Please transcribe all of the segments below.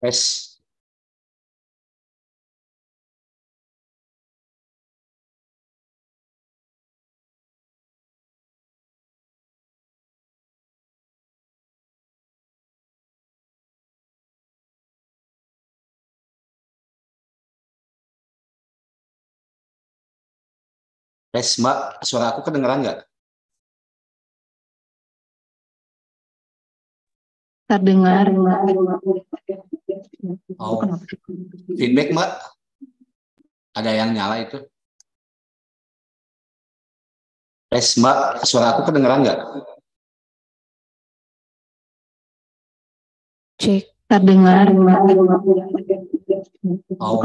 Wes. Wes, Mbak, suara aku kedengeran nggak? Terdengar. Terdengar. Oh. Feedback Mbak? Ada yang nyala itu? Tes Mbak, suara aku kedengeran nggak? Cek, terdengar. Oh,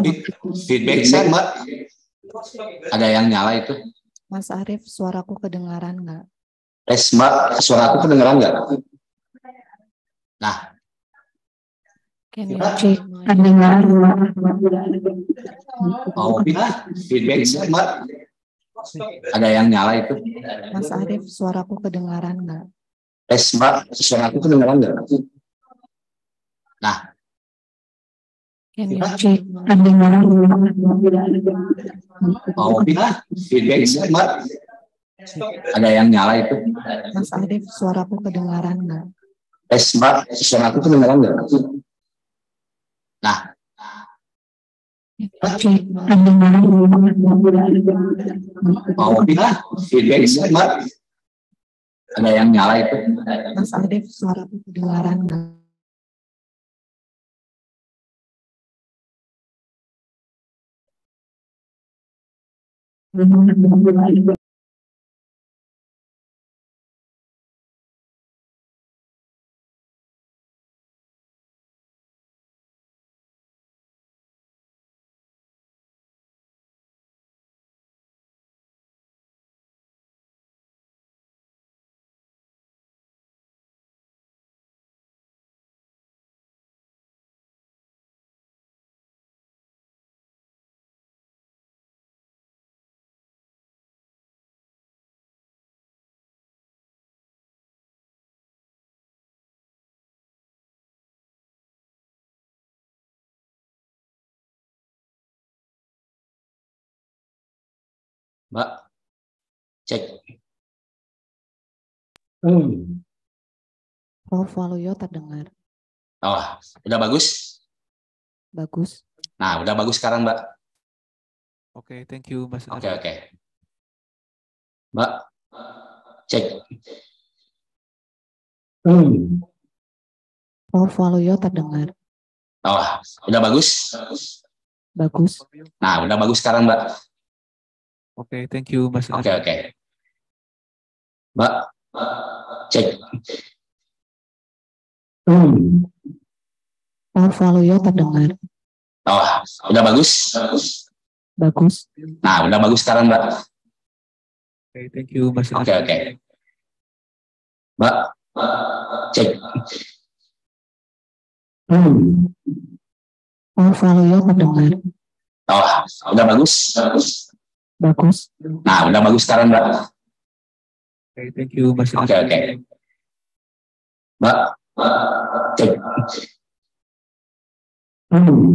feedback saya Mbak. Ada yang nyala itu? Mas Arief, suaraku kedengaran nggak? Tes Mbak, suaraku aku kedengeran nggak? Nah, Pendengar. Mau feedback Mbak? Ada yang nyala itu? Mas Arief, suaraku kedengaran nggak? Tes Mbak, suaraku kedengaran nggak? Nah. Can you check? Pendengar. Mau feedback Mbak? Ada yang nyala itu? Mas Arief, suaraku kedengaran nggak? Tes Mbak, suaraku kedengaran nggak? Nah, mau ada yang nyala itu Mas Adif suara nggak Mbak, cek. Hmm. Prof. Waluyo terdengar. Oh, udah bagus? Bagus. Nah, udah bagus sekarang, Mbak. Oke, okay, thank you, Mas. Oke, okay, oke. Okay. Mbak, cek. Hmm. Prof. Waluyo terdengar. Oh, udah bagus? Bagus. Nah, udah bagus sekarang, Mbak. Oke, okay, thank you Mas. Oke, okay, oke. Okay. Mbak, cek. Hmm. Alf Waluyo ya, terdengar. Oh, udah bagus? Bagus. Nah, udah bagus sekarang, Mbak. Oke, okay, thank you Mas. Oke, okay, oke. Okay. Mbak, cek. Hmm. Alf Waluyo ya, terdengar. Oh, udah bagus? Bagus bagus. Nah, udah bagus sekarang, Mbak. Oke, okay, thank you, Mas. Oke, okay, oke. Okay. Mbak, cek. Hmm.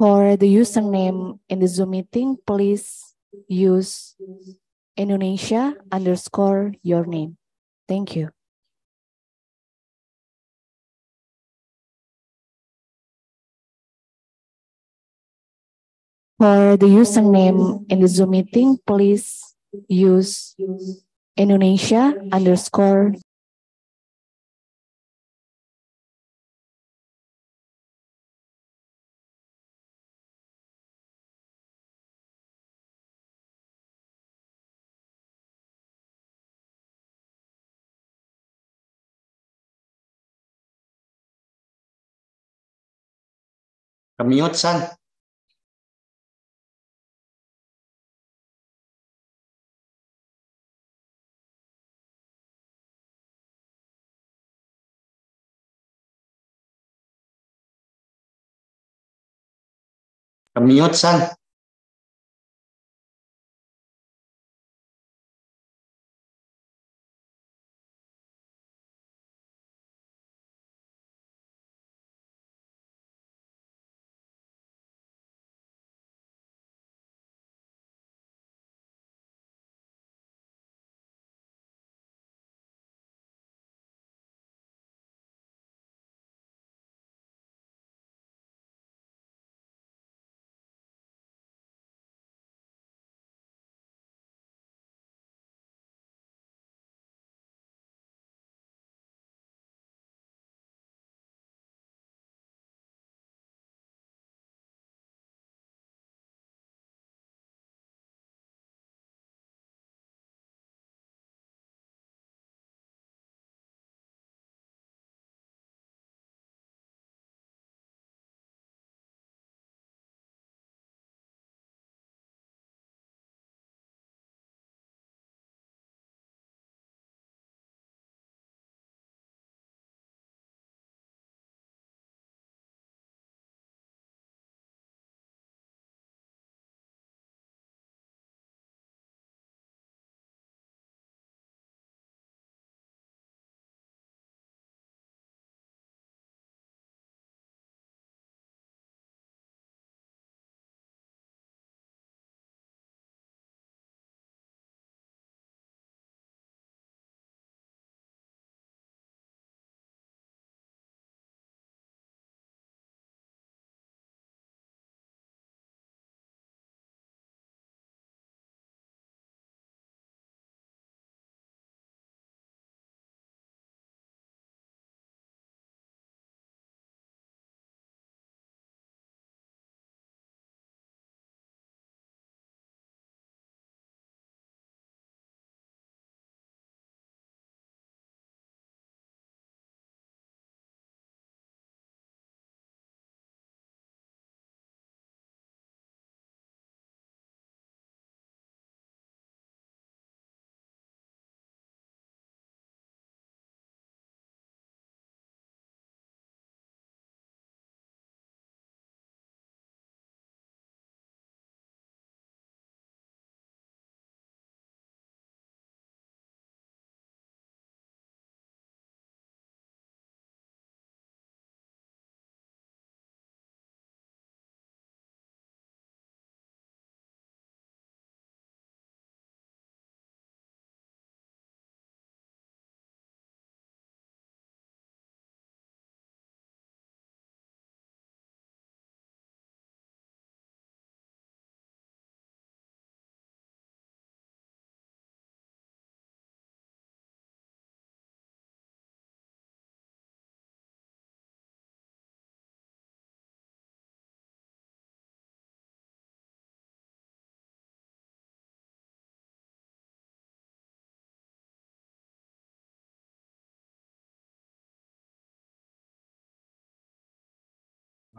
For the username in the Zoom meeting, please use Indonesia underscore your name. Thank you. For the username in the Zoom meeting, please use Indonesia underscore Ke-mute, San. ke San.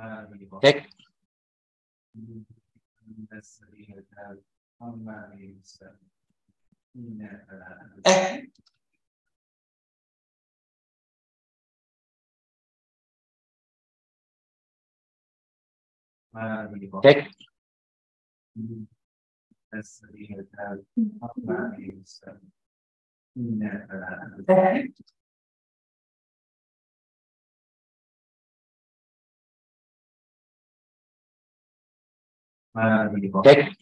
هيك اه هيك السبيل التالي أربعة 对。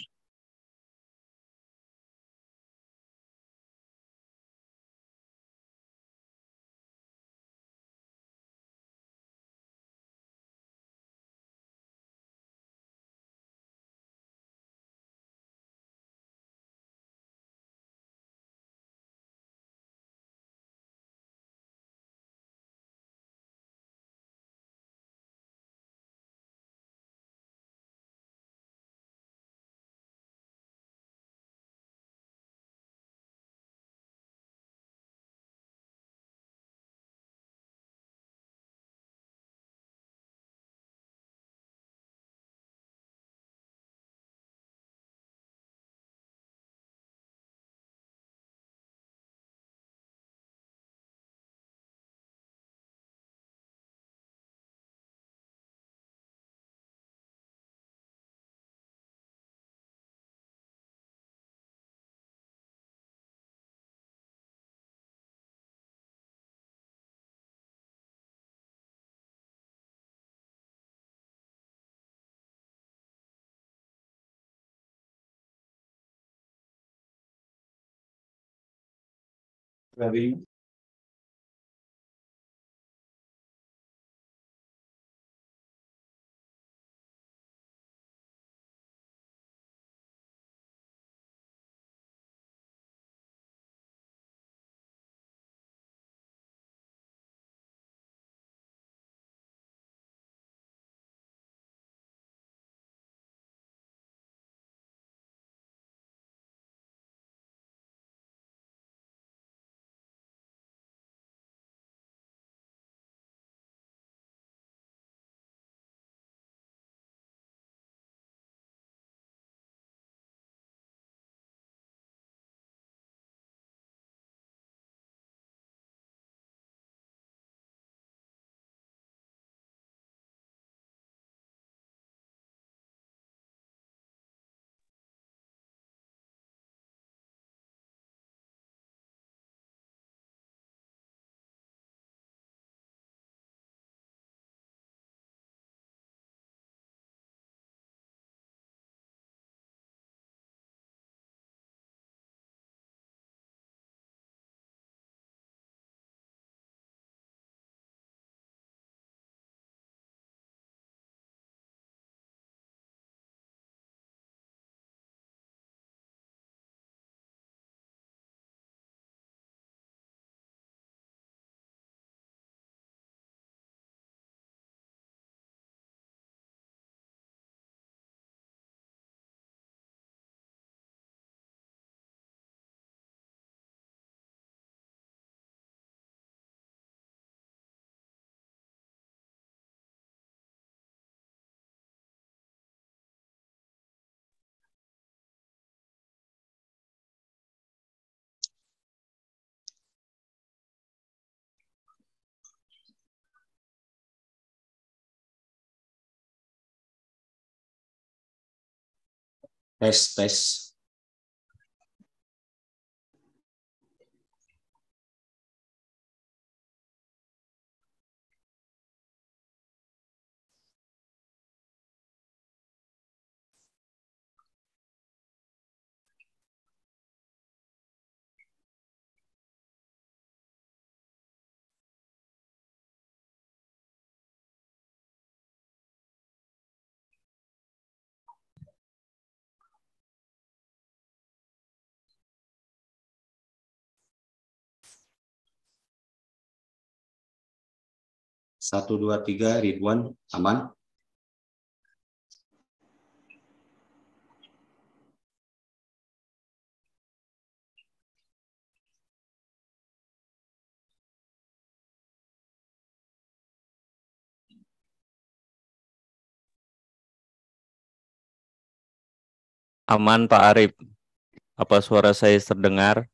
very Peço, peço. Satu, dua, tiga, Ridwan, aman. Aman Pak Arif. Apa suara saya terdengar?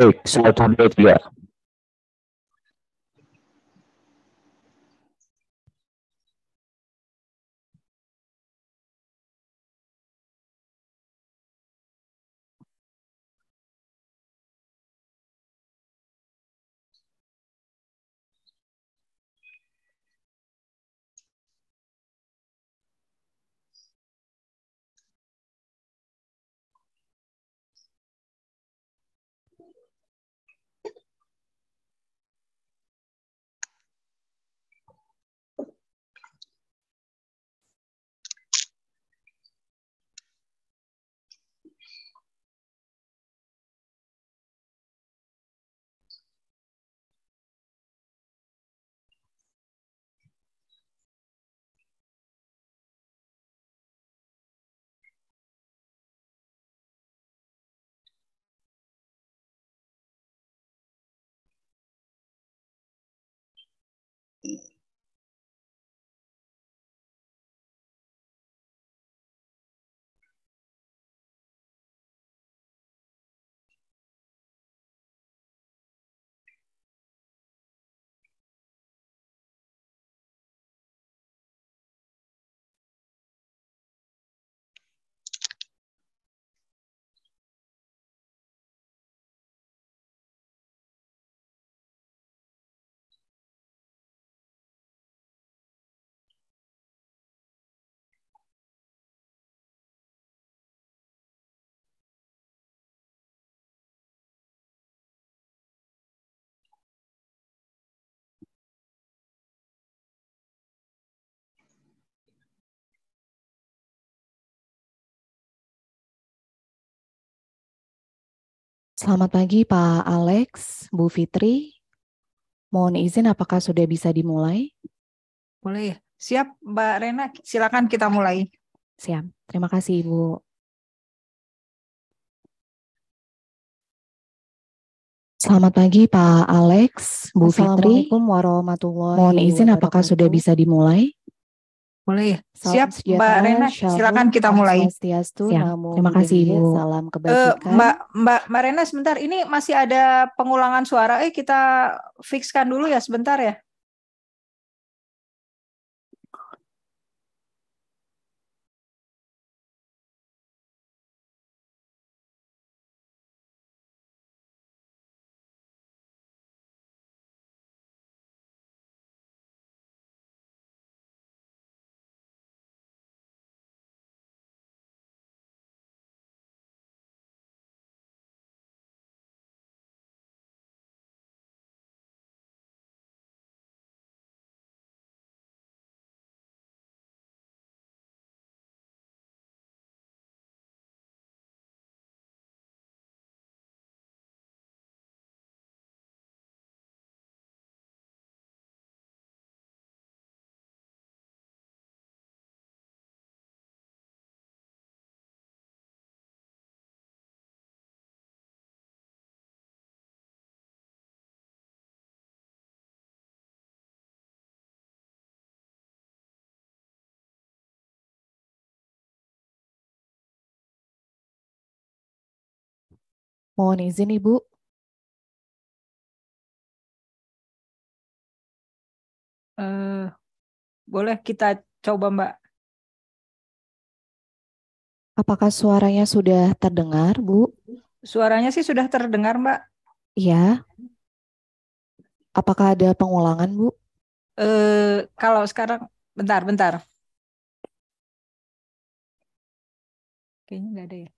Wait, so Selamat pagi Pak Alex, Bu Fitri. Mohon izin apakah sudah bisa dimulai? Boleh. Siap Mbak Rena, silakan kita mulai. Siap. Terima kasih Ibu. Selamat pagi Pak Alex, Bu Fitri. Assalamualaikum warahmatullahi wabarakatuh. Mohon izin apakah sudah bisa dimulai? Boleh ya? Siap, Mbak Rena. Silakan kita mulai. Terima kasih Ibu. Salam eh, kebajikan. Mbak Mbak Mbak Rena sebentar, ini masih ada pengulangan suara. Eh kita fixkan dulu ya sebentar ya. Mohon izin Ibu. Uh, boleh kita coba Mbak. Apakah suaranya sudah terdengar Bu? Suaranya sih sudah terdengar Mbak. Iya. Apakah ada pengulangan Bu? Uh, kalau sekarang, bentar, bentar. Kayaknya nggak ada ya.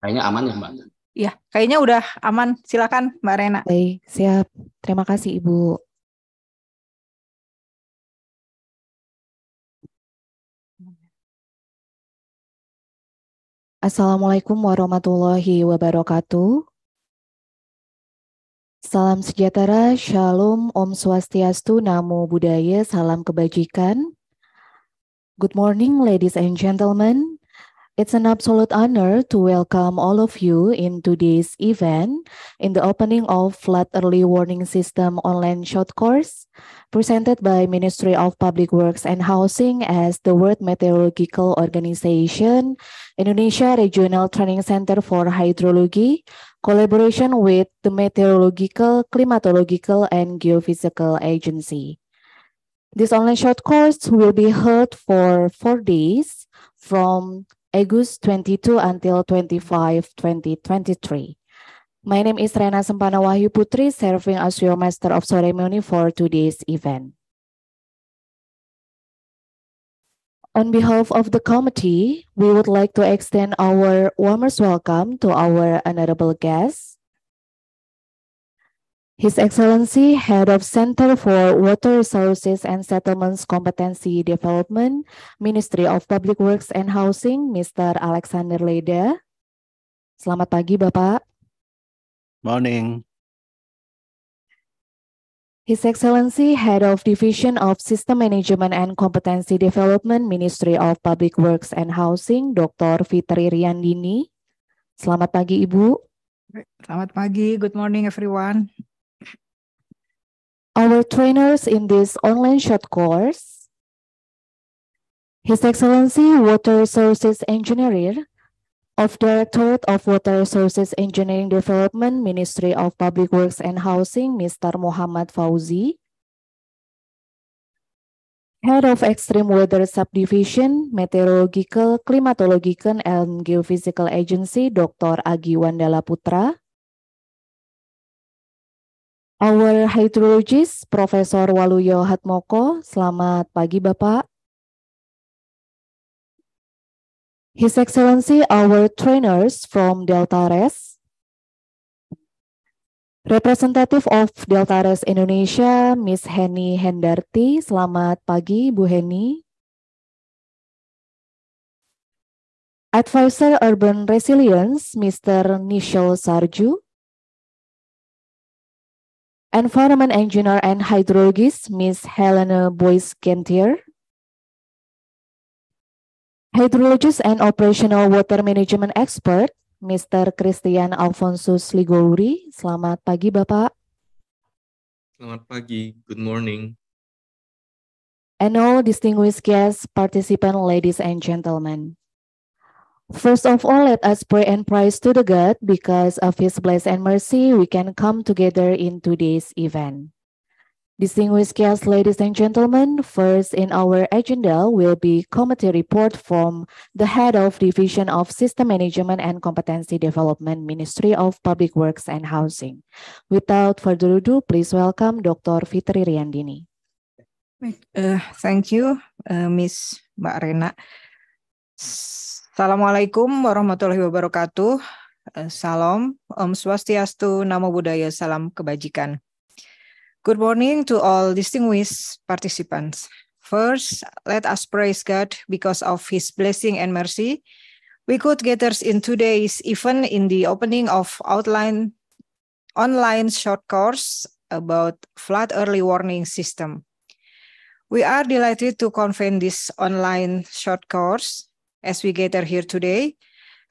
Kayaknya aman ya Mbak. Iya, kayaknya udah aman. Silakan Mbak Rena. Baik, siap. Terima kasih Ibu. Assalamualaikum warahmatullahi wabarakatuh. Salam sejahtera, shalom, om swastiastu, namo buddhaya, salam kebajikan. Good morning ladies and gentlemen. It's an absolute honor to welcome all of you into this event in the opening of Flood Early Warning System online short course presented by Ministry of Public Works and Housing as the World Meteorological Organization, Indonesia Regional Training Center for Hydrology, collaboration with the Meteorological, Climatological, and Geophysical Agency. This online short course will be held for four days from August 22 until 25, 2023. My name is Rena Sempana Wahyu Putri, serving as your Master of Ceremony for today's event. On behalf of the committee, we would like to extend our warmest welcome to our honorable guests, His Excellency, Head of Center for Water Resources and Settlements Competency Development, Ministry of Public Works and Housing, Mr. Alexander Leda. Selamat pagi, Bapak. Morning. His Excellency, Head of Division of System Management and Competency Development, Ministry of Public Works and Housing, Dr. Fitri Riandini. Selamat pagi, Ibu. Selamat pagi, good morning everyone. Our trainers in this online short course, His Excellency Water Resources Engineer of Directorate of Water Resources Engineering Development, Ministry of Public Works and Housing, Mr. Muhammad Fauzi, Head of Extreme Weather Subdivision, Meteorological, Climatological, and Geophysical Agency, Dr. Agi Wandala Putra, Our hydrologist Profesor Waluyo Hatmoko, selamat pagi Bapak. His Excellency our trainers from Delta Res, Representative of Delta Res Indonesia, Miss Henny Hendarti, selamat pagi Bu Henny. Advisor Urban Resilience, Mr. Nishal Sarju. Environment Engineer and Hydrologist, Ms. Helena Boyce Gentier. Hydrologist and Operational Water Management Expert, Mr. Christian Alfonso Ligouri. Selamat pagi, Bapak. Selamat pagi. Good morning. And all distinguished guests, participants, ladies and gentlemen. First of all, let us pray and praise to the God because of his blessing and mercy we can come together in today's event. Distinguished guests, ladies and gentlemen, first in our agenda will be committee report from the head of Division of System Management and Competency Development, Ministry of Public Works and Housing. Without further ado, please welcome Dr. Fitri Riandini. Uh, eh, thank you, uh, eh, Ms. Mbak Rena. Assalamualaikum warahmatullahi wabarakatuh. Eh, salam, Om Swastiastu, Namo Buddhaya, Salam Kebajikan. Good morning to all distinguished participants. First, let us praise God because of His blessing and mercy. We could gather in today's even in the opening of outline online short course about flood early warning system. We are delighted to convene this online short course as we gather here today.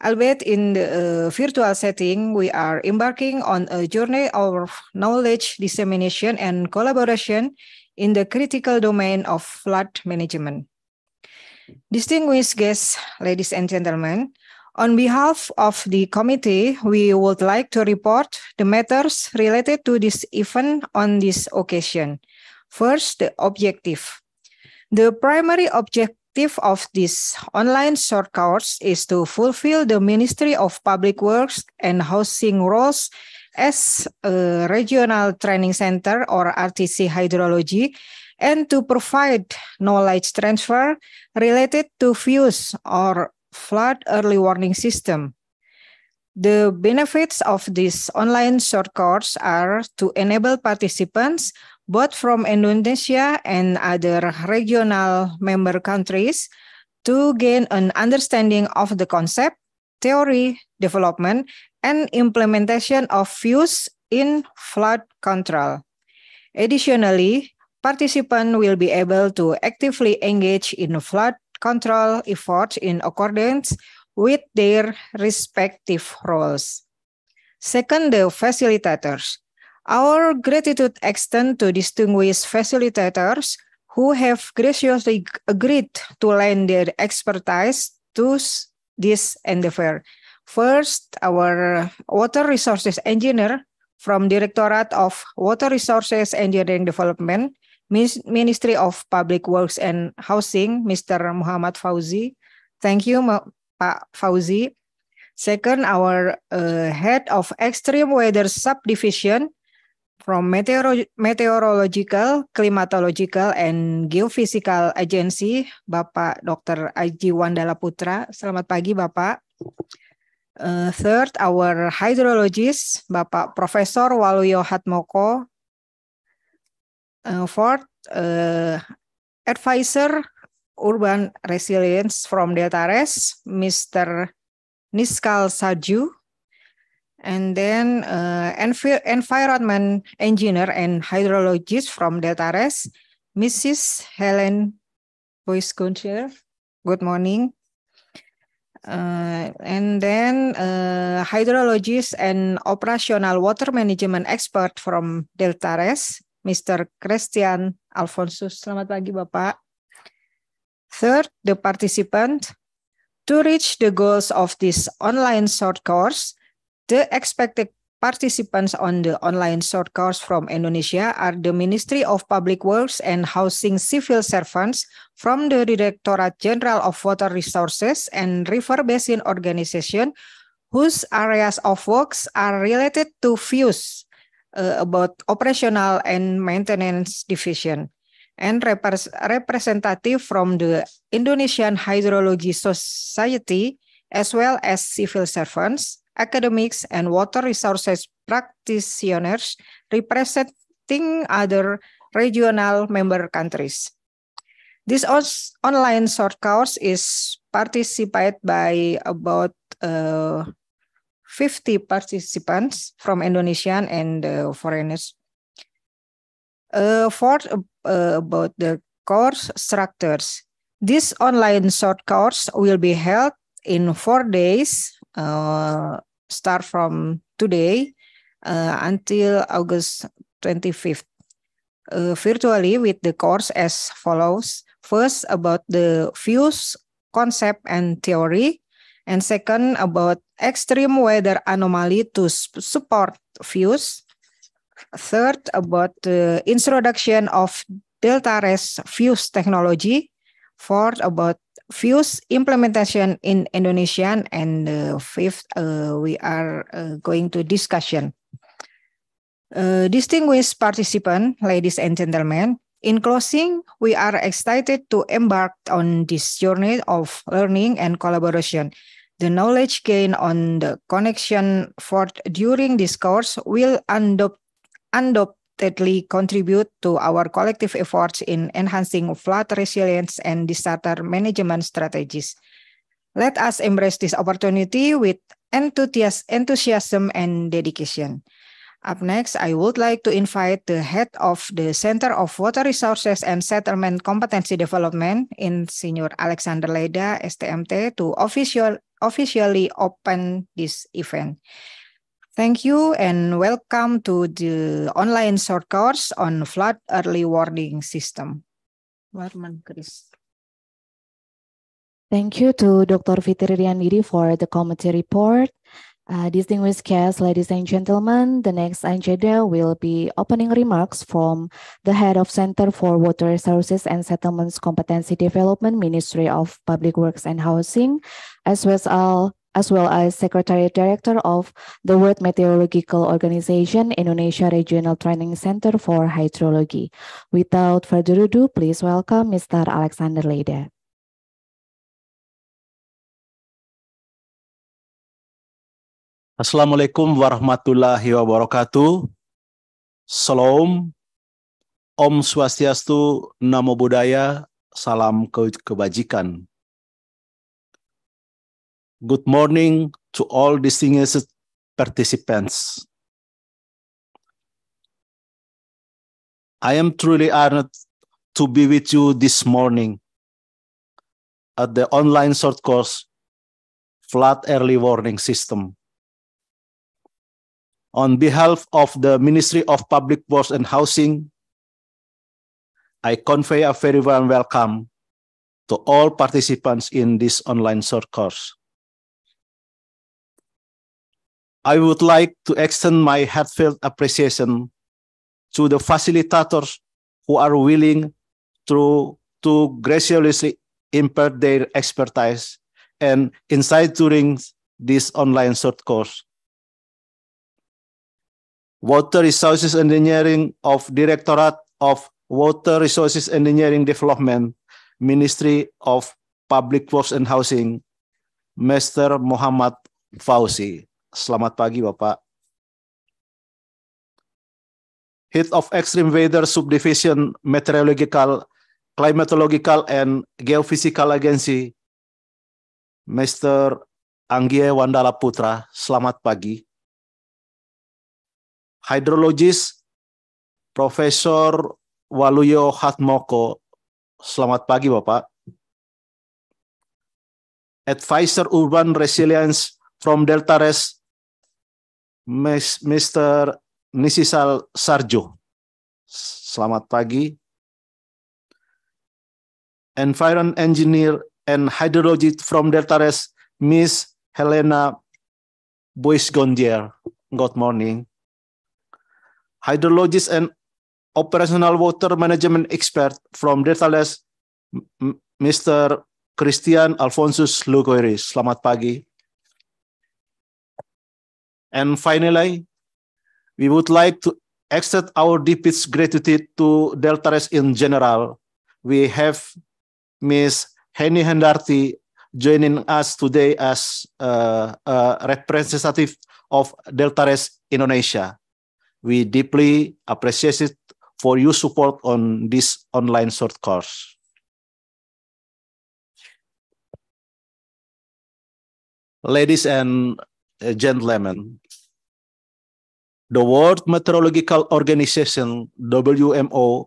Albeit in the uh, virtual setting, we are embarking on a journey of knowledge dissemination and collaboration in the critical domain of flood management. Distinguished guests, ladies and gentlemen, on behalf of the committee, we would like to report the matters related to this event on this occasion. First, the objective. The primary object objective of this online short course is to fulfill the Ministry of Public Works and Housing roles as a regional training center or RTC hydrology and to provide knowledge transfer related to FUSE or flood early warning system. The benefits of this online short course are to enable participants both from Indonesia and other regional member countries, to gain an understanding of the concept, theory, development, and implementation of views in flood control. Additionally, participants will be able to actively engage in flood control efforts in accordance with their respective roles. Second, the facilitators. Our gratitude extends to distinguished facilitators who have graciously agreed to lend their expertise to this endeavor. First, our water resources engineer from Directorate of Water Resources Engineering Development, Ministry of Public Works and Housing, Mr. Muhammad Fauzi. Thank you, Pak Fauzi. Second, our uh, head of extreme weather subdivision, from Meteoro Meteorological, Climatological, and Geophysical Agency, Bapak Dr. Aji Wandala Putra. Selamat pagi, Bapak. Uh, third, our hydrologist, Bapak Profesor Waluyo Hatmoko. Uh, fourth, uh, advisor Urban Resilience from Deltares, Mr. Niskal Saju. and then uh, env environment engineer and hydrologist from Deltares, Mrs. Helen Voiskounchev. Good morning. Uh, and then uh, hydrologist and operational water management expert from Deltares, Mr. Christian Alfonso. Selamat pagi, Bapak. Third, the participant. To reach the goals of this online short course, the expected participants on the online short course from Indonesia are the Ministry of Public Works and Housing Civil Servants from the Directorate General of Water Resources and River Basin Organization, whose areas of works are related to views uh, about operational and maintenance division and representative from the Indonesian Hydrology Society as well as civil servants academics, and water resources practitioners representing other regional member countries. This online short course is participated by about uh, 50 participants from Indonesian and uh, foreigners. Uh, uh, about the course structures. This online short course will be held in four days uh, start from today uh, until August 25th. Uh, virtually with the course as follows. First, about the views, concept, and theory. And second, about extreme weather anomaly to support views. Third, about the introduction of delta res fuse technology. Fourth, about Fuse implementation in Indonesian, and uh, fifth, uh, we are uh, going to discussion. distinguished participants, ladies and gentlemen, in closing, we are excited to embark on this journey of learning and collaboration. The knowledge gained on the connection for during this course will undoubtedly greatly contribute to our collective efforts in enhancing flood resilience and disaster management strategies. Let us embrace this opportunity with enthusiasm and dedication. Up next, I would like to invite the head of the Center of Water Resources and Settlement Competency Development, Insinyur Alexander Leda, STMT, to official, officially open this event. Thank you and welcome to the online short course on flood early warning system. Warman Chris. Thank you to Dr. Fitri for the committee report. Uh, distinguished guests, ladies and gentlemen, the next agenda will be opening remarks from the head of Center for Water Resources and Settlements Competency Development, Ministry of Public Works and Housing, as well as as well as Secretary Director of the World Meteorological Organization Indonesia Regional Training Center for Hydrology. Without further ado, please welcome Mr. Alexander Leda. Assalamualaikum warahmatullahi wabarakatuh. Salam, Om Swastiastu, Namo Buddhaya, Salam ke Kebajikan. Good morning to all distinguished participants. I am truly honored to be with you this morning at the online short course Flood Early Warning System. On behalf of the Ministry of Public Works and Housing, I convey a very warm welcome to all participants in this online short course. I would like to extend my heartfelt appreciation to the facilitators who are willing to, to graciously impart their expertise and insight during this online short course. Water Resources Engineering of Directorate of Water Resources Engineering Development, Ministry of Public Works and Housing, Mr. Muhammad Fauzi. Selamat pagi Bapak. Head of Extreme Weather Subdivision Meteorological, Climatological and Geophysical Agency, Mr. Anggie Wandala Putra, selamat pagi. Hydrologist Profesor Waluyo Hatmoko, selamat pagi Bapak. Advisor Urban Resilience from Delta Res Mr. Nisisal Sarjo. Selamat pagi. Environment Engineer and Hydrologist from Deltares, Miss Helena Boisgondier. Good morning. Hydrologist and Operational Water Management Expert from Deltares, Mr. Christian Alfonsus Lugoiris. Selamat pagi. And finally, we would like to extend our deepest gratitude to Deltares in general. We have Ms. Henny Hendarti joining us today as a, uh, a representative of Deltares Indonesia. We deeply appreciate it for your support on this online short course. Ladies and gentlemen, The World Meteorological Organization, WMO,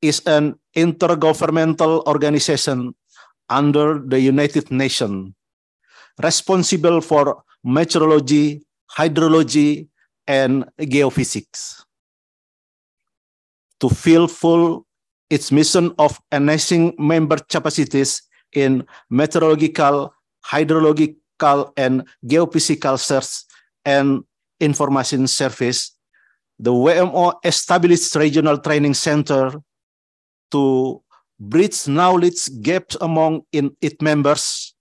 is an intergovernmental organization under the United Nations responsible for meteorology, hydrology, and geophysics. To fulfill its mission of enhancing member capacities in meteorological, hydrological, and geophysical search and Information Service, the WMO established regional training center to bridge knowledge gaps among in its members,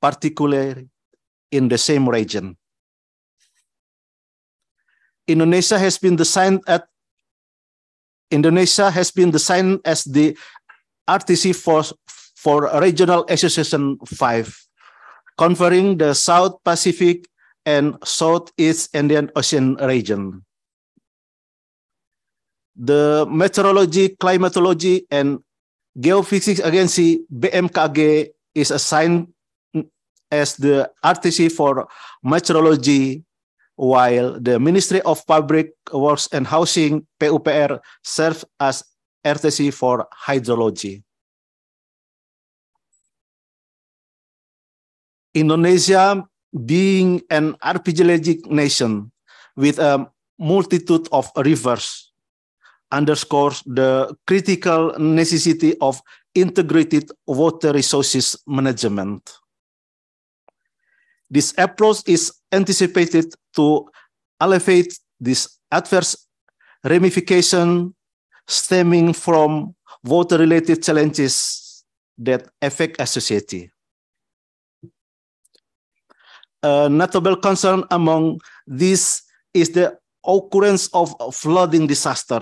particularly in the same region. Indonesia has been designed at Indonesia has been designed as the RTC for, for Regional Association 5, conferring the South Pacific and Southeast Indian Ocean region. The Meteorology, Climatology, and Geophysics Agency (BMKG) is assigned as the RTC for meteorology, while the Ministry of Public Works and Housing (PUPR) serves as RTC for hydrology. Indonesia being an archipelagic nation with a multitude of rivers underscores the critical necessity of integrated water resources management. This approach is anticipated to alleviate this adverse ramification stemming from water-related challenges that affect a society. A uh, notable concern among these is the occurrence of flooding disaster.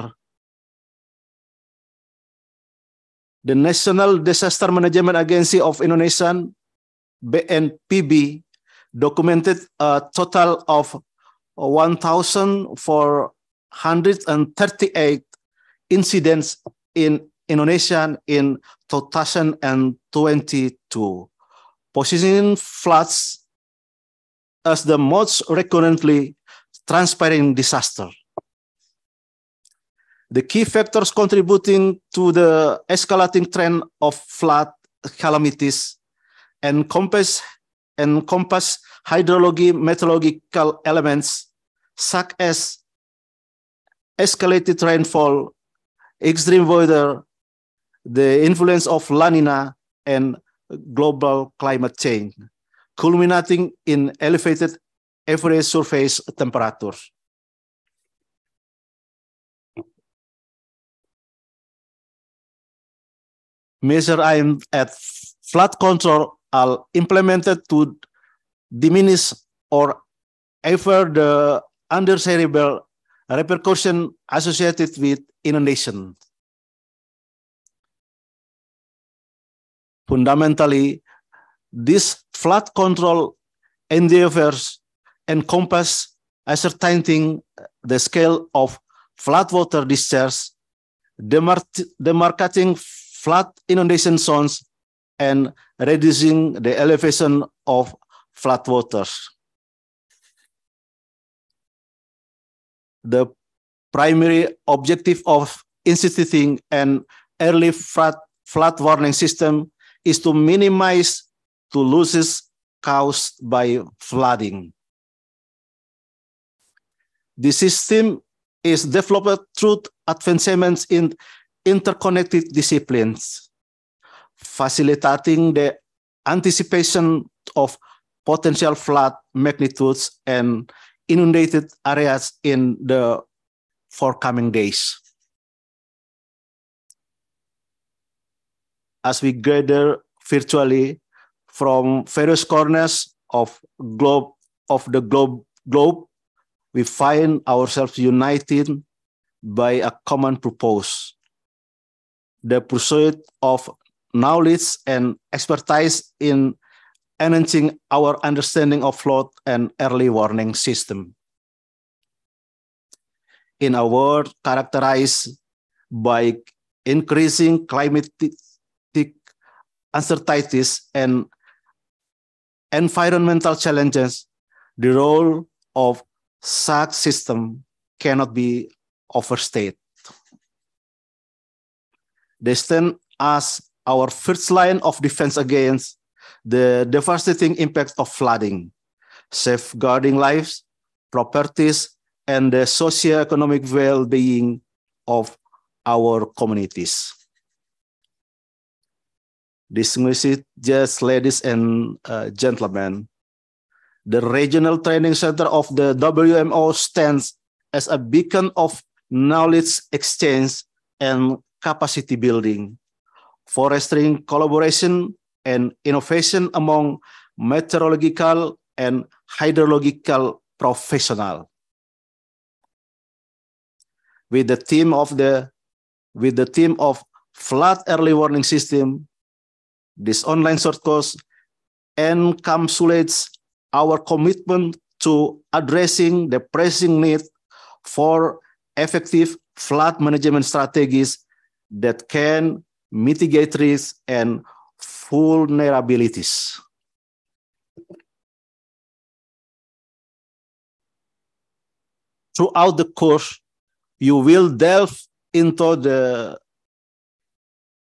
The National Disaster Management Agency of Indonesia, BNPB, documented a total of 1,438 incidents in Indonesia in 2022, positioning floods as the most recurrently transpiring disaster. The key factors contributing to the escalating trend of flood calamities encompass, encompass hydrology meteorological elements such as escalated rainfall, extreme weather, the influence of La Nina, and global climate change culminating in elevated average surface temperature. Measures aimed at flood control are implemented to diminish or ever the undesirable repercussion associated with inundation. Fundamentally, these flood control endeavors encompass ascertaining the scale of floodwater discharge, demarcating flood inundation zones, and reducing the elevation of floodwaters. The primary objective of instituting an early flood, flood warning system is to minimize to losses caused by flooding. The system is developed through advancements in interconnected disciplines, facilitating the anticipation of potential flood magnitudes and inundated areas in the forthcoming days. As we gather virtually, from various corners of globe of the globe globe we find ourselves united by a common purpose the pursuit of knowledge and expertise in enhancing our understanding of flood and early warning system in a world characterized by increasing climatic uncertainties and environmental challenges, the role of such system cannot be overstated. They stand as our first line of defense against the devastating impact of flooding, safeguarding lives, properties, and the socio-economic well-being of our communities. Distinguished guests, ladies and uh, gentlemen, the Regional Training Center of the WMO stands as a beacon of knowledge exchange and capacity building, fostering collaboration and innovation among meteorological and hydrological professionals. With the team of the with the team of flood early warning system, this online short course encapsulates our commitment to addressing the pressing need for effective flood management strategies that can mitigate risks and vulnerabilities. Throughout the course, you will delve into the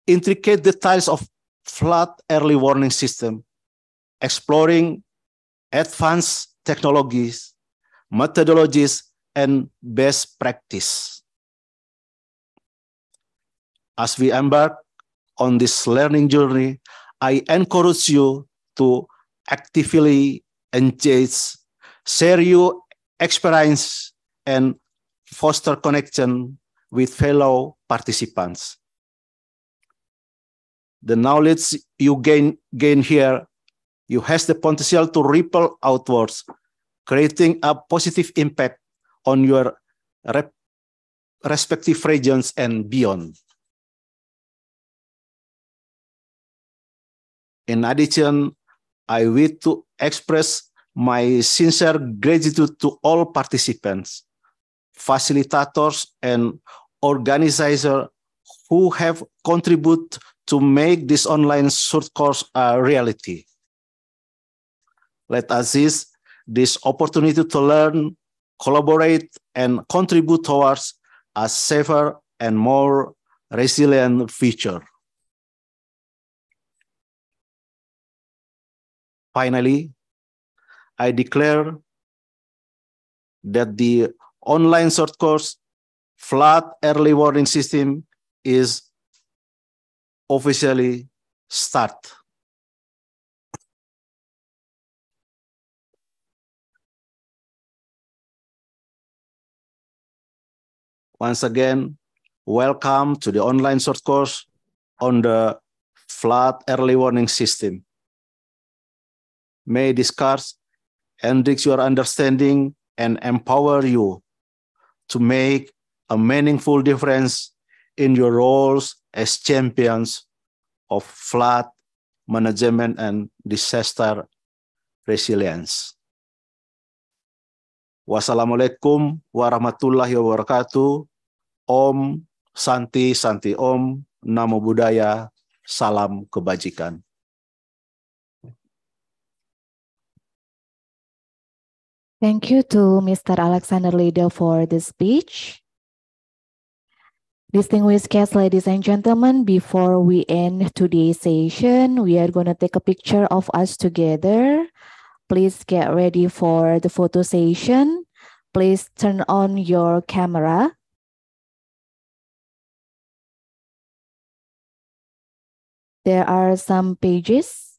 intricate details of flood early warning system, exploring advanced technologies, methodologies, and best practice. As we embark on this learning journey, I encourage you to actively engage, share your experience, and foster connection with fellow participants the knowledge you gain, gain here, you has the potential to ripple outwards, creating a positive impact on your rep- respective regions and beyond. In addition, I wish to express my sincere gratitude to all participants, facilitators, and organizers who have contributed to make this online short course a reality. Let us seize this opportunity to learn, collaborate, and contribute towards a safer and more resilient future. Finally, I declare that the online short course flood early warning system is officially start. Once again, welcome to the online short course on the flood early warning system. May this course enrich your understanding and empower you to make a meaningful difference in your roles as champions of flood management and disaster resilience. Wassalamualaikum warahmatullahi wabarakatuh. Om Santi Santi Om Namo Buddhaya Salam Kebajikan. Thank you to Mr. Alexander Lido for the speech. Distinguished guests, ladies and gentlemen, before we end today's session, we are going to take a picture of us together. Please get ready for the photo session. Please turn on your camera. There are some pages.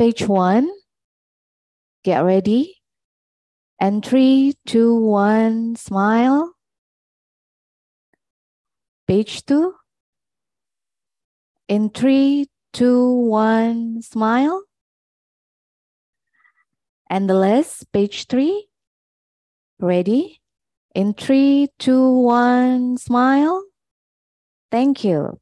Page one, get ready. And three, two, one, smile. Page two. In three, two, one, smile. And the last, page three. Ready? In three, two, one, smile. Thank you.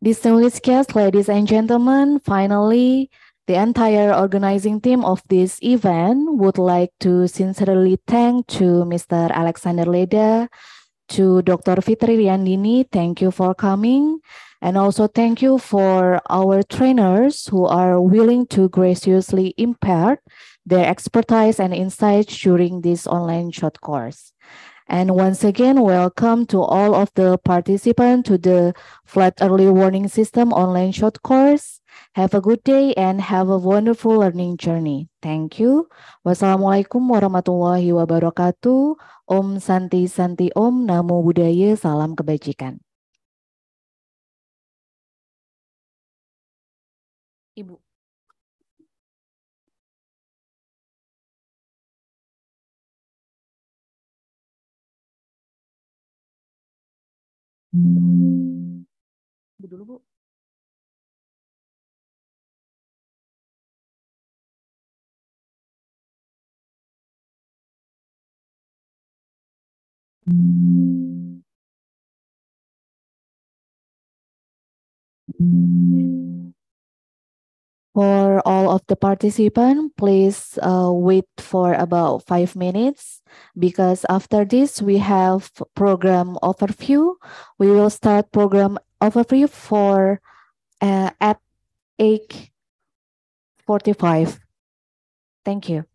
Distinguished guests, ladies and gentlemen, finally, the entire organizing team of this event would like to sincerely thank to Mr. Alexander Leda, to Dr. Fitri Riandini, thank you for coming. And also thank you for our trainers who are willing to graciously impart their expertise and insights during this online short course. And once again, welcome to all of the participants to the Flat Early Warning System online short course. Have a good day and have a wonderful learning journey. Thank you. Wassalamualaikum warahmatullahi wabarakatuh. Om Santi Santi Om Namo Buddhaya Salam Kebajikan. Ibu. Hmm. Ibu dulu, Bu. For all of the participants, please uh, wait for about five minutes because after this we have program overview. We will start program overview for uh, at 8.45. Thank you.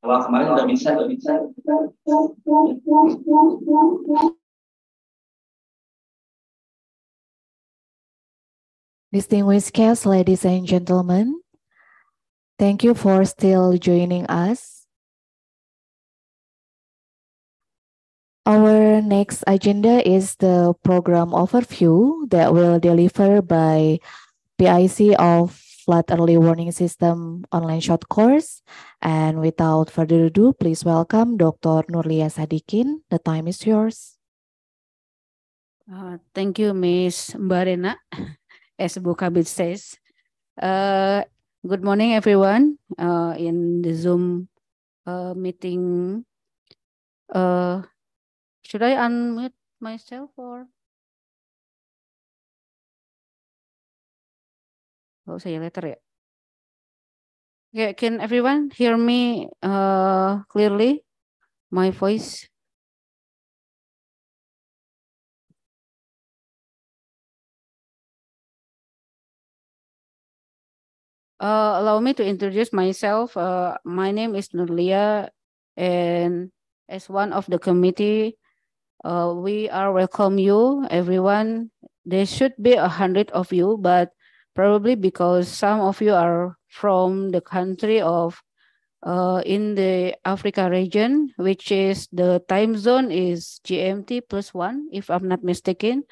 kemarin udah bisa, udah bisa. Distinguished guests, ladies and gentlemen, thank you for still joining us. Our next agenda is the program overview that will deliver by PIC of flood early warning system online short course. And without further ado, please welcome Dr. Nurlia Sadikin. The time is yours. Uh, thank you, Ms. Barena, as Bukabit says. Uh, good morning, everyone, uh, in the Zoom uh, meeting. Uh, should I unmute myself or? Oh, say later ya. Okay, can everyone hear me uh, clearly? My voice? Uh, allow me to introduce myself. Uh, my name is Nurlia, and as one of the committee, uh, we are welcome you, everyone. There should be a hundred of you, but probably because some of you are from the country of uh, in the Africa region, which is the time zone is GMT plus one, if I'm not mistaken.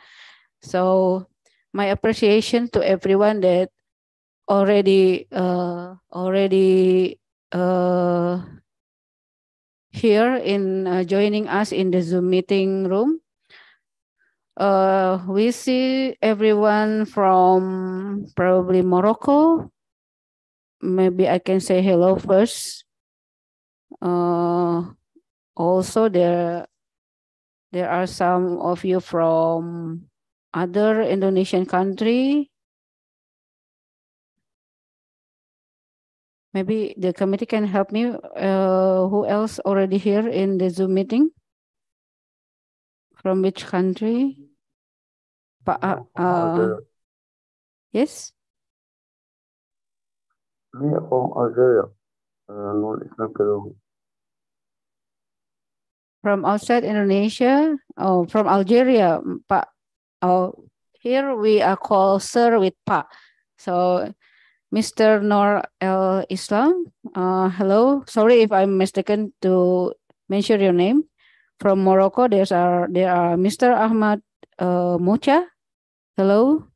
So my appreciation to everyone that already uh, already uh, here in uh, joining us in the Zoom meeting room uh, we see everyone from probably Morocco. Maybe I can say hello first. Uh, also, there, there are some of you from other Indonesian country. Maybe the committee can help me. Uh, who else already here in the Zoom meeting? From which country? but uh, uh yes me from Algeria islam from outside Indonesia oh from Algeria but oh here we are called sir with Pa, so Mr. Nor El Islam uh, hello sorry if I'm mistaken to mention your name from Morocco there's are there are Mr. Ahmad uh, Mocha Hello?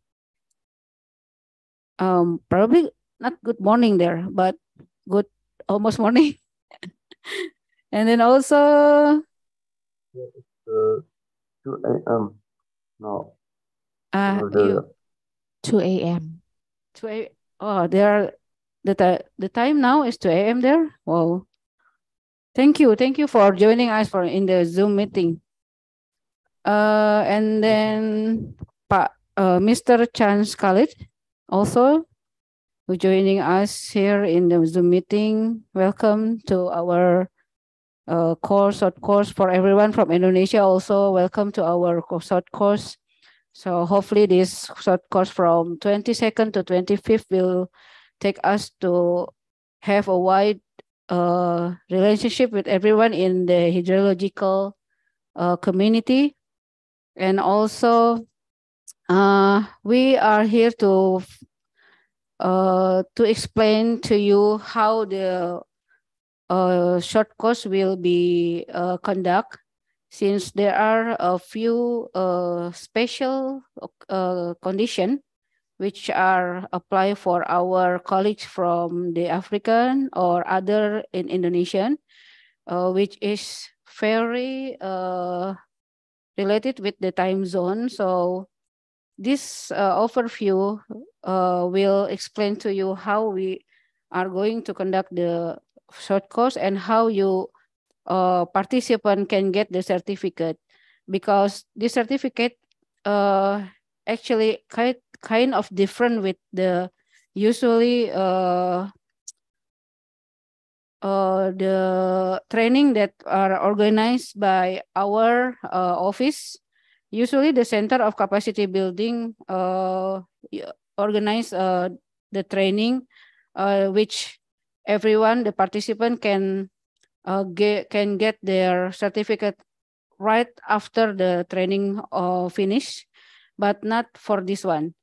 Um, probably not good morning there, but good almost morning. and then also. Yeah, uh, 2 a.m. No. Uh, you, 2 a.m. 2 a.m. Oh, there the, the time now is 2 a.m. there. Wow. Thank you. Thank you for joining us for in the Zoom meeting. Uh, and then uh, Mr. Chan Khalid also who joining us here in the Zoom meeting. Welcome to our uh, course, short course for everyone from Indonesia also. Welcome to our short course. So hopefully this short course from 22nd to 25th will take us to have a wide uh, relationship with everyone in the hydrological uh, community and also uh, we are here to uh, to explain to you how the uh, short course will be uh, conduct since there are a few uh, special uh, condition which are applied for our colleagues from the African or other in Indonesian, which is very related with the time zone. So this uh, overview uh, will explain to you how we are going to conduct the short course and how you uh, participant can get the certificate because this certificate uh, actually kind, kind of different with the usually uh, uh, the training that are organized by our uh, office Usually the center of capacity building uh, organize uh, the training uh, which everyone, the participant can uh, get, can get their certificate right after the training uh, finish, but not for this one.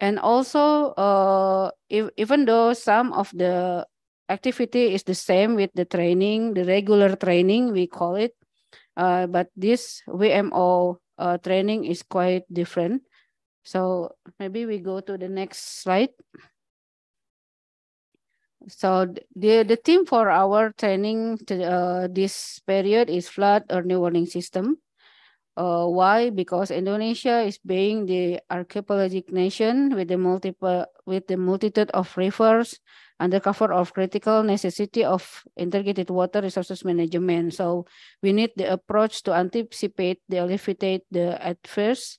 And also, uh, if, even though some of the activity is the same with the training, the regular training, we call it, uh, but this VMO uh, training is quite different. So maybe we go to the next slide. So the, the theme for our training to, uh, this period is flood early warning system. Uh, why? Because Indonesia is being the archipelagic nation with the multiple with the multitude of rivers under cover of critical necessity of integrated water resources management. So we need the approach to anticipate the alleviate the adverse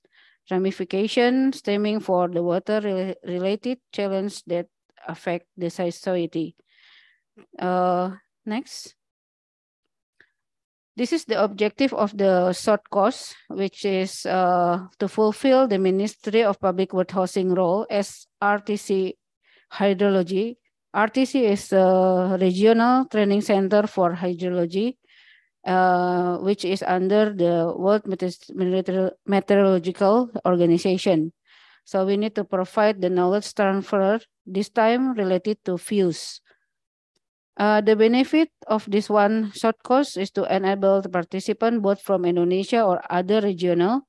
ramification stemming for the water re related challenge that affect the society. Uh, next. This is the objective of the short course, which is uh, to fulfill the Ministry of Public Work Housing role as RTC Hydrology. RTC is a regional training center for hydrology, uh, which is under the World Meteorological Organization. So we need to provide the knowledge transfer, this time related to fields. Uh, the benefit of this one short course is to enable the participant both from Indonesia or other regional.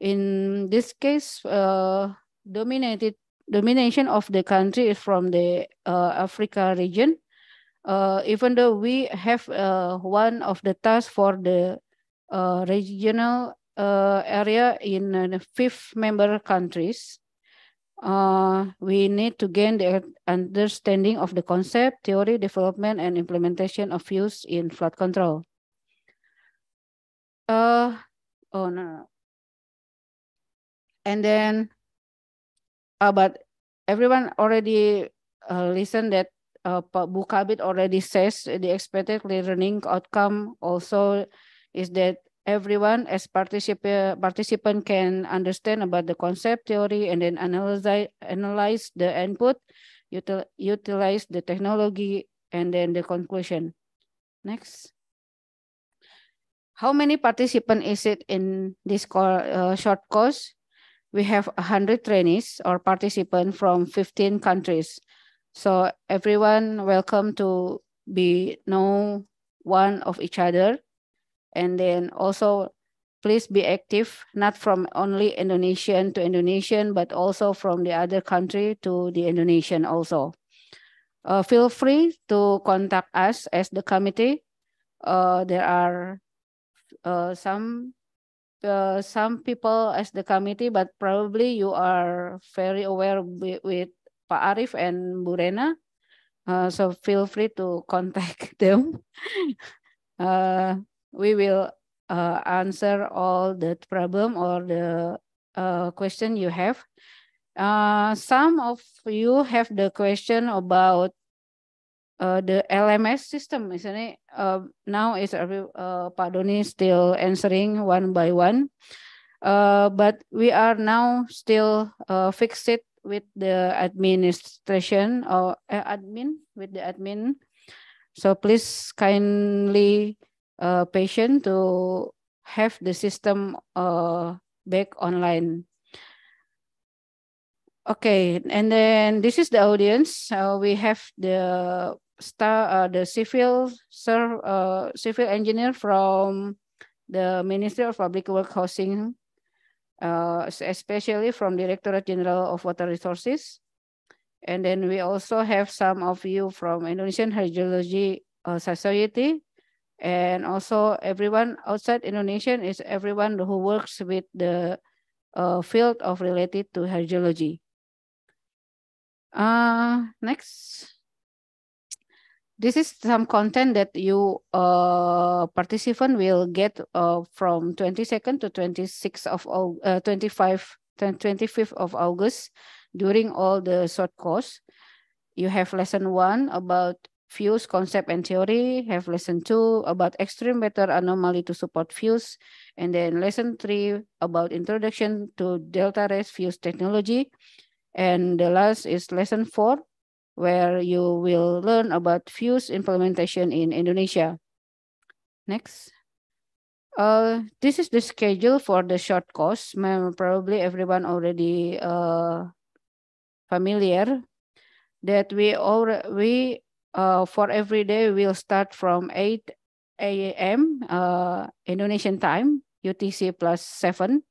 In this case, uh, dominated domination of the country is from the uh, Africa region. Uh, even though we have uh, one of the tasks for the uh, regional area in the fifth member countries, uh, we need to gain the understanding of the concept, theory, development, and implementation of use in flood control. Uh, oh, no, no. And then, uh, but everyone already uh, listened that uh, Bukabit already says the expected learning outcome also is that everyone as particip participant can understand about the concept theory and then analyze, analyze the input, util utilize the technology, and then the conclusion. Next. How many participant is it in this co uh, short course? We have 100 trainees or participants from 15 countries. So everyone welcome to be know one of each other and then also, please be active, not from only Indonesian to Indonesian, but also from the other country to the Indonesian also. Uh, feel free to contact us as the committee. Uh, there are uh, some uh, some people as the committee, but probably you are very aware with, with Pak Arif and Burena. Uh, so feel free to contact them. uh, we will uh, answer all the problem or the uh, question you have. Uh, some of you have the question about uh, the LMS system, isn't it? Uh, now is uh, uh Padoni still answering one by one, uh, but we are now still uh, fixed it with the administration or uh, admin with the admin. So please kindly uh, patient to have the system uh, back online. Okay, and then this is the audience. Uh, we have the star, uh, the civil sir, uh, civil engineer from the Ministry of Public Work Housing, uh, especially from Directorate General of Water Resources. And then we also have some of you from Indonesian Hydrology uh, Society, and also everyone outside Indonesia is everyone who works with the uh, field of related to hydrology. Uh, next. This is some content that you uh, participant will get uh, from 22nd to 26th of uh, 25, 25th of August during all the short course. You have lesson one about Fuse concept, and theory. Have lesson two about extreme weather anomaly to support fuse, And then lesson three about introduction to Delta rest fuse technology. And the last is lesson four, where you will learn about fuse implementation in Indonesia. Next. Uh, this is the schedule for the short course. Probably everyone already uh, familiar that we all we uh, for every day will start from 8 a.m. Uh, Indonesian time, UTC plus 7.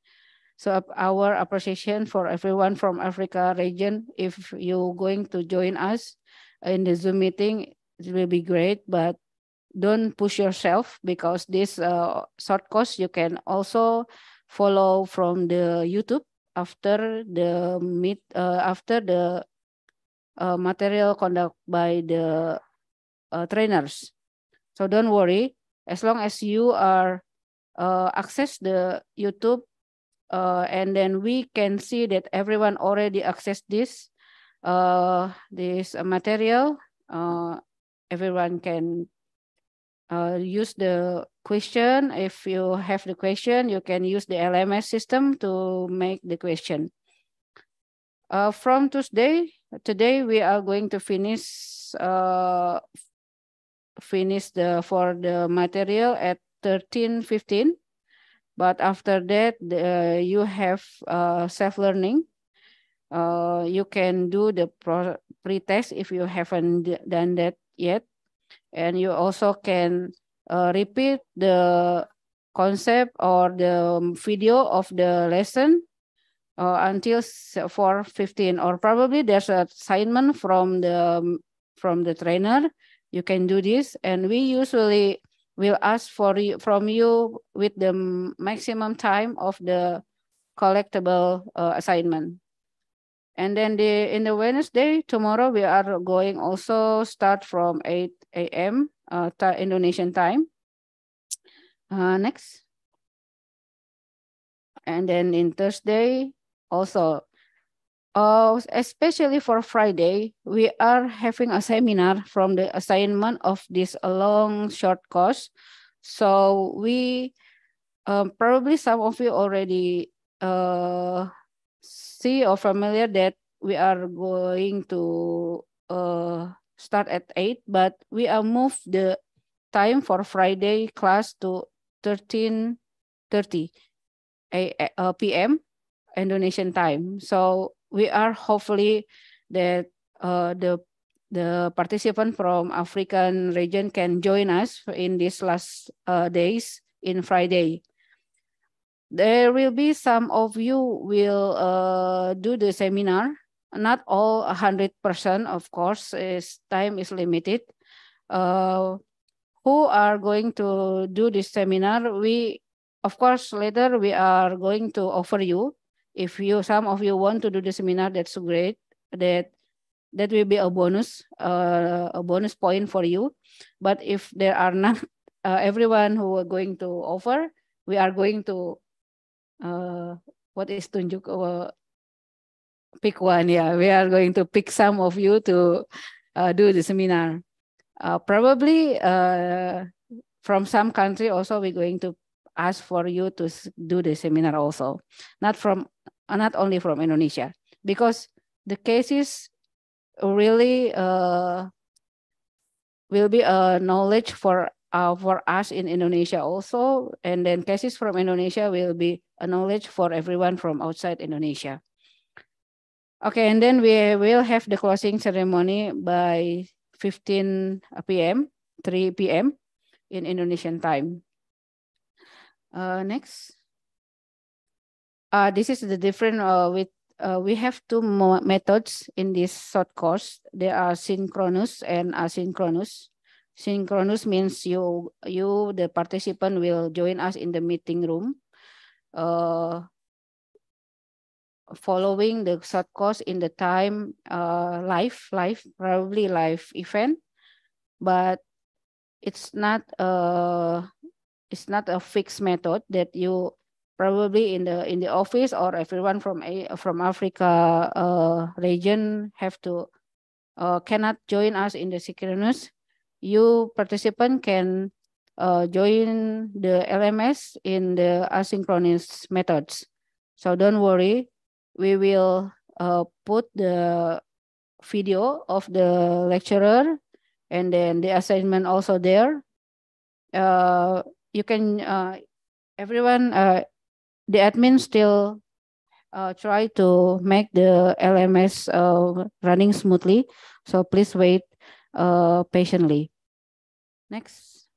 So our appreciation for everyone from Africa region. If you're going to join us in the Zoom meeting, it will be great, but don't push yourself because this uh, short course you can also follow from the YouTube after the meet uh, after the uh, material conduct by the uh, trainers. So don't worry, as long as you are uh, access the YouTube uh, and then we can see that everyone already accessed this uh, this material. Uh, everyone can uh, use the question. If you have the question, you can use the LMS system to make the question. Uh, from Tuesday, Today we are going to finish uh, finish the for the material at 13.15. But after that, uh, you have uh, self-learning. Uh, you can do the pre-test if you haven't done that yet. And you also can uh, repeat the concept or the um, video of the lesson uh, until 4.15 or probably there's an assignment from the um, from the trainer you can do this and we usually will ask for you, from you with the maximum time of the collectible uh, assignment and then the in the wednesday tomorrow we are going also start from 8 a.m uh, indonesian time uh, next and then in thursday also. Uh, especially for Friday, we are having a seminar from the assignment of this long short course. So we um, probably some of you already uh, see or familiar that we are going to uh, start at 8, but we are moved the time for Friday class to 13.30 a, uh, p.m. Indonesian time. So we are hopefully that uh, the the participant from African region can join us in these last uh, days in Friday. There will be some of you will uh, do the seminar. Not all 100%, of course, is time is limited. Uh, who are going to do this seminar? We, of course, later we are going to offer you if you some of you want to do the seminar, that's great. That that will be a bonus, uh, a bonus point for you. But if there are not uh, everyone who are going to offer, we are going to uh, what is tunjuk uh, pick one. Yeah, we are going to pick some of you to uh, do the seminar. Uh, probably uh, from some country also we're going to ask for you to do the seminar also. Not from not only from Indonesia, because the cases really uh, will be a knowledge for uh, for us in Indonesia also, and then cases from Indonesia will be a knowledge for everyone from outside Indonesia. Okay, and then we will have the closing ceremony by 15 p.m., 3 p.m. in Indonesian time. Uh, next. Uh, this is the different uh, with uh, we have two methods in this short course. There are synchronous and asynchronous. Synchronous means you, you the participant will join us in the meeting room. Uh, following the short course in the time uh, live, live, probably live event, but it's not a, uh, it's not a fixed method that you probably in the in the office or everyone from a from Africa uh, region have to uh, cannot join us in the synchronous. You participant can uh, join the LMS in the asynchronous methods. So don't worry, we will uh, put the video of the lecturer and then the assignment also there. Uh, you can uh, everyone the admin still uh, try to make the LMS uh, running smoothly. So please wait uh, patiently. Next.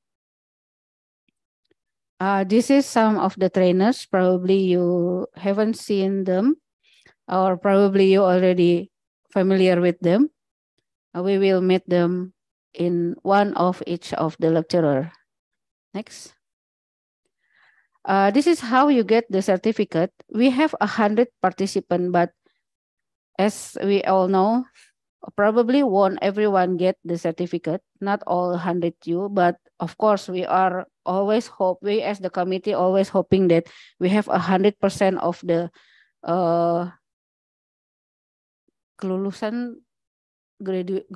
Uh, this is some of the trainers. Probably you haven't seen them or probably you already familiar with them. Uh, we will meet them in one of each of the lecturer. Next. Uh, this is how you get the certificate. We have 100 participants, but as we all know, probably won't everyone get the certificate, not all 100 you, but of course we are always hope, we as the committee always hoping that we have 100% of the uh, kelulusan graduate,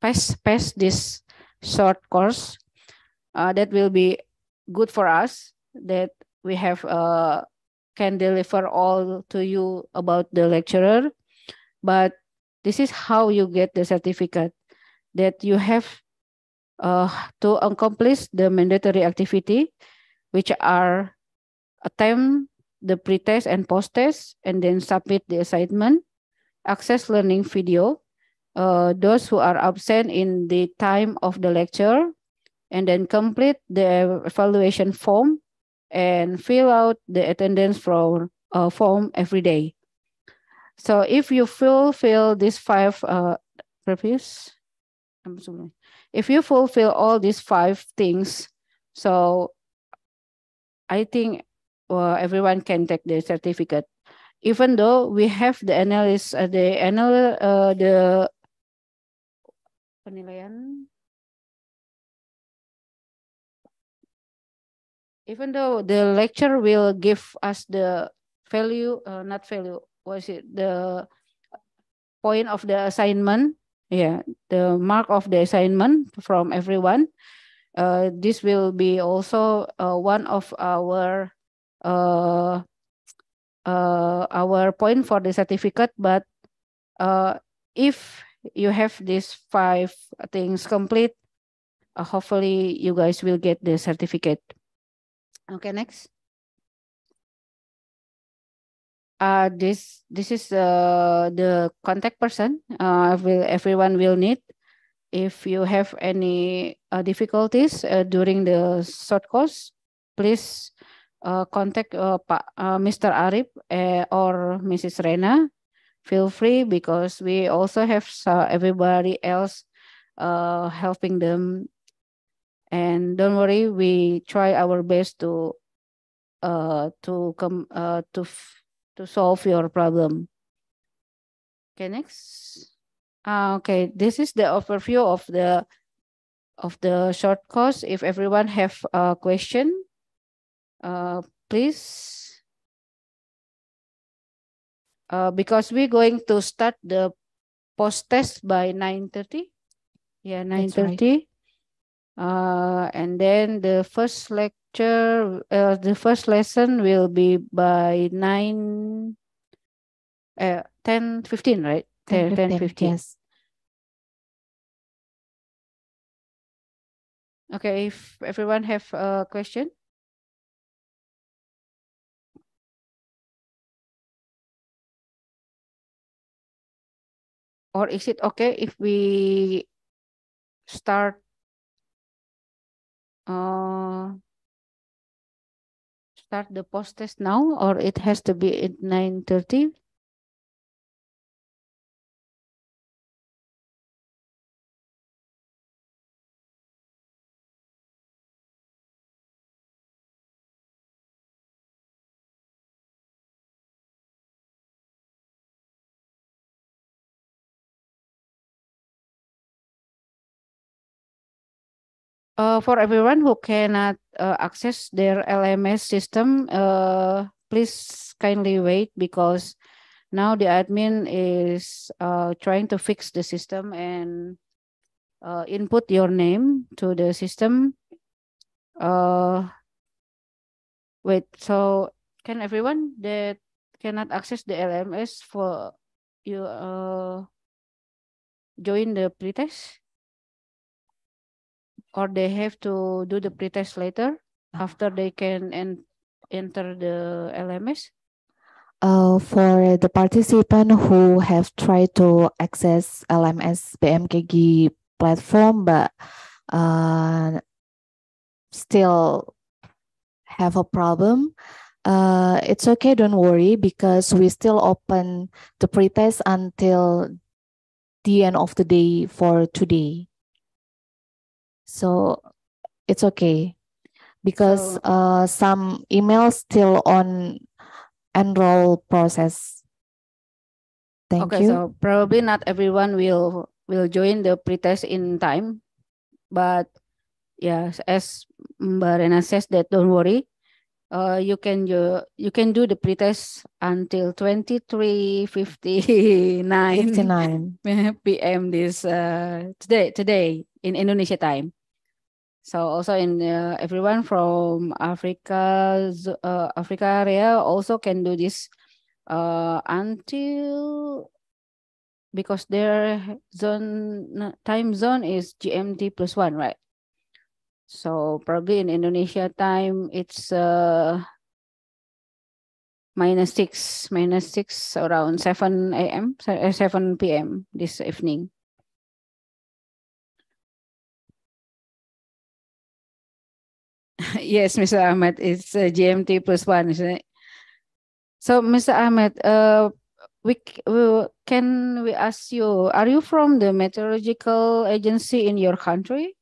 pass, pass this short course. Uh, that will be good for us that we have uh, can deliver all to you about the lecturer but this is how you get the certificate that you have uh, to accomplish the mandatory activity which are attempt the pretest and post-test and then submit the assignment access learning video uh, those who are absent in the time of the lecture and then complete the evaluation form and fill out the attendance form, uh, form every day. So if you fulfill these five uh, purpose, if you fulfill all these five things, so I think uh, everyone can take the certificate. Even though we have the analysis, uh, the anal, uh, the penilaian even though the lecture will give us the value, uh, not value, was it the point of the assignment? Yeah, the mark of the assignment from everyone. Uh, this will be also uh, one of our uh, uh our point for the certificate. But uh, if you have these five things complete, uh, hopefully you guys will get the certificate. Okay, next. Uh, this this is uh, the contact person uh, will, everyone will need if you have any uh, difficulties uh, during the short course please uh, contact uh, pa, uh, mr arif uh, or mrs rena feel free because we also have uh, everybody else uh, helping them and don't worry we try our best to uh to come uh to to solve your problem okay next uh, okay this is the overview of the of the short course if everyone have a question uh please uh because we're going to start the post test by 9 30 yeah 9 30 uh, and then the first lecture, uh, the first lesson will be by 9, uh, 10, 15, right? 10, 10, 10 15. Yes. Okay, if everyone have a question. Or is it okay if we start uh, start the post test now or it has to be at 9.30? Uh, for everyone who cannot uh, access their LMS system, uh, please kindly wait because now the admin is uh, trying to fix the system and uh, input your name to the system. Uh, wait, so can everyone that cannot access the LMS for you uh, join the pretest? or they have to do the pretest later uh-huh. after they can en- enter the LMS? Uh, for the participant who have tried to access LMS BMKG platform but uh, still have a problem, uh, it's okay, don't worry, because we still open the pretest until the end of the day for today. So it's okay because so, uh, some emails still on enroll process. Thank okay, you. so probably not everyone will will join the pretest in time, but yes, as Barena says, that don't worry, uh, you can you, you can do the pretest until twenty three fifty nine p.m. this uh, today today in Indonesia time. So also in uh, everyone from Africa, uh, Africa area also can do this uh, until because their zone time zone is GMT plus one, right? So probably in Indonesia time it's uh, minus six, minus six around seven a.m. Eh, seven p.m. this evening. Yes, Mr. Ahmed, it's uh, GMT plus one. So, Mr. Ahmed, uh, we, we can we ask you? Are you from the meteorological agency in your country?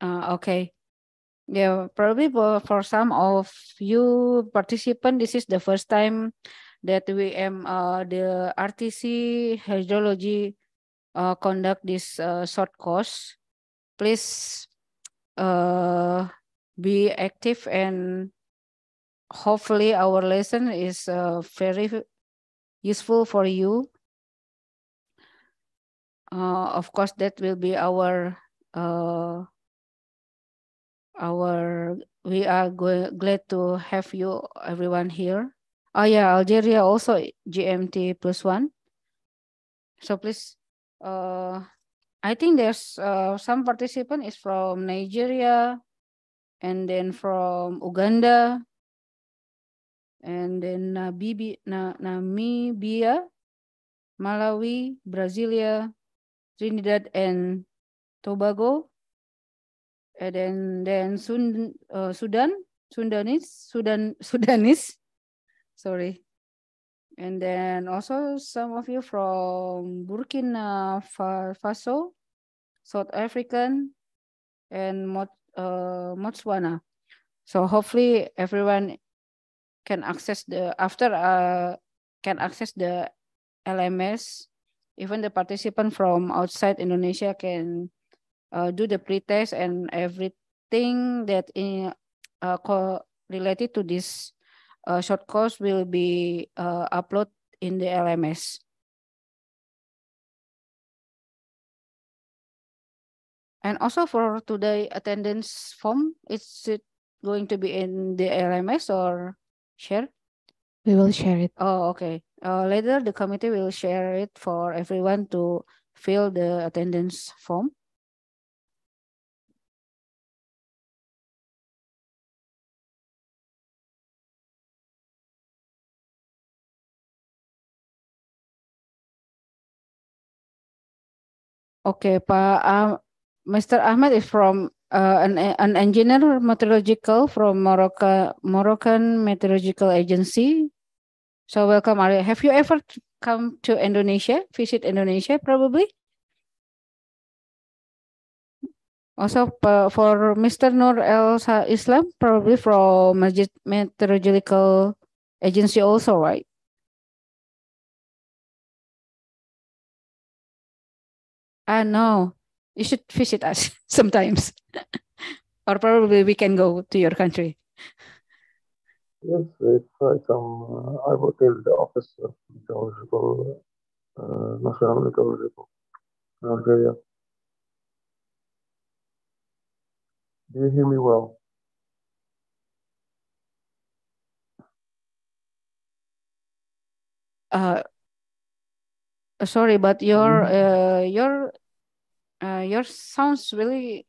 Uh, okay. Yeah, probably for, for some of you participants, this is the first time that we am uh, the RTC hydrology uh, conduct this uh, short course. Please uh, be active and hopefully our lesson is uh, very useful for you. Uh, of course, that will be our uh, our we are go- glad to have you everyone here. Oh yeah, Algeria also GMT plus one. So please, uh, I think there's uh, some participant is from Nigeria, and then from Uganda, and then Nabibi, uh, Na, Namibia, Malawi, Brasilia, Trinidad and Tobago, and eh, then then Sun, uh, Sudan, Sudanese, Sudan, Sudanese, sorry, and then also some of you from Burkina Faso, South African, and Mot, uh, Botswana. So hopefully everyone can access the after uh, can access the LMS. Even the participant from outside Indonesia can uh, do the pretest and everything that in uh, related to this uh, short course will be uh, uploaded in the LMS. And also for today attendance form, is it going to be in the LMS or share? We will share it. Oh, okay. Uh, later, the committee will share it for everyone to fill the attendance form. Okay, Pak um, Mr. Ahmed is from uh, an, an engineer meteorological from Morocco, Moroccan Meteorological Agency. So welcome, Arya. Have you ever come to Indonesia, visit Indonesia probably? Also uh, for Mr. Nur El Islam, probably from Meteorological Agency also, right? Ah, no, you should visit us sometimes. or probably we can go to your country. Yes, it's like um, I work in the office of meteorological, uh, national meteorological in Algeria. Do you hear me well? Uh, sorry, but your mm-hmm. uh, your uh, your sounds really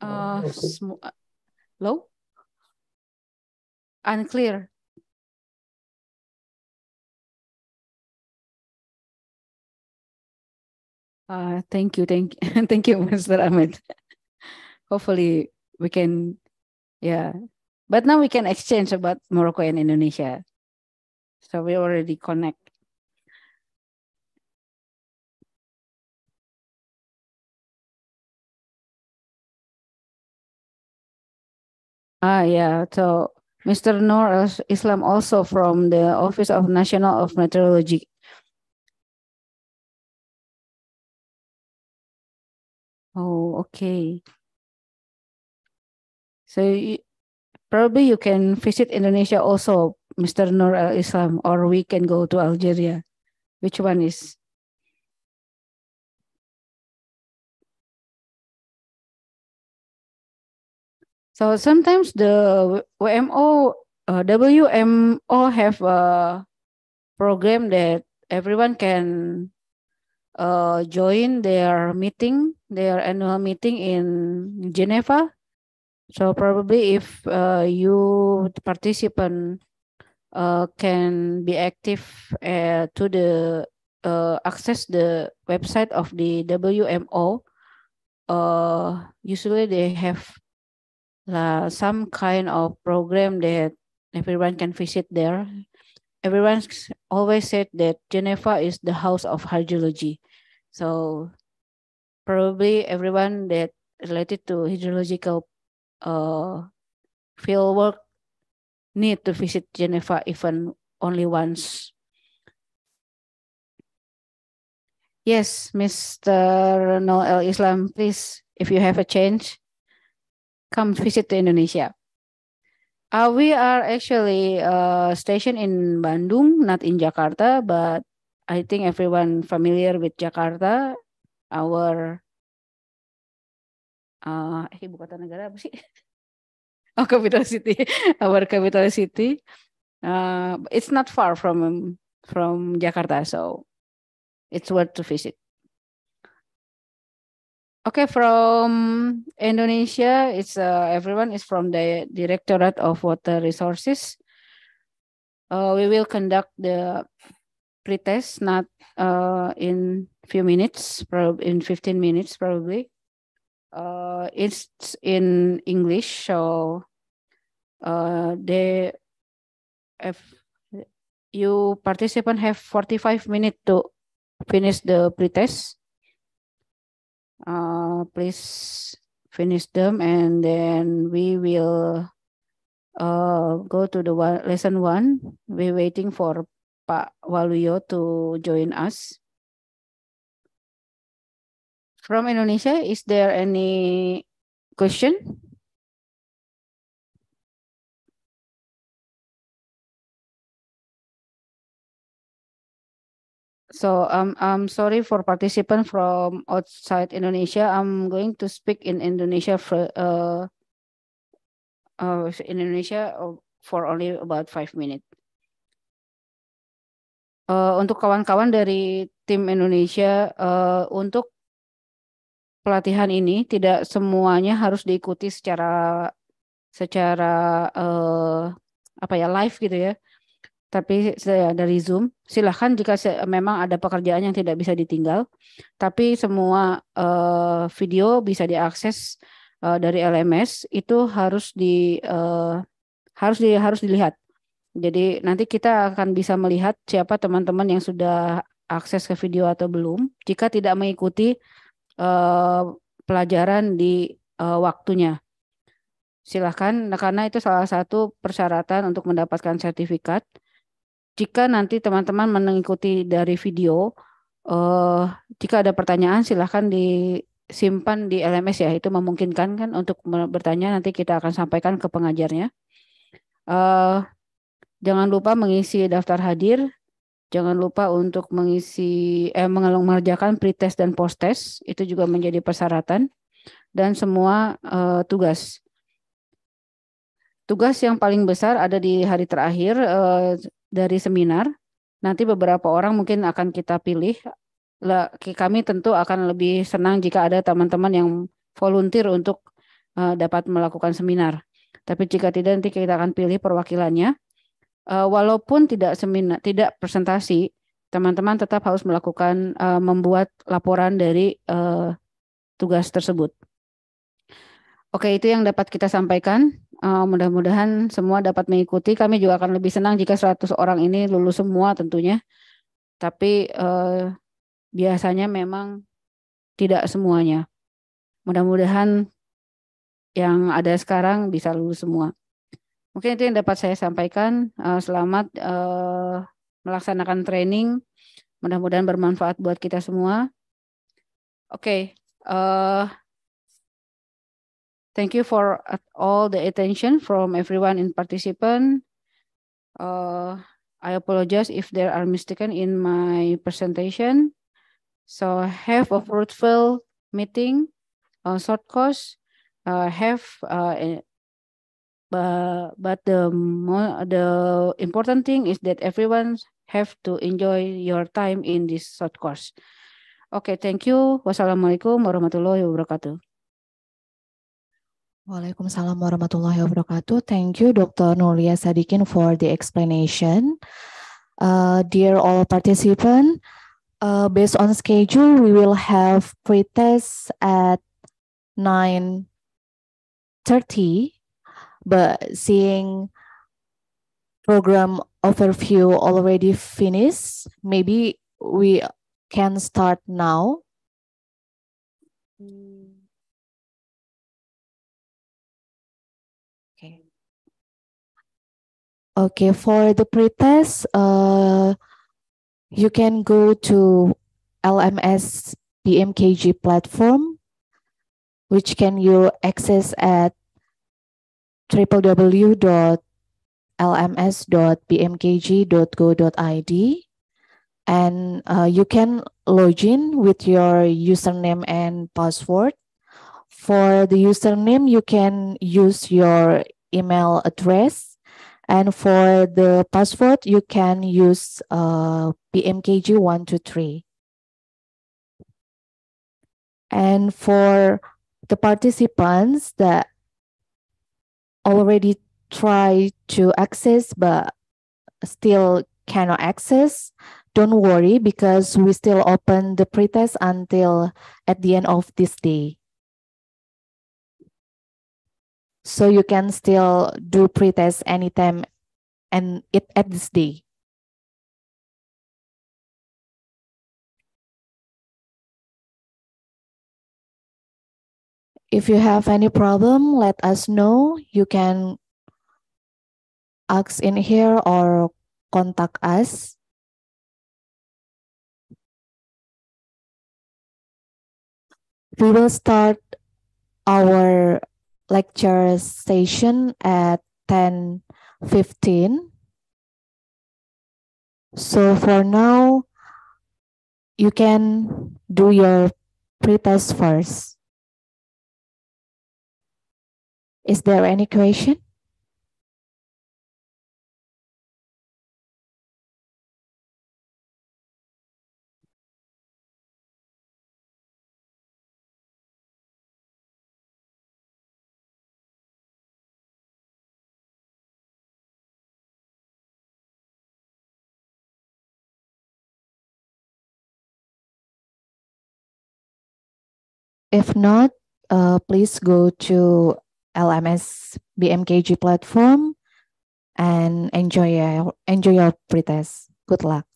oh, uh, okay. Uh, low, unclear. Uh, thank you, thank you, thank you, Mr. Ahmed. Hopefully, we can, yeah. But now we can exchange about Morocco and Indonesia. So we already connect. Ah, yeah. So Mr. Noor Islam also from the Office of National of Meteorology. Oh, okay. So you, probably you can visit Indonesia also, Mr. Noor Islam, or we can go to Algeria. Which one is So sometimes the WMO, uh, WMO have a program that everyone can uh, join their meeting, their annual meeting in Geneva. So probably if uh, you participant uh, can be active uh, to the uh, access the website of the WMO, uh, usually they have uh, some kind of program that everyone can visit there. Everyone always said that Geneva is the house of hydrology. So probably everyone that related to hydrological uh, field work need to visit Geneva even only once. Yes, Mr. Noel Islam, please, if you have a change. come visit to Indonesia. Uh, we are actually uh, stationed in Bandung, not in Jakarta, but I think everyone familiar with Jakarta. Our uh, ibu eh, kota negara apa sih? oh, capital city. Our capital city. Uh, it's not far from from Jakarta, so it's worth to visit. Okay, from Indonesia, it's uh, everyone is from the Directorate of Water Resources. Uh, we will conduct the pretest not uh, in few minutes, probably in 15 minutes probably. Uh, it's in English, so uh, they have, you participant have 45 minutes to finish the pretest uh, please finish them and then we will uh, go to the one, lesson one. We're waiting for Pak Waluyo to join us. From Indonesia, is there any question? So um, I'm sorry for participants from outside Indonesia. I'm going to speak in Indonesia for uh, uh, Indonesia uh, for only about five minutes. Uh, untuk kawan-kawan dari tim Indonesia, uh, untuk pelatihan ini tidak semuanya harus diikuti secara secara uh, apa ya live gitu ya tapi saya dari Zoom. Silahkan jika saya, memang ada pekerjaan yang tidak bisa ditinggal, tapi semua uh, video bisa diakses uh, dari LMS itu harus di uh, harus di harus dilihat. Jadi nanti kita akan bisa melihat siapa teman-teman yang sudah akses ke video atau belum. Jika tidak mengikuti uh, pelajaran di uh, waktunya, silahkan. karena itu salah satu persyaratan untuk mendapatkan sertifikat jika nanti teman-teman mengikuti dari video, uh, jika ada pertanyaan silahkan disimpan di LMS ya. Itu memungkinkan kan untuk bertanya nanti kita akan sampaikan ke pengajarnya. Uh, jangan lupa mengisi daftar hadir. Jangan lupa untuk mengisi eh, mengerjakan pretest dan posttest. Itu juga menjadi persyaratan dan semua uh, tugas. Tugas yang paling besar ada di hari terakhir uh, dari seminar. Nanti beberapa orang mungkin akan kita pilih. Kami tentu akan lebih senang jika ada teman-teman yang volunteer untuk eh, dapat melakukan seminar. Tapi jika tidak nanti kita akan pilih perwakilannya. Eh, walaupun tidak seminar, tidak presentasi, teman-teman tetap harus melakukan eh, membuat laporan dari tugas tersebut. Oke, itu yang dapat kita sampaikan. Uh, mudah-mudahan semua dapat mengikuti. Kami juga akan lebih senang jika 100 orang ini lulus semua tentunya. Tapi uh, biasanya memang tidak semuanya. Mudah-mudahan yang ada sekarang bisa lulus semua. Mungkin itu yang dapat saya sampaikan. Uh, selamat uh, melaksanakan training. Mudah-mudahan bermanfaat buat kita semua. Oke, okay. uh, Thank you for uh, all the attention from everyone in participant. Uh, I apologize if there are mistaken in my presentation. So have a fruitful meeting A short course. Uh, have uh, but, uh, but the more, the important thing is that everyone have to enjoy your time in this short course. Okay, thank you. Wassalamualaikum warahmatullahi wabarakatuh. Waalaikumsalam warahmatullahi wabarakatuh. Thank you, Dr. Nuria Sadikin, for the explanation. Uh, dear all participants, uh, based on schedule, we will have pre-test at 9.30, but seeing program overview already finished, maybe we can start now. Mm. Okay, for the pretest, uh, you can go to LMS BMKG platform, which can you access at www.lms.bmkg.go.id and uh, you can log in with your username and password. For the username, you can use your email address and for the password, you can use uh, PMKG123. And for the participants that already try to access but still cannot access, don't worry because we still open the pretest until at the end of this day so you can still do pretest anytime and it at this day if you have any problem let us know you can ask in here or contact us we will start our lecture station at 10.15. So for now, you can do your pretest first. Is there any question? If not, uh, please go to LMS BMKG platform and enjoy your, enjoy your pretest. Good luck.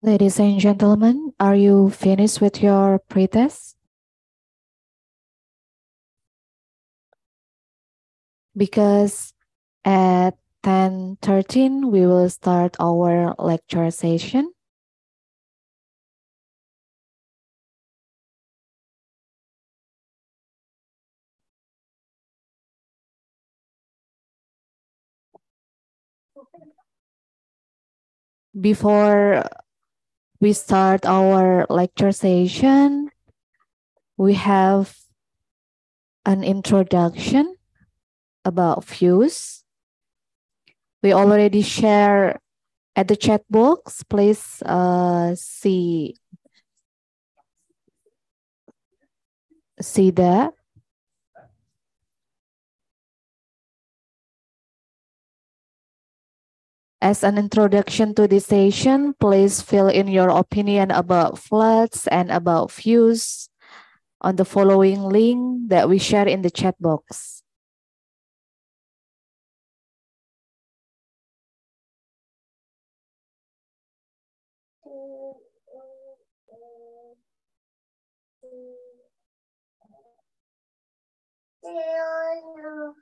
Ladies and gentlemen, are you finished with your pretest? Because at 10.13, we will start our lecture session. Before we start our lecture session, we have an introduction about fuse we already share at the chat box. Please uh, see see that. As an introduction to this session, please fill in your opinion about floods and about views on the following link that we share in the chat box. still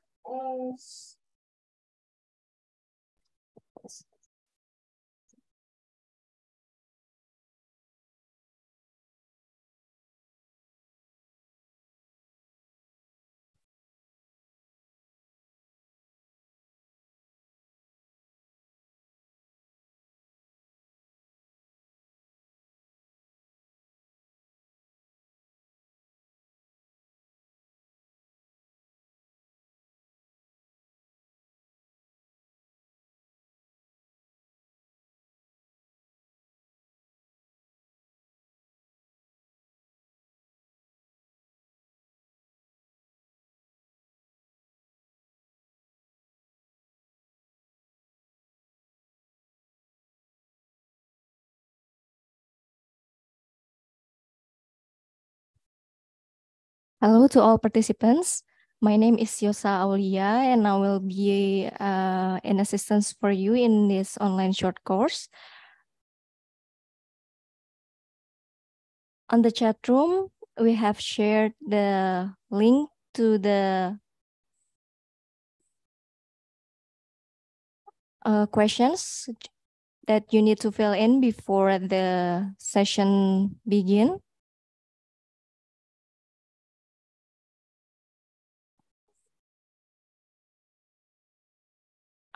Hello to all participants. My name is Yosa Aulia and I will be uh, an assistance for you in this online short course. On the chat room, we have shared the link to the uh, questions that you need to fill in before the session begin.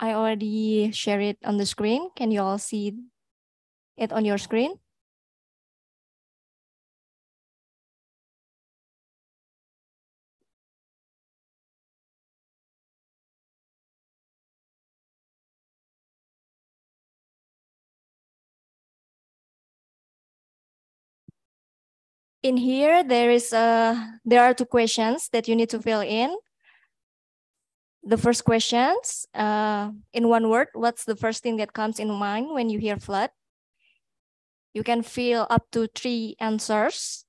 I already share it on the screen. Can you all see it on your screen? In here, there is a, there are two questions that you need to fill in the first questions uh, in one word what's the first thing that comes in mind when you hear flood you can fill up to three answers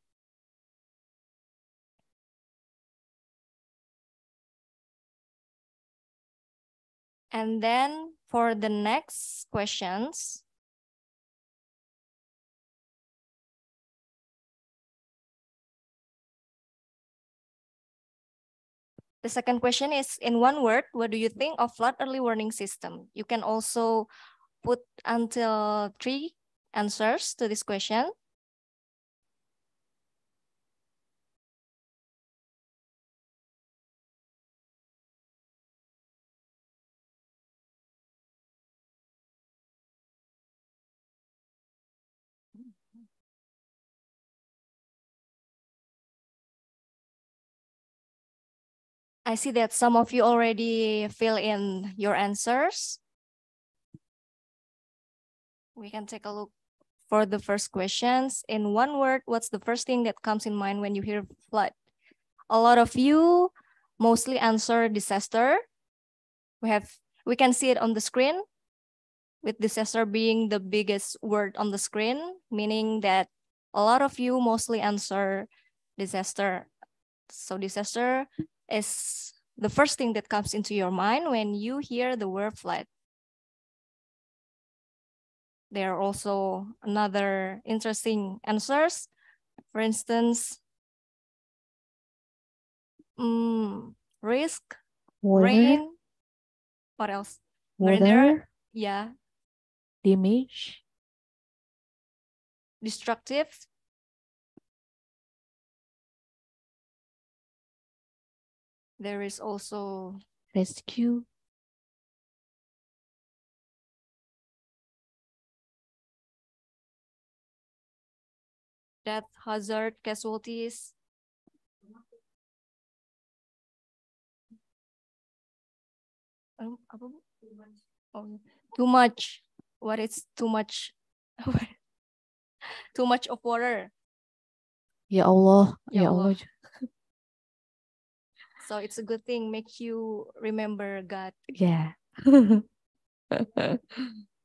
and then for the next questions The second question is, in one word, what do you think of flood early warning system? You can also put until three answers to this question. I see that some of you already fill in your answers. We can take a look for the first questions. In one word, what's the first thing that comes in mind when you hear flood? A lot of you mostly answer disaster. We have we can see it on the screen with disaster being the biggest word on the screen, meaning that a lot of you mostly answer disaster. So disaster is the first thing that comes into your mind when you hear the word flood? There are also another interesting answers. For instance, um, risk, Water. rain, what else? Weather yeah. Damage. Destructive. There is also rescue. Death, hazard, casualties, oh, oh, too much. What is too much? too much of water. Ya Allah, ya, ya Allah. So it's a good thing make you remember God. Yeah.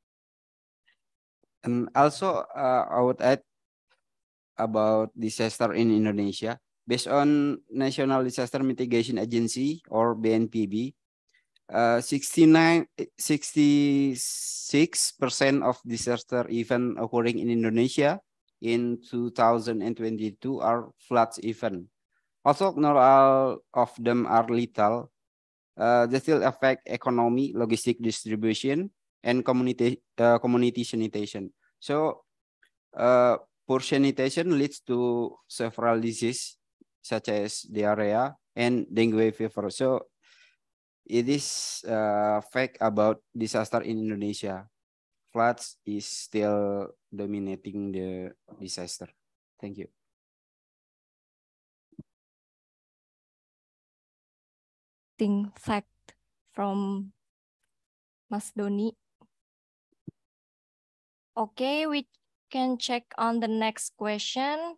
and also uh, I would add about disaster in Indonesia based on National Disaster Mitigation Agency or BNPB uh, 66% of disaster event occurring in Indonesia in 2022 are floods event Also, not all of them are lethal. Uh, they still affect economy, logistic distribution, and community uh, community sanitation. So, uh, poor sanitation leads to several diseases such as diarrhea and dengue fever. So, it is uh, fact about disaster in Indonesia. Floods is still dominating the disaster. Thank you. interesting fact from Mas Doni. Okay, we can check on the next question.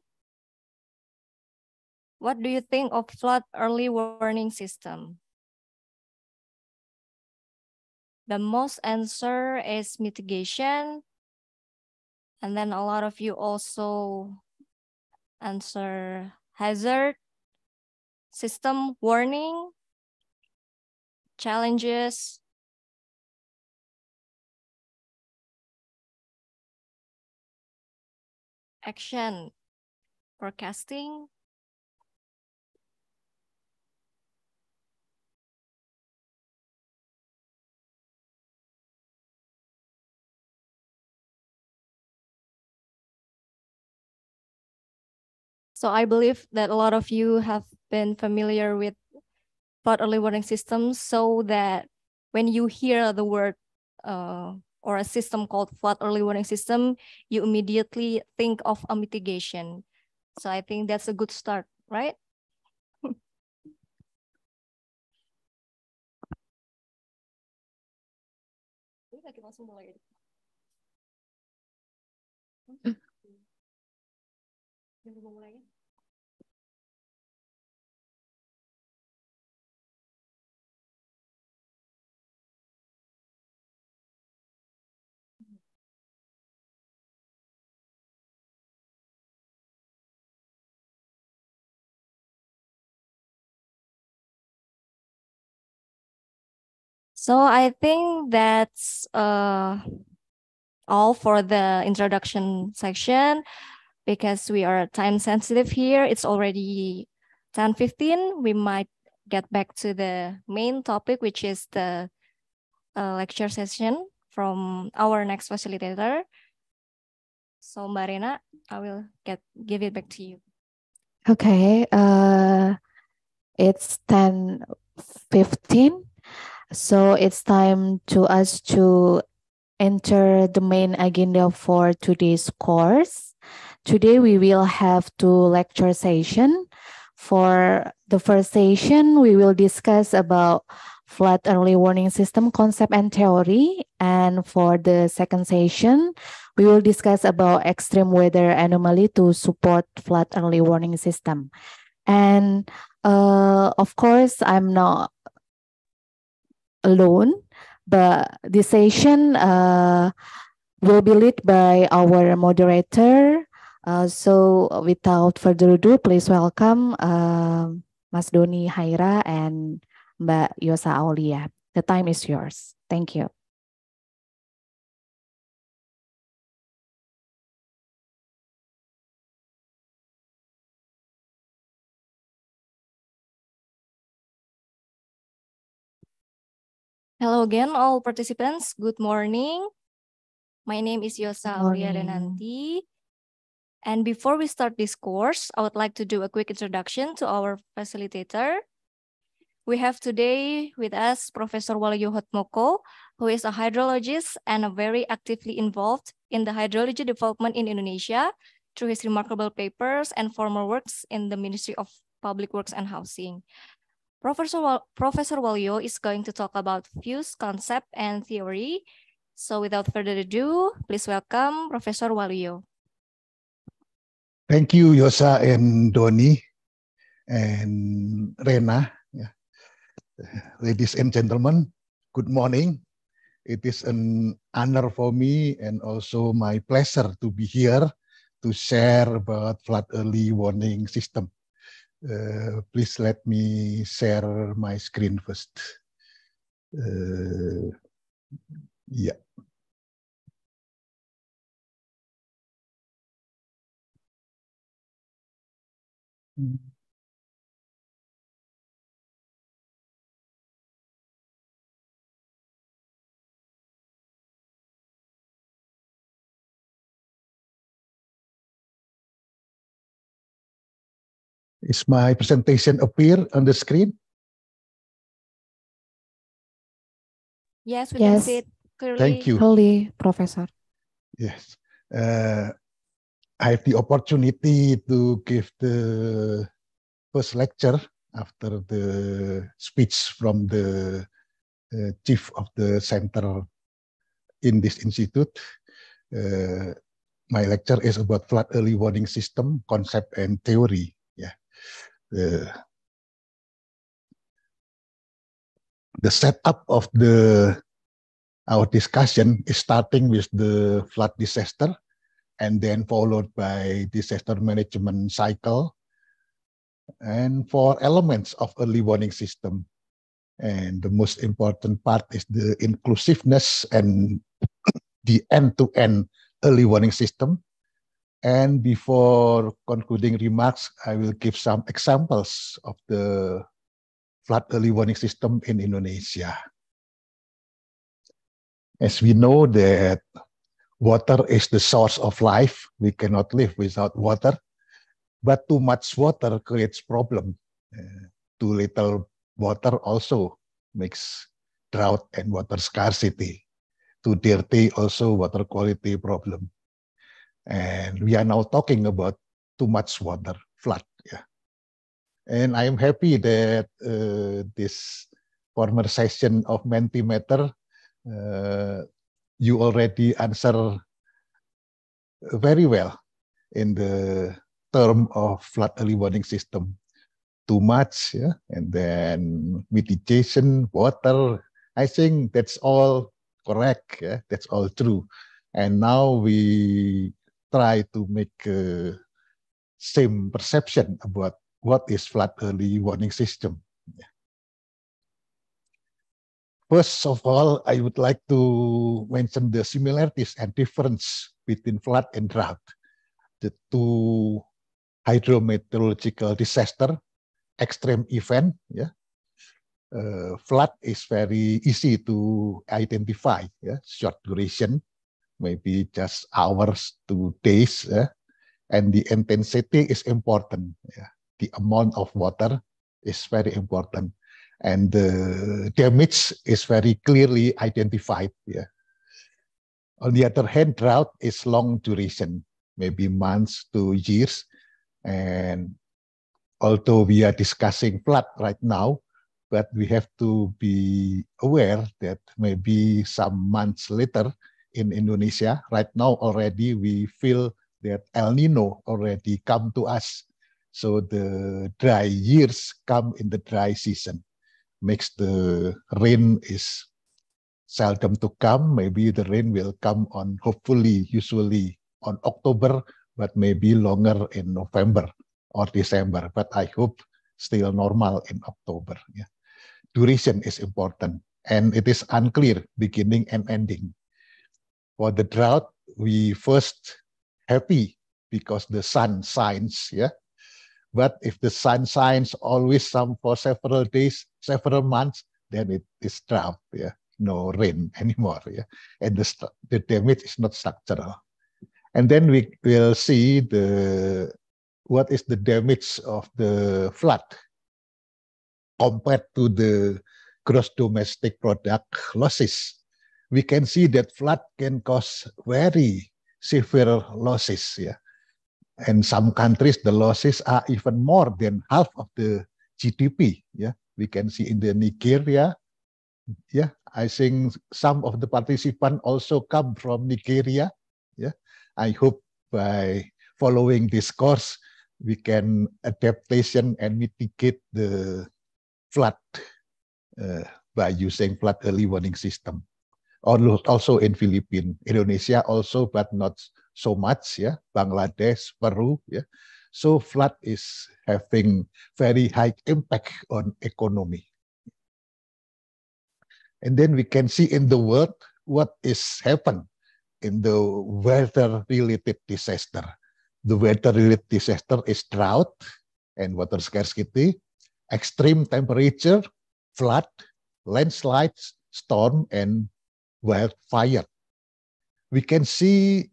What do you think of flood early warning system? The most answer is mitigation. And then a lot of you also answer hazard system warning challenges action forecasting So I believe that a lot of you have been familiar with spot early warning systems so that when you hear the word uh, or a system called flood early warning system, you immediately think of a mitigation. So I think that's a good start, right? So I think that's uh, all for the introduction section because we are time sensitive here. It's already 10.15. We might get back to the main topic, which is the uh, lecture session from our next facilitator. So Marina, I will get give it back to you. Okay, uh, it's 10.15. So it's time to us to enter the main agenda for today's course. Today we will have two lecture session. For the first session, we will discuss about flood early warning system concept and theory. And for the second session, we will discuss about extreme weather anomaly to support flood early warning system. And uh, of course, I'm not alone, but this session uh, will be led by our moderator. Uh, so without further ado, please welcome uh, Mas Doni Haira and Mbak Yosa Aulia. The time is yours. Thank you. Hello again, all participants. Good morning. My name is Yosa Aulia Renanti. And before we start this course, I would like to do a quick introduction to our facilitator. We have today with us Professor Waluyo Hotmoko, who is a hydrologist and a very actively involved in the hydrology development in Indonesia through his remarkable papers and former works in the Ministry of Public Works and Housing. Professor, Professor Walio is going to talk about fuse concept, and theory. So without further ado, please welcome Professor Walio. Thank you, Yosa and Doni and Rena. Yeah. Ladies and gentlemen, good morning. It is an honor for me and also my pleasure to be here to share about flood early warning system. Uh, please let me share my screen first. Uh, yeah. Mm -hmm. Is my presentation appear on the screen? Yes, we yes. can see it clearly. Thank you. Holy Professor. Yes. Uh, I have the opportunity to give the first lecture after the speech from the uh, chief of the center in this institute. Uh, my lecture is about flood early warning system concept and theory the uh, the setup of the our discussion is starting with the flood disaster and then followed by disaster management cycle and four elements of early warning system and the most important part is the inclusiveness and the end-to-end -end early warning system And before concluding remarks, I will give some examples of the flood early warning system in Indonesia. As we know that water is the source of life, we cannot live without water, but too much water creates problem. Uh, too little water also makes drought and water scarcity. Too dirty also water quality problem. And we are now talking about too much water flood. Yeah. And I am happy that uh, this session of Mentimeter, uh, you already answer very well in the term of flood early warning system. Too much, yeah, and then mitigation, water. I think that's all correct. Yeah, that's all true. And now we try to make a same perception about what is flood early warning system. First of all, I would like to mention the similarities and difference between flood and drought, the two hydrometeorological disaster, extreme event. Yeah, uh, flood is very easy to identify. Yeah, short duration, maybe just hours to days. Yeah? And the intensity is important. Yeah? The amount of water is very important. And the damage is very clearly identified. Yeah? On the other hand, drought is long duration, maybe months to years. And although we are discussing flood right now, but we have to be aware that maybe some months later in Indonesia. Right now, already we feel that El Nino already come to us. So the dry years come in the dry season, makes the rain is seldom to come. Maybe the rain will come on, hopefully, usually on October, but maybe longer in November or December. But I hope still normal in October. Yeah. Duration is important and it is unclear beginning and ending for the drought, we first happy because the sun shines, yeah. But if the sun shines always some for several days, several months, then it is drought, yeah. No rain anymore, yeah. And the, the damage is not structural. And then we will see the what is the damage of the flood compared to the gross domestic product losses we can see that flood can cause very severe losses. Yeah. And some countries, the losses are even more than half of the GDP. Yeah. We can see in the Nigeria. Yeah. I think some of the participants also come from Nigeria. Yeah. I hope by following this course, we can adaptation and mitigate the flood uh, by using flood early warning system also in Philippines, Indonesia also, but not so much. Yeah, Bangladesh, Peru. Yeah, so flood is having very high impact on economy. And then we can see in the world what is happen in the weather-related disaster. The weather-related disaster is drought and water scarcity, extreme temperature, flood, landslides, storm, and fired. We can see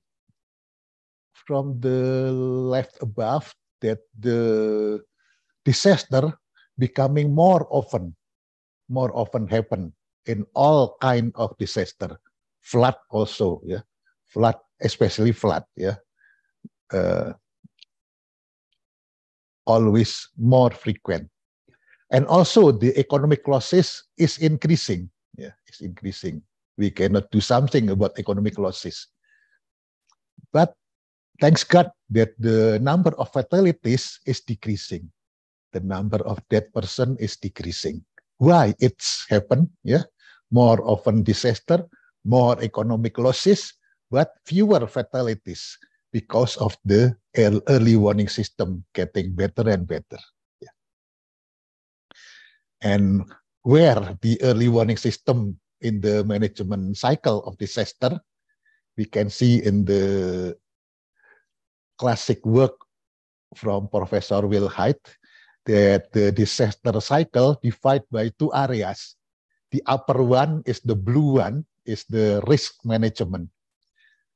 from the left above that the disaster becoming more often, more often happen in all kind of disaster. Flood also, yeah, flood especially flood, yeah, uh, always more frequent. And also the economic losses is increasing, yeah, is increasing we cannot do something about economic losses. But thanks God that the number of fatalities is decreasing. The number of dead person is decreasing. Why it's happen? Yeah, more often disaster, more economic losses, but fewer fatalities because of the early warning system getting better and better. Yeah. And where the early warning system in the management cycle of disaster. We can see in the classic work from Professor Will Hyde that the disaster cycle divided by two areas. The upper one is the blue one, is the risk management.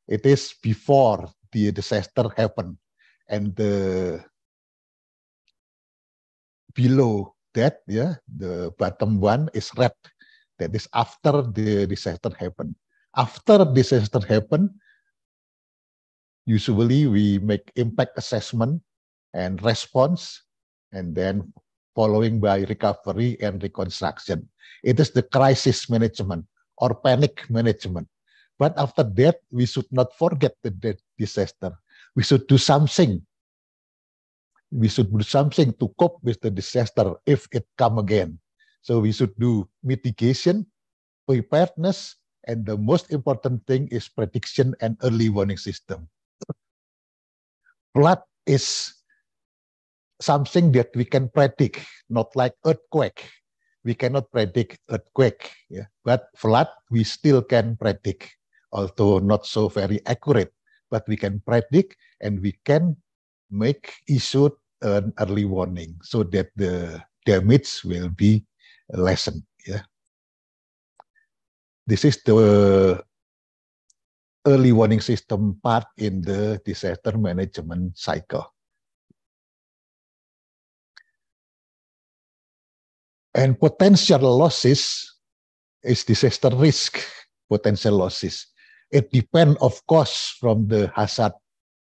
It is before the disaster happened. And the below that, yeah, the bottom one is red That is after the disaster happened. After disaster happened, usually we make impact assessment and response, and then following by recovery and reconstruction. It is the crisis management or panic management. But after that, we should not forget the disaster. We should do something. We should do something to cope with the disaster if it come again. So we should do mitigation, preparedness, and the most important thing is prediction and early warning system. Flood is something that we can predict, not like earthquake. We cannot predict earthquake, yeah. but flood we still can predict, although not so very accurate. But we can predict and we can make issue an early warning so that the damage will be lesson. ya. This is the early warning system part in the disaster management cycle. And potential losses is disaster risk, potential losses. It depends, of course, from the hazard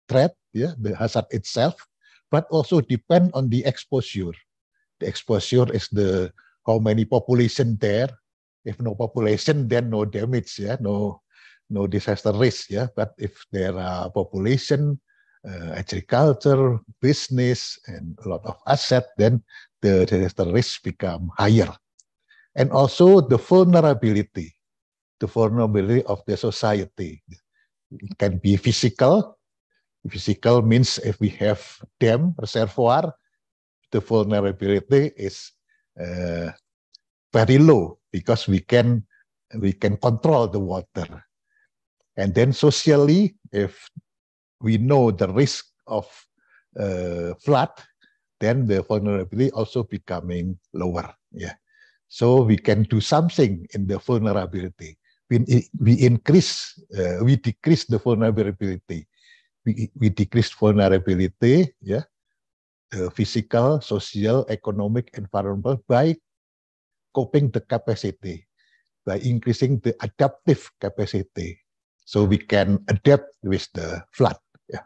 threat, yeah, the hazard itself, but also depend on the exposure. The exposure is the how many population there. If no population, then no damage, yeah, no no disaster risk, yeah. But if there are population, uh, agriculture, business, and a lot of asset, then the disaster risk become higher. And also the vulnerability, the vulnerability of the society. It can be physical. Physical means if we have dam, reservoir, the vulnerability is uh, very low because we can we can control the water. And then socially, if we know the risk of uh, flood, then the vulnerability also becoming lower. Yeah. So we can do something in the vulnerability. We, we increase, uh, we decrease the vulnerability. We, we decrease vulnerability, yeah, physical, eh, social, economic, environmental by coping the capacity, by increasing the adaptive capacity. So we can adapt with the flood. Yeah.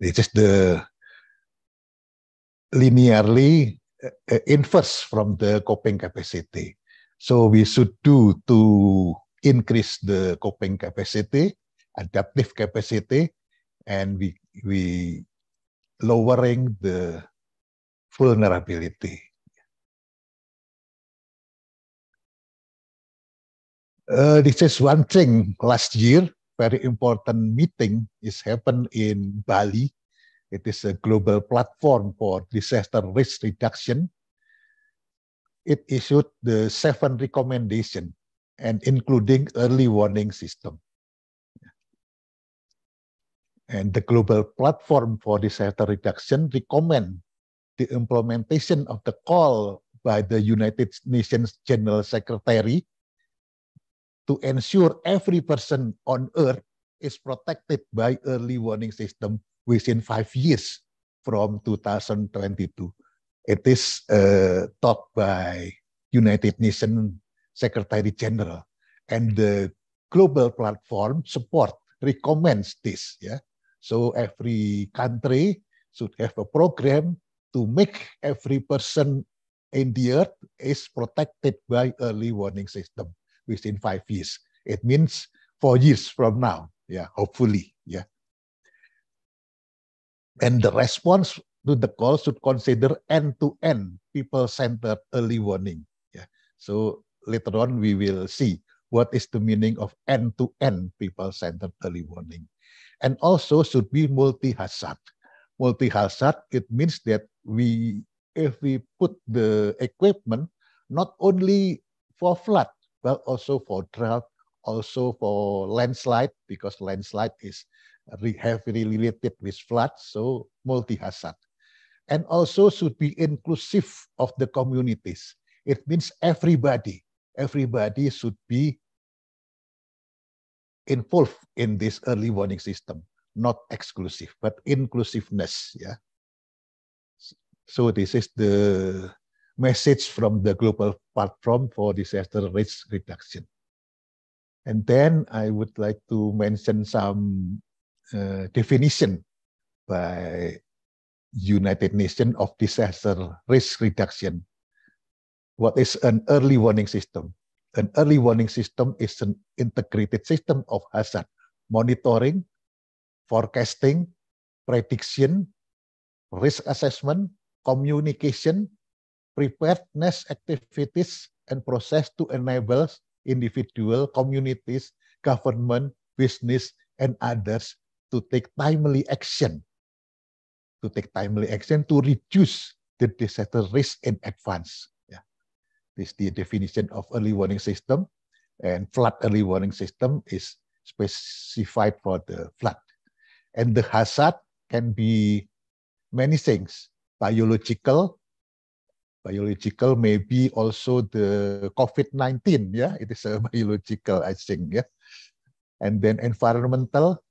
This is the linearly uh, inverse from the coping capacity. So we should do to increase the coping capacity, adaptive capacity, and we we lowering the vulnerability. Uh, this is one thing last year, very important meeting is happened in Bali. It is a global platform for disaster risk reduction. It issued the seven recommendation and including early warning system. And the global platform for disaster reduction recommend the implementation of the call by the United Nations General Secretary to ensure every person on earth is protected by early warning system within five years from 2022. It is uh, taught by United Nations Secretary General and the global platform support recommends this yeah. So every country should have a program to make every person in the earth is protected by early warning system within five years. It means four years from now. Yeah, hopefully. Yeah. And the response to the call should consider end-to-end people-centered early warning. Yeah. So later on we will see what is the meaning of end-to-end people-centered early warning and also should be multi-hazard. Multi-hazard, it means that we, if we put the equipment not only for flood, but also for drought, also for landslide, because landslide is heavily related with flood, so multi-hazard. And also should be inclusive of the communities. It means everybody, everybody should be involved in this early warning system, not exclusive, but inclusiveness. Yeah. So this is the message from the global platform for disaster risk reduction. And then I would like to mention some uh, definition by United Nations of disaster risk reduction. What is an early warning system? An early warning system is an integrated system of hazard monitoring, forecasting, prediction, risk assessment, communication, preparedness activities, and process to enable individual communities, government, business, and others to take timely action, to take timely action to reduce the disaster risk in advance is the definition of early warning system. And flood early warning system is specified for the flood. And the hazard can be many things, biological, biological maybe also the COVID-19, yeah, it is a biological, I think, yeah. And then environmental,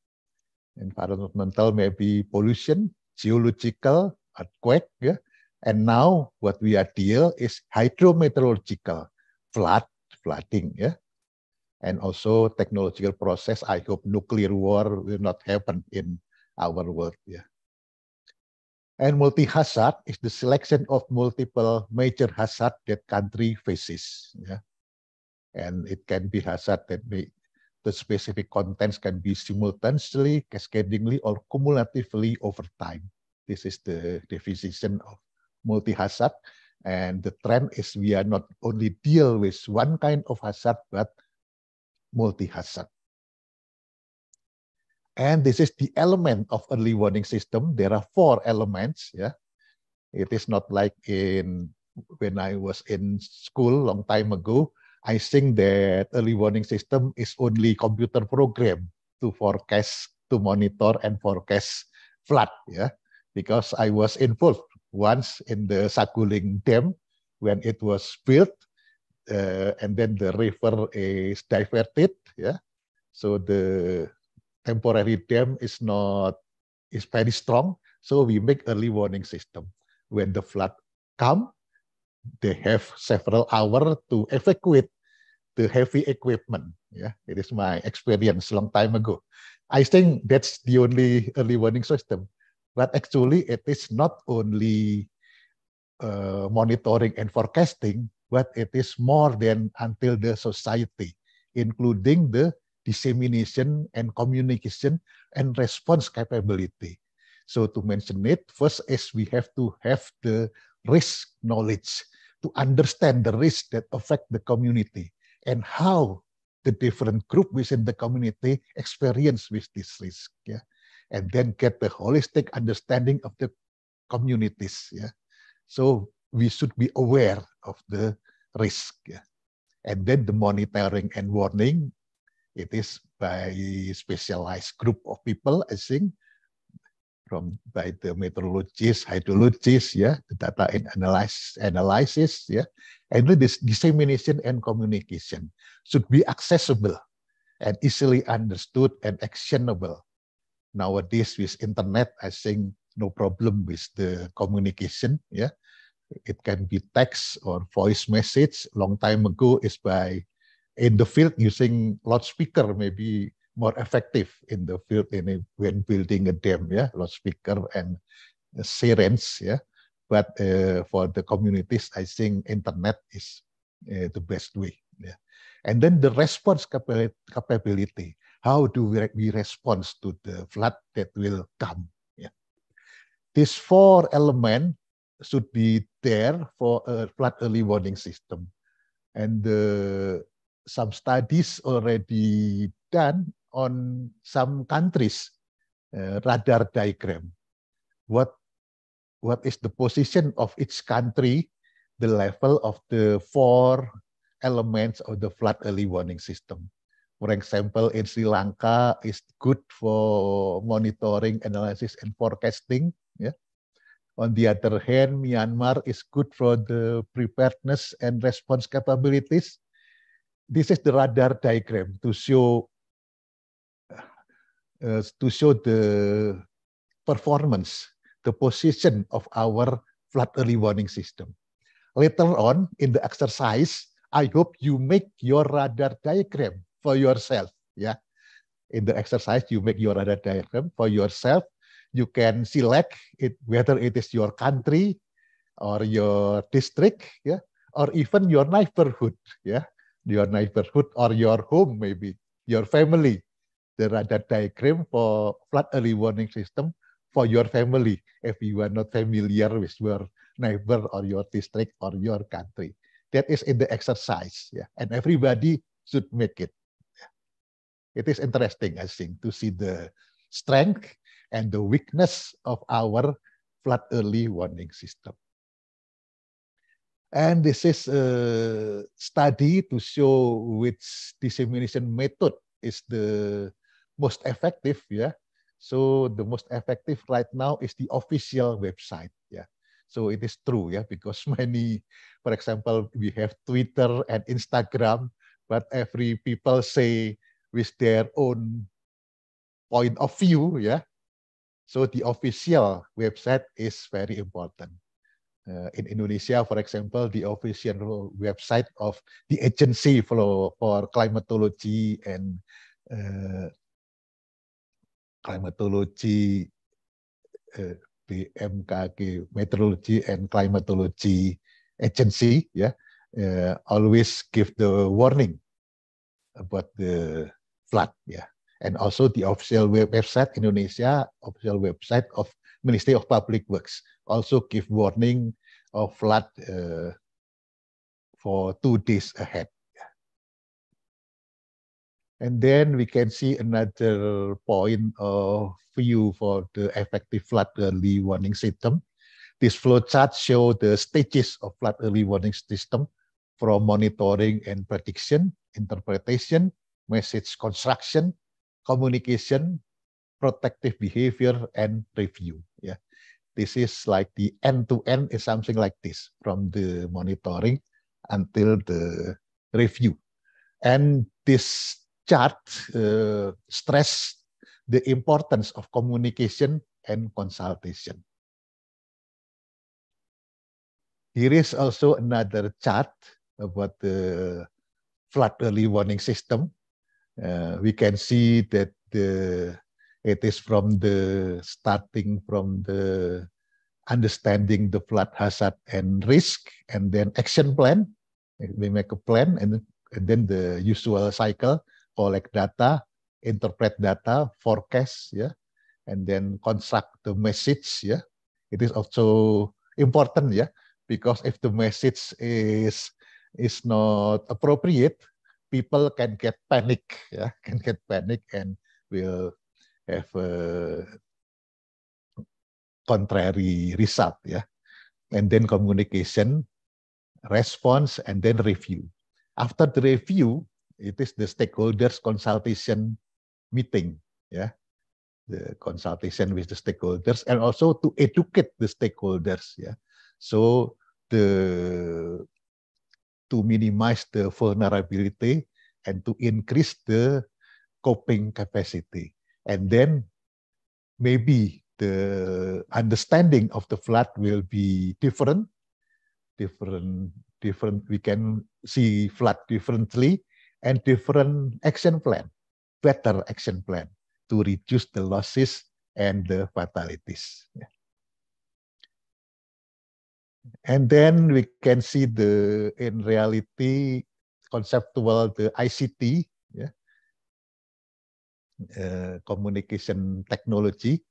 environmental maybe pollution, geological, earthquake, yeah, and now what we are deal is hydrometeorological flood, flooding, yeah. And also technological process. I hope nuclear war will not happen in our world, yeah. And multi-hazard is the selection of multiple major hazard that country faces, yeah. And it can be hazard that may, the specific contents can be simultaneously, cascadingly, or cumulatively over time. This is the definition of multi hazard and the trend is we are not only deal with one kind of hazard but multi hazard. And this is the element of early warning system. There are four elements. Yeah, it is not like in when I was in school long time ago. I think that early warning system is only computer program to forecast, to monitor and forecast flood. Yeah, because I was involved once in the Saguling Dam when it was built, uh, and then the river is diverted. Yeah, so the temporary dam is not is very strong. So we make early warning system. When the flood come, they have several hours to evacuate the heavy equipment. Yeah, it is my experience long time ago. I think that's the only early warning system But actually it is not only uh, monitoring and forecasting, but it is more than until the society, including the dissemination and communication and response capability. So to mention it, first is we have to have the risk knowledge to understand the risk that affect the community and how the different group within the community experience with this risk. Yeah. and then get the holistic understanding of the communities. Yeah? So we should be aware of the risk. Yeah? And then the monitoring and warning, it is by specialized group of people, I think, from by the meteorologists, hydrologists, yeah, the data and analysis, analysis, yeah, and then this dissemination and communication should be accessible and easily understood and actionable nowadays with internet, I think no problem with the communication. Yeah, it can be text or voice message. Long time ago is by in the field using loudspeaker maybe more effective in the field in a, when building a dam. Yeah, loudspeaker and sirens. Yeah, but uh, for the communities, I think internet is uh, the best way. Yeah. And then the response capability. how do we, we respond to the flood that will come. Yeah. These four elements should be there for a flood early warning system. And uh, some studies already done on some countries uh, radar diagram. What what is the position of each country, the level of the four elements of the flood early warning system. For example, in Sri Lanka is good for monitoring, analysis, and forecasting. Yeah. On the other hand, Myanmar is good for the preparedness and response capabilities. This is the radar diagram to show uh, to show the performance, the position of our flood early warning system. Later on in the exercise, I hope you make your radar diagram for yourself. Yeah, in the exercise you make your radar diagram for yourself. You can select it whether it is your country or your district, yeah, or even your neighborhood, yeah, your neighborhood or your home maybe your family. The radar diagram for flood early warning system for your family if you are not familiar with your neighbor or your district or your country. That is in the exercise, yeah. And everybody should make it it is interesting, I think, to see the strength and the weakness of our flood early warning system. And this is a study to show which dissemination method is the most effective. Yeah. So the most effective right now is the official website. Yeah. So it is true, yeah, because many, for example, we have Twitter and Instagram, but every people say with their own point of view ya yeah. so the official website is very important uh, in Indonesia for example the official website of the agency for for climatology and uh, climatology uh, BMKG meteorology and climatology agency ya yeah, uh, always give the warning about the flood. Yeah, and also the official web website Indonesia, official website of Ministry of Public Works, also give warning of flood uh, for two days ahead. And then we can see another point of view for the effective flood early warning system. This flowchart shows the stages of flood early warning system from monitoring and prediction, interpretation, message construction, communication, protective behavior, and review. Yeah, this is like the end-to-end is something like this from the monitoring until the review. And this chart uh, stress the importance of communication and consultation. Here is also another chart about the flood early warning system Uh, we can see that the it is from the starting from the understanding the flood hazard and risk and then action plan we make a plan and, and then the usual cycle collect data interpret data forecast yeah and then construct the message yeah it is also important yeah because if the message is is not appropriate people can get panic, yeah, can get panic and will have a contrary result, yeah. And then communication, response, and then review. After the review, it is the stakeholders consultation meeting, yeah. The consultation with the stakeholders and also to educate the stakeholders, yeah. So the to minimize the vulnerability and to increase the coping capacity. And then maybe the understanding of the flood will be different, different, different. We can see flood differently and different action plan, better action plan to reduce the losses and the fatalities. Yeah. And then we can see the in reality conceptual the ICT, yeah, ya. uh, communication technology,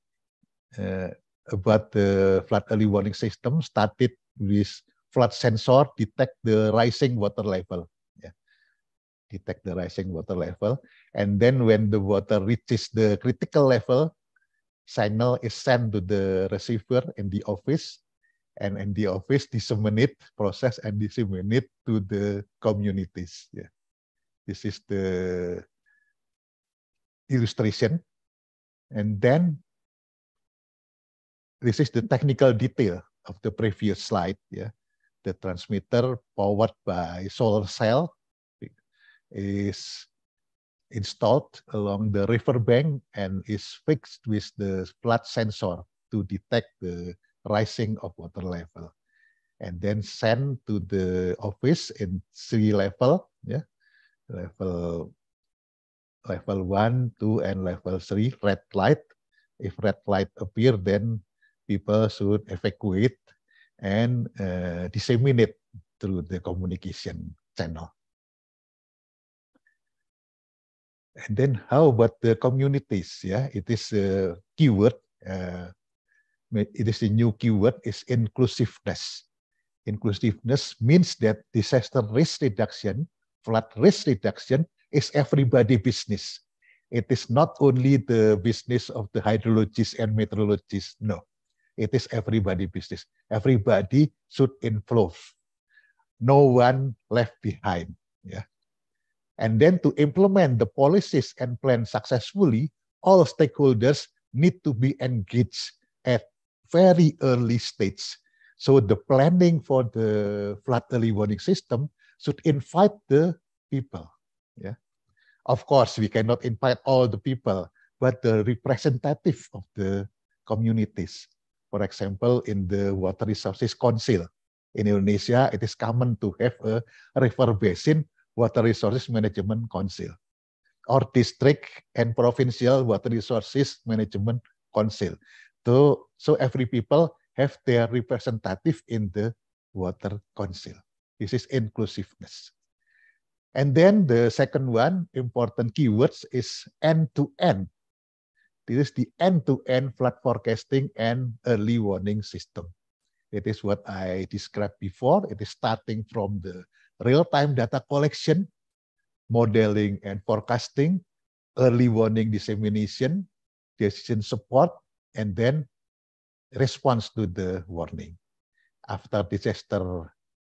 uh, about the flood early warning system started with flood sensor detect the rising water level. Yeah. Detect the rising water level. And then when the water reaches the critical level, signal is sent to the receiver in the office and in the office disseminate process and disseminate to the communities. Yeah. This is the illustration. And then this is the technical detail of the previous slide. Yeah. The transmitter powered by solar cell is installed along the river bank and is fixed with the flood sensor to detect the rising of water level and then send to the office in three level yeah level level one two and level three red light if red light appear then people should evacuate and uh, disseminate through the communication channel and then how about the communities yeah it is a keyword uh, it is a new keyword, is inclusiveness. Inclusiveness means that disaster risk reduction, flood risk reduction is everybody business. It is not only the business of the hydrologists and meteorologists, no. It is everybody business. Everybody should involve. No one left behind. Yeah. And then to implement the policies and plans successfully, all stakeholders need to be engaged at very early stage. So the planning for the flood early warning system should invite the people. Yeah. Of course, we cannot invite all the people, but the representative of the communities. For example, in the Water Resources Council in Indonesia, it is common to have a river basin water resources management council or district and provincial water resources management council So, so every people have their representative in the water council. This is inclusiveness. And then the second one, important keywords is end-to-end. This is the end to -end flood forecasting and early warning system. It is what I described before. It is starting from the real-time data collection, modeling and forecasting, early warning dissemination, decision support, and then response to the warning. After disaster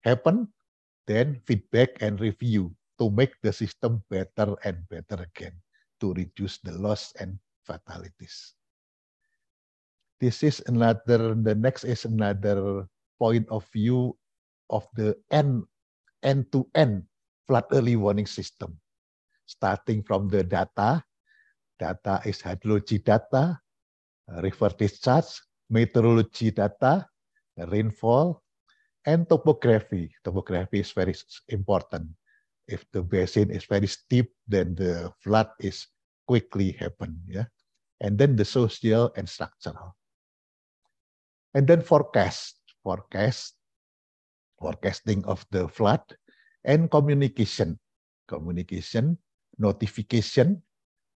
happen, then feedback and review to make the system better and better again to reduce the loss and fatalities. This is another, the next is another point of view of the end, end-to-end flood early warning system, starting from the data. Data is hydrology data, Eh, river discharge, meteorology data, rainfall, and topography. Topography is very important. If the basin is very steep, then the flood is quickly happen. Yeah? And then the social and structural. And then forecast, forecast, forecasting of the flood, and communication, communication, notification,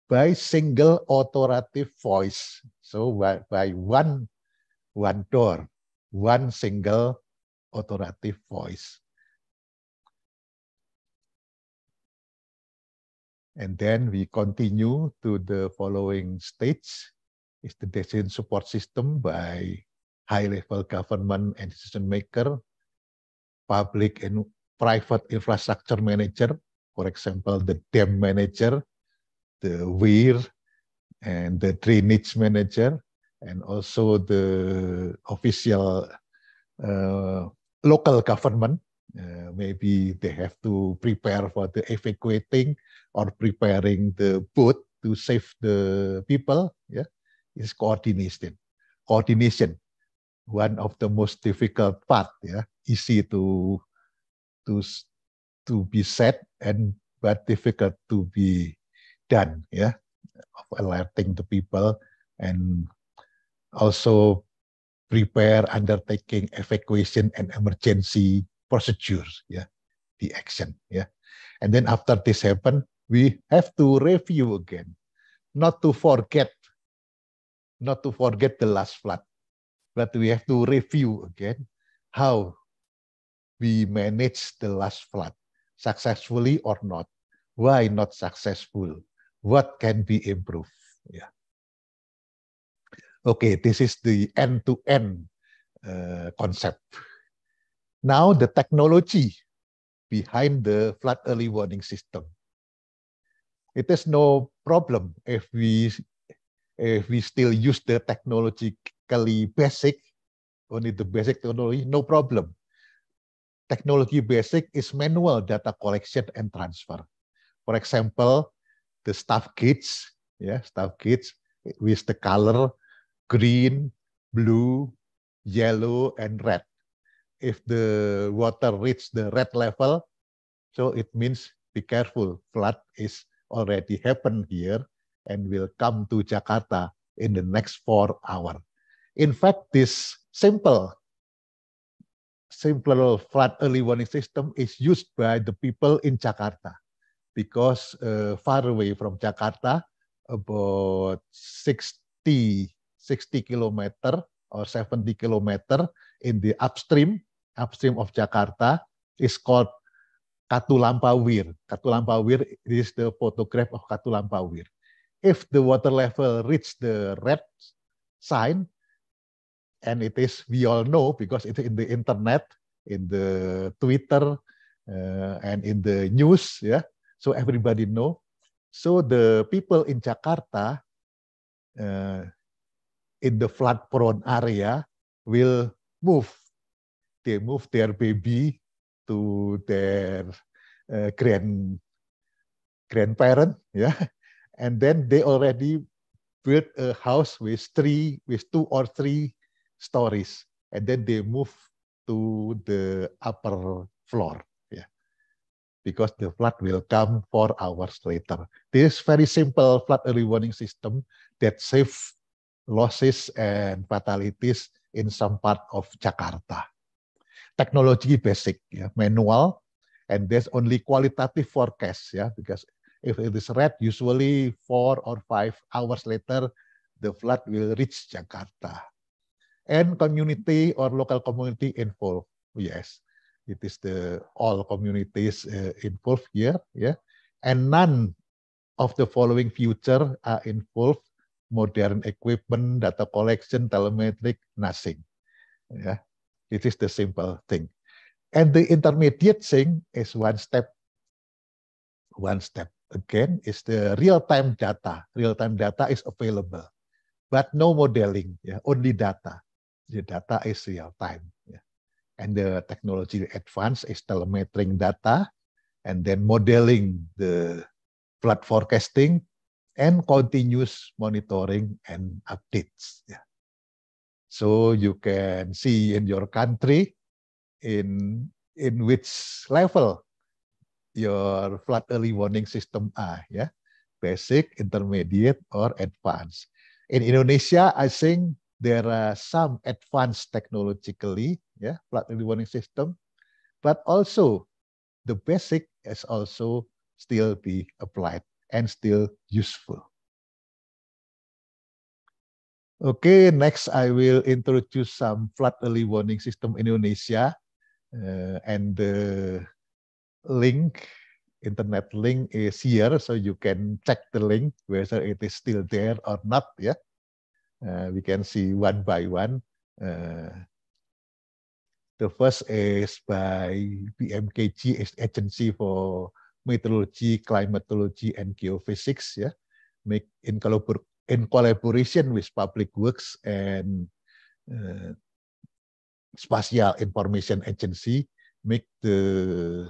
by single authoritative voice. So by, by one, one door, one single authoritative voice. And then we continue to the following stage is the decision support system by high-level government and decision maker, public and private infrastructure manager, for example, the dam manager, the Weir and the drainage niche manager and also the official uh, local government. Uh, maybe they have to prepare for the evacuating or preparing the boat to save the people. Yeah, is coordination. Coordination, one of the most difficult part. Yeah, easy to to to be said and but difficult to be done ya yeah, of alerting the people and also prepare undertaking evacuation and emergency procedures ya yeah, the action ya yeah. and then after this happen we have to review again not to forget not to forget the last flood but we have to review again how we manage the last flood successfully or not why not successful what can be improved. Yeah. Okay, this is the end-to-end -end, uh, concept. Now the technology behind the flood early warning system. It is no problem if we if we still use the technologically basic, only the basic technology, no problem. Technology basic is manual data collection and transfer. For example, the stuff kits, yeah, stuff kits with the color green, blue, yellow, and red. If the water reaches the red level, so it means be careful, flood is already happened here and will come to Jakarta in the next four hours. In fact, this simple, simple flood early warning system is used by the people in Jakarta. because uh, far away from Jakarta, about 60 60 kilometer or 70 kilometer in the upstream upstream of Jakarta is called Katulampawir. Katulampawir is the photograph of Katulampawir. If the water level reach the red sign, and it is we all know because it's in the internet, in the Twitter, uh, and in the news, yeah, so everybody know. So the people in Jakarta uh, in the flood prone area will move. They move their baby to their uh, grand grandparent, yeah, and then they already built a house with three with two or three stories, and then they move to the upper floor because the flood will come four hours later. This very simple flood early warning system that save losses and fatalities in some part of Jakarta. Technology basic, ya, manual, and there's only qualitative forecast, yeah. because if it is red, usually four or five hours later, the flood will reach Jakarta. And community or local community involved, yes. It is the all communities uh, involved here, yeah, and none of the following future are involved: modern equipment, data collection, telemetric, nothing. Yeah, it is the simple thing, and the intermediate thing is one step. One step again is the real-time data. Real-time data is available, but no modeling, yeah, only data. The data is real time and the technology advance is telemetering data and then modeling the flood forecasting and continuous monitoring and updates. Yeah. So you can see in your country in in which level your flood early warning system are, yeah, basic, intermediate, or advanced. In Indonesia, I think there are some advanced technologically ya, flood early warning system. But also the basic is also still be applied and still useful. Okay, next I will introduce some flood early warning system in Indonesia uh, and the link, internet link is here, so you can check the link whether it is still there or not. Yeah, uh, we can see one by one. Uh, The first is by BMKG, Agency for Meteorology, Climatology, and Geophysics, ya, yeah, make in, collabor in collaboration with Public Works and uh, Spatial Information Agency, make the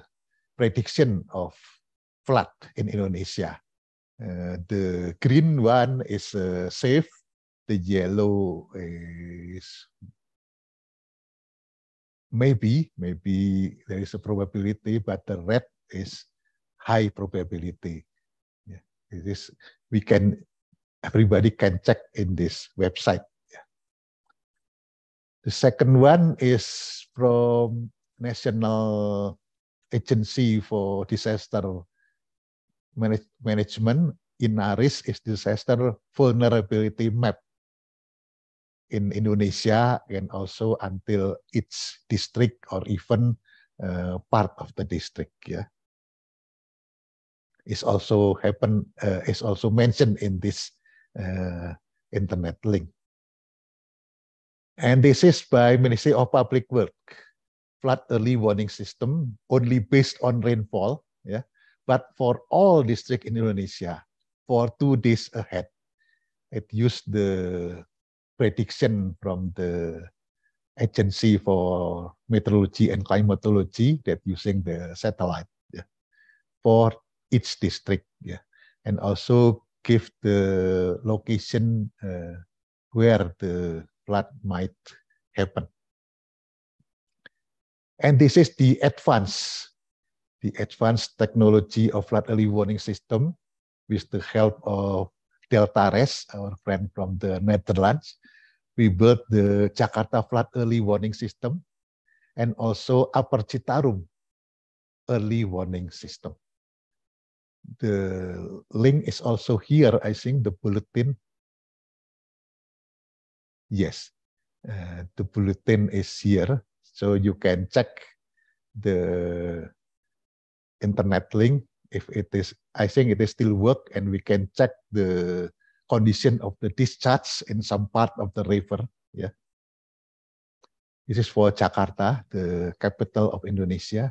prediction of flood in Indonesia. Uh, the green one is uh, safe, the yellow is maybe, maybe there is a probability, but the red is high probability. Yeah. It is, we can, everybody can check in this website. Yeah. The second one is from National Agency for Disaster Manage Management. INARIS is Disaster Vulnerability Map. in Indonesia and also until each district or even uh, part of the district. Yeah, is also happen uh, is also mentioned in this uh, internet link. And this is by Ministry of Public Work. Flood early warning system only based on rainfall. Yeah, but for all district in Indonesia for two days ahead, it used the prediction from the agency for meteorology and climatology that using the satellite yeah, for each district yeah and also give the location uh, where the flood might happen and this is the advanced the advanced technology of flood early warning system with the help of Delta Res, our friend from the Netherlands, we built the Jakarta Flood Early Warning System and also Upper Citarum Early Warning System. The link is also here, I think, the bulletin. Yes, uh, the bulletin is here. So you can check the internet link if it is I think it is still work and we can check the condition of the discharge in some part of the river. Yeah. This is for Jakarta, the capital of Indonesia,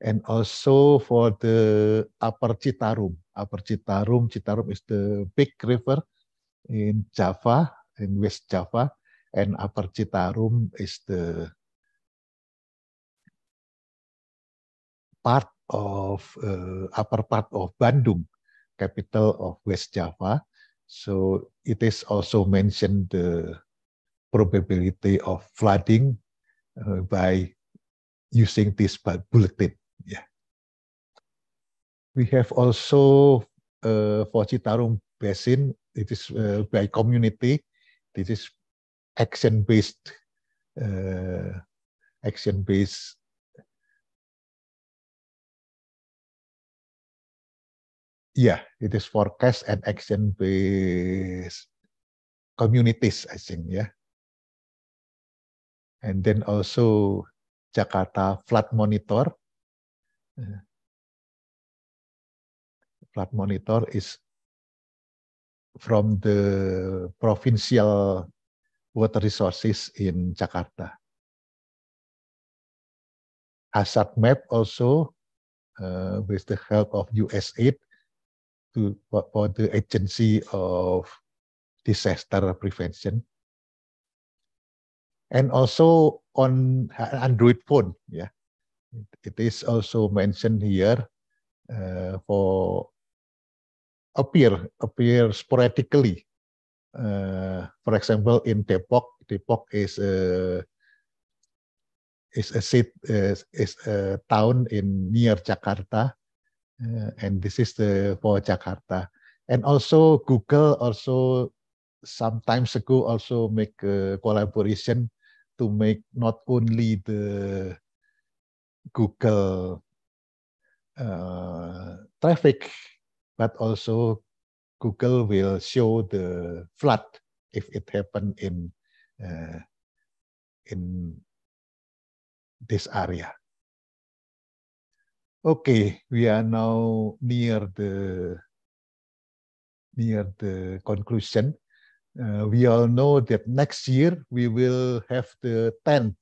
and also for the Upper Citarum. Upper Citarum, Citarum is the big river in Java, in West Java, and Upper Citarum is the part of uh, upper part of Bandung, capital of West Java. So it is also mentioned the probability of flooding uh, by using this bulletin. Yeah. We have also uh, for Citarum Basin, it is uh, by community, this is action-based uh, action-based Yeah, it is forecast and action-based communities, I think, yeah. And then also Jakarta Flood Monitor. Uh, Flood Monitor is from the provincial water resources in Jakarta. Hazard map also uh, with the help of USAID to for the agency of disaster prevention and also on android phone yeah it is also mentioned here uh, for appear appear sporadically uh, for example in depok depok is a is a sit is, is a town in near jakarta uh, and this is the for Jakarta. And also Google also sometimes ago also make a collaboration to make not only the Google uh, traffic, but also Google will show the flood if it happened in uh, in this area. Okay, we are now near the near the conclusion. Uh, we all know that next year we will have the 10th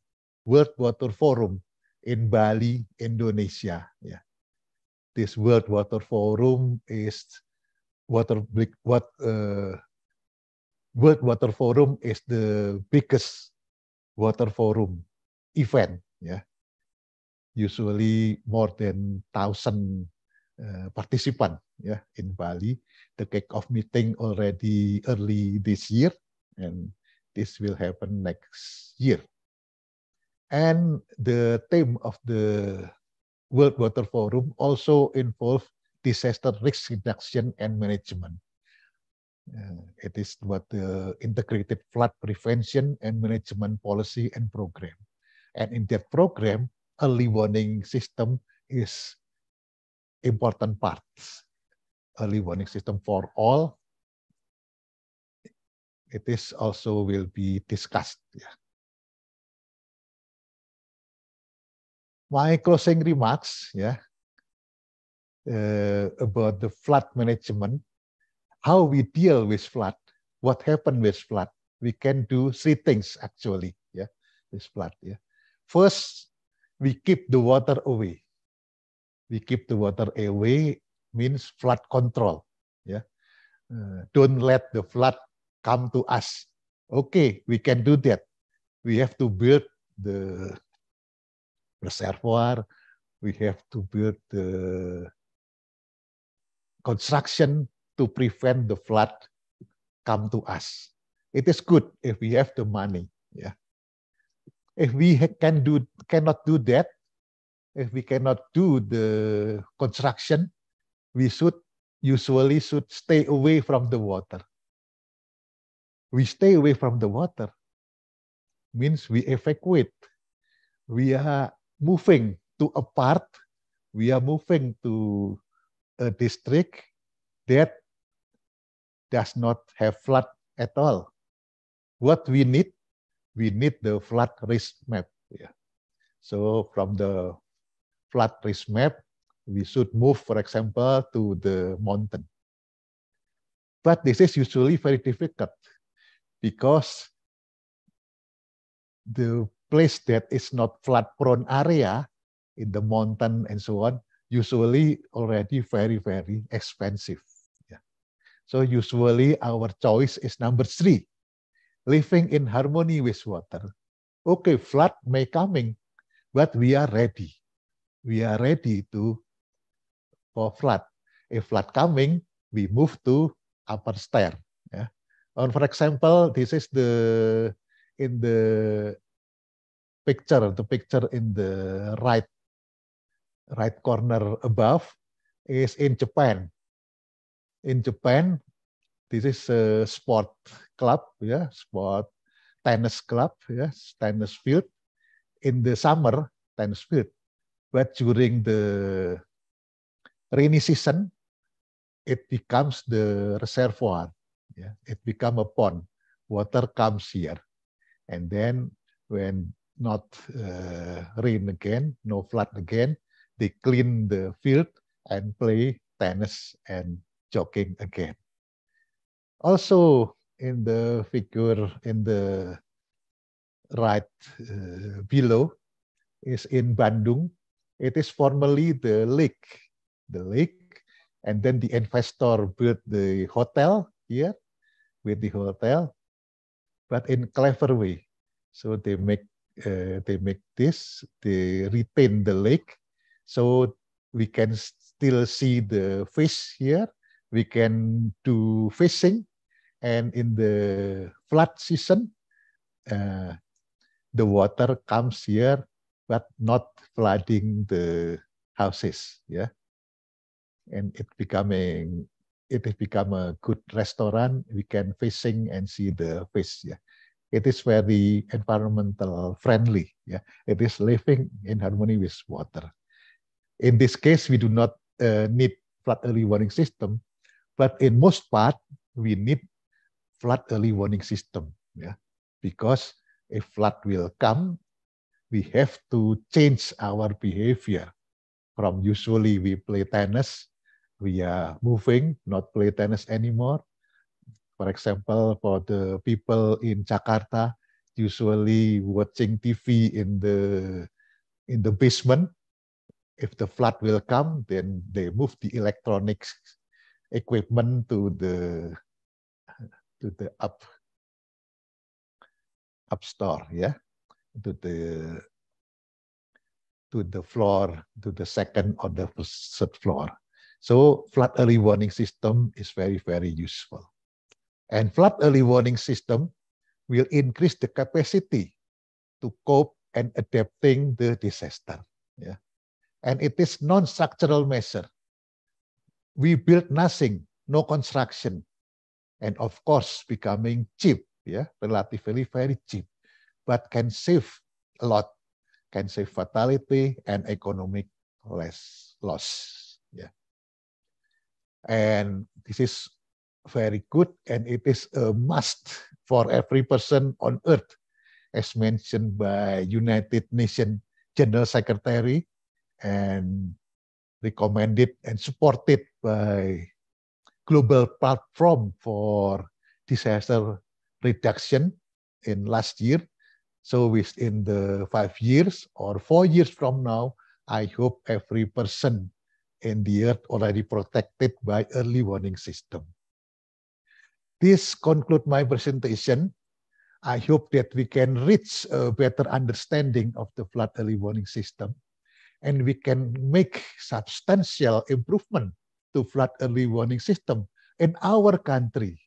World Water Forum in Bali, Indonesia. Yeah. This World Water Forum is water what uh, World Water Forum is the biggest water forum event. Yeah usually more than 1,000 uh, participants yeah, in Bali. The kick-off meeting already early this year, and this will happen next year. And the theme of the World Water Forum also involves disaster risk reduction and management. Uh, it is what the integrated flood prevention and management policy and program. And in that program, early warning system is important part. Early warning system for all. It is also will be discussed. Yeah. My closing remarks, yeah, uh, about the flood management, how we deal with flood, what happened with flood. We can do three things actually, yeah, with flood. Yeah, first we keep the water away. We keep the water away means flood control. yeah. Ya. uh, don't let the flood come to us. Okay, we can do that. We have to build the reservoir. We have to build the construction to prevent the flood come to us. It is good if we have the money. Yeah. If we can do, cannot do that, if we cannot do the construction, we should usually should stay away from the water. We stay away from the water means we evacuate. We are moving to a part, we are moving to a district that does not have flood at all. What we need we need the flood risk map. Yeah. So from the flood risk map, we should move, for example, to the mountain. But this is usually very difficult because the place that is not flood prone area in the mountain and so on, usually already very, very expensive. Yeah. So usually our choice is number three living in harmony with water. Okay, flood may coming, but we are ready. We are ready to for flood. If flood coming, we move to upper stair. Yeah. Or for example, this is the in the picture, the picture in the right right corner above is in Japan. In Japan, this is a sport club ya yeah, sport tennis club ya yeah, tennis field in the summer tennis field but during the rainy season it becomes the reservoir yeah it become a pond water comes here and then when not uh, rain again no flood again they clean the field and play tennis and jogging again also in the figure in the right uh, below is in Bandung. It is formerly the lake, the lake, and then the investor built the hotel here with the hotel, but in clever way. So they make uh, they make this they retain the lake, so we can still see the fish here. We can do fishing and in the flood season uh, the water comes here but not flooding the houses yeah and it becoming it has become a good restaurant we can facing and see the fish yeah it is very environmental friendly yeah it is living in harmony with water in this case we do not uh, need flood early warning system but in most part we need flood early warning system. Yeah? Because if flood will come, we have to change our behavior. From usually we play tennis, we are moving, not play tennis anymore. For example, for the people in Jakarta, usually watching TV in the in the basement. If the flood will come, then they move the electronics equipment to the to the up, up store, yeah, to the to the floor, to the second or the third floor. So flood early warning system is very, very useful. And flood early warning system will increase the capacity to cope and adapting the disaster. Yeah. And it is non-structural measure. We build nothing, no construction, and of course becoming cheap, yeah, relatively very cheap, but can save a lot, can save fatality and economic less loss. Yeah. And this is very good and it is a must for every person on earth, as mentioned by United Nations General Secretary and recommended and supported by global platform for disaster reduction in last year. So within the five years or four years from now, I hope every person in the earth already protected by early warning system. This concludes my presentation. I hope that we can reach a better understanding of the flood early warning system and we can make substantial improvement to flood early warning system in our country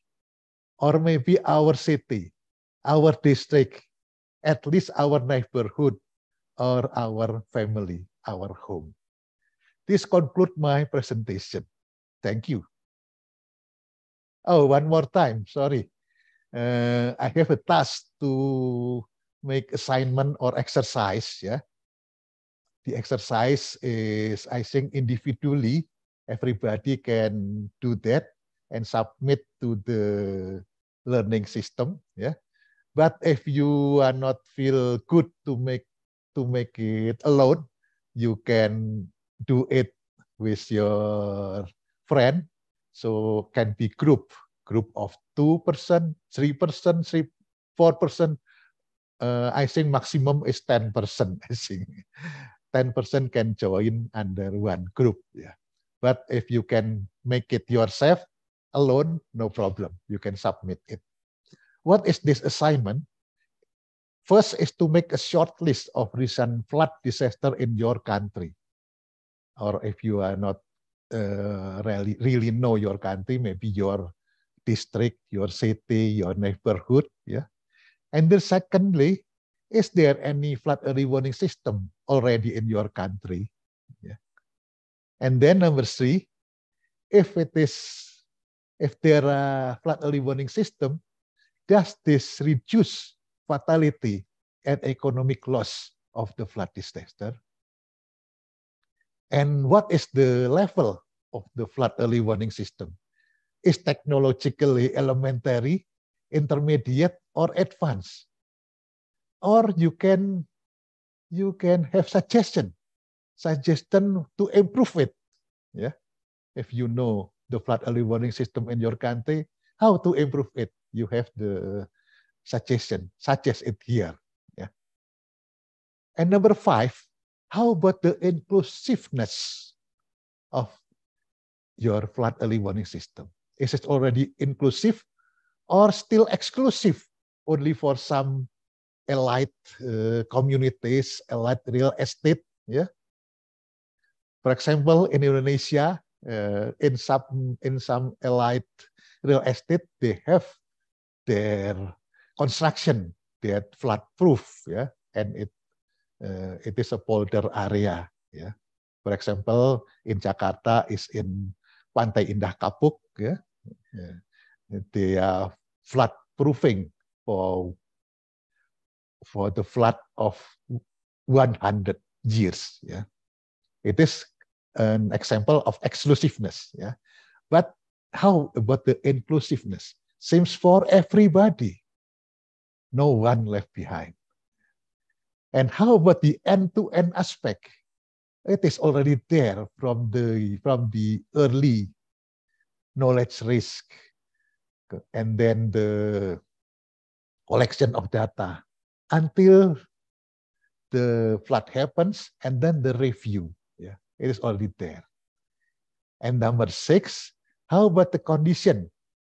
or maybe our city, our district, at least our neighborhood or our family, our home. This concludes my presentation. Thank you. Oh, one more time, sorry. Uh, I have a task to make assignment or exercise. Yeah, the exercise is I think individually everybody can do that and submit to the learning system yeah. but if you are not feel good to make to make it alone you can do it with your friend so can be group group of two person three person three four person uh, I think maximum is ten person. I think ten person can join under one group. Yeah. But if you can make it yourself alone, no problem. You can submit it. What is this assignment? First is to make a short list of recent flood disaster in your country. Or if you are not uh, really, really know your country, maybe your district, your city, your neighborhood. Yeah. And then secondly, is there any flood early warning system already in your country? And then number three, if it is if there are flood early warning system, does this reduce fatality and economic loss of the flood disaster? And what is the level of the flood early warning system? Is technologically elementary, intermediate, or advanced? Or you can you can have suggestion suggestion to improve it. Yeah. If you know the flood early warning system in your country, how to improve it, you have the suggestion, suggest it here. Yeah. And number five, how about the inclusiveness of your flood early warning system? Is it already inclusive or still exclusive only for some elite uh, communities, elite real estate? Yeah. For example, in Indonesia, uh, in some in some allied real estate, they have their construction that flood proof, yeah, and it uh, it is a polder area, yeah. For example, in Jakarta is in Pantai Indah Kapuk, yeah. Ya. yeah. They are flood proofing for for the flood of 100 years, yeah. It is an example of exclusiveness. Yeah, but how about the inclusiveness? Seems for everybody, no one left behind. And how about the end-to-end aspect? It is already there from the from the early knowledge risk, and then the collection of data until the flood happens, and then the review It is already there. And number six, how about the condition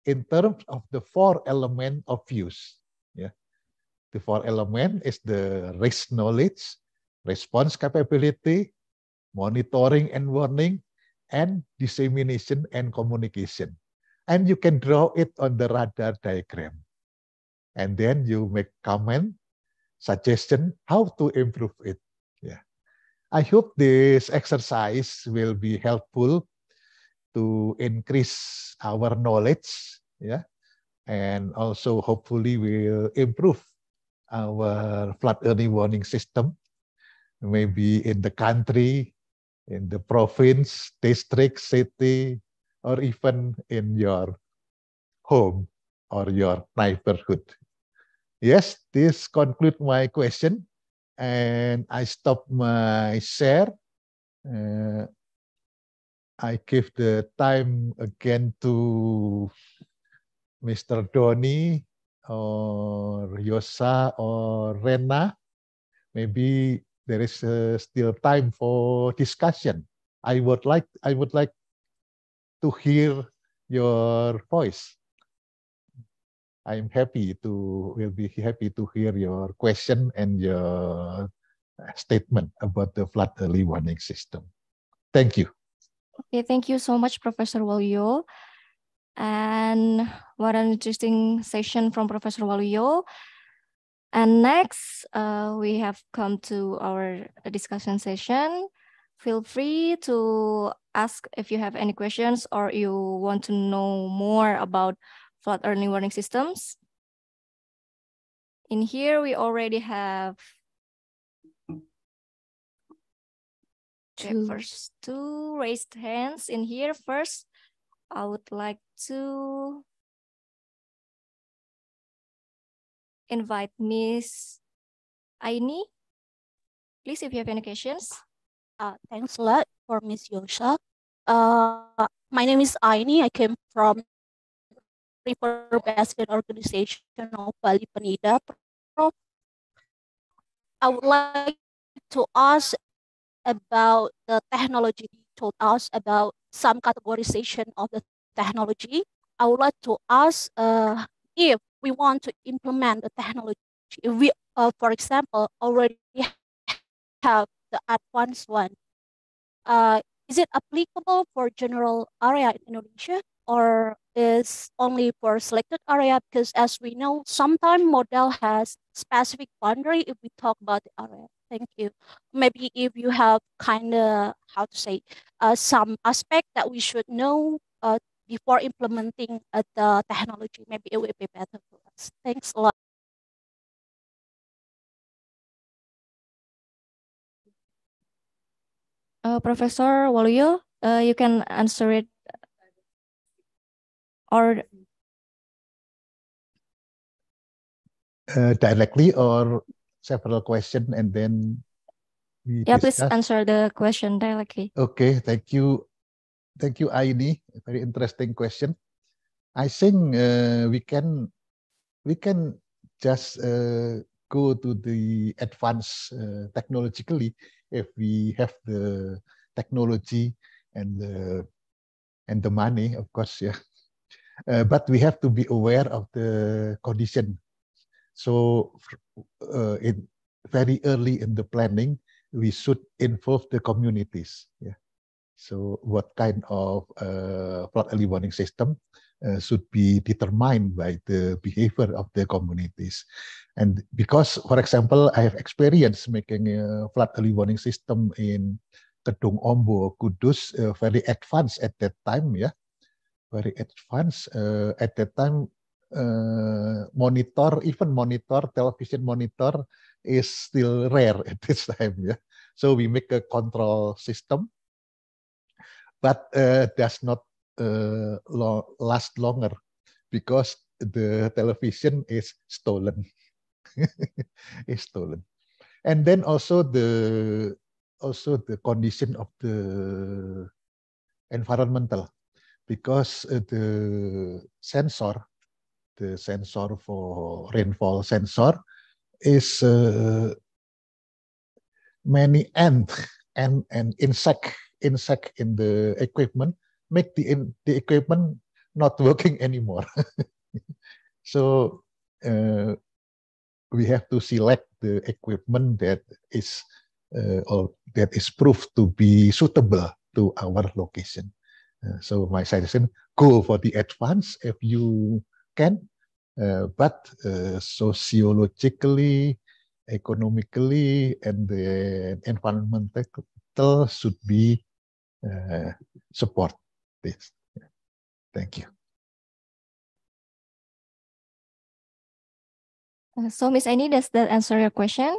in terms of the four element of use? Yeah. The four element is the risk knowledge, response capability, monitoring and warning, and dissemination and communication. And you can draw it on the radar diagram. And then you make comment, suggestion, how to improve it. I hope this exercise will be helpful to increase our knowledge, yeah, and also hopefully will improve our flood early warning system, maybe in the country, in the province, district, city, or even in your home or your neighborhood. Yes, this concludes my question. and I stop my share. Uh, I give the time again to Mr. Doni or Yosa or Rena. Maybe there is uh, still time for discussion. I would like I would like to hear your voice. I'm happy to will be happy to hear your question and your statement about the flood early warning system. Thank you. Okay, thank you so much, Professor Waluyo. And what an interesting session from Professor Waluyo. And next, uh, we have come to our discussion session. Feel free to ask if you have any questions or you want to know more about flood early warning systems. In here, we already have two. first two raised hands in here. First, I would like to invite Miss Aini. Please, if you have any questions. Uh, thanks a lot for Miss Yosha. Uh, my name is Aini. I came from Reform Basket Organization of Bali Penida, Prof, I would like to ask about the technology you told us about some categorization of the technology. I would like to ask uh, if we want to implement the technology, if we, uh, for example, already have the advanced one, uh, is it applicable for general area in Indonesia? or is only for selected area because as we know, sometimes model has specific boundary if we talk about the area. Thank you. Maybe if you have kind of, how to say, uh, some aspect that we should know uh, before implementing uh, the technology, maybe it will be better for us. Thanks a lot. Uh, Professor Waluyo, uh, you can answer it or uh, directly or several questions and then we yeah discuss. please answer the question directly okay thank you thank you aini very interesting question i think uh, we can we can just uh, go to the advanced uh, technologically if we have the technology and the and the money of course yeah uh, but we have to be aware of the condition. So uh, in very early in the planning, we should involve the communities. Yeah. So what kind of uh, flood early warning system uh, should be determined by the behavior of the communities. And because, for example, I have experience making a flood early warning system in Kedung Ombo, Kudus, uh, very advanced at that time, yeah. very advanced uh, at that time. Uh, monitor, even monitor, television monitor is still rare at this time. Yeah, so we make a control system, but uh, does not uh, lo last longer because the television is stolen. is stolen, and then also the also the condition of the environmental because uh, the sensor, the sensor for rainfall sensor is uh, many ant and an insect insect in the equipment make the in, the equipment not working anymore. so uh, we have to select the equipment that is uh, or that is proved to be suitable to our location. Uh, so my suggestion, go for the advance if you can, uh, but uh, sociologically, economically, and the environmental should be support this. Thank you. So, Miss Annie, does that answer your question?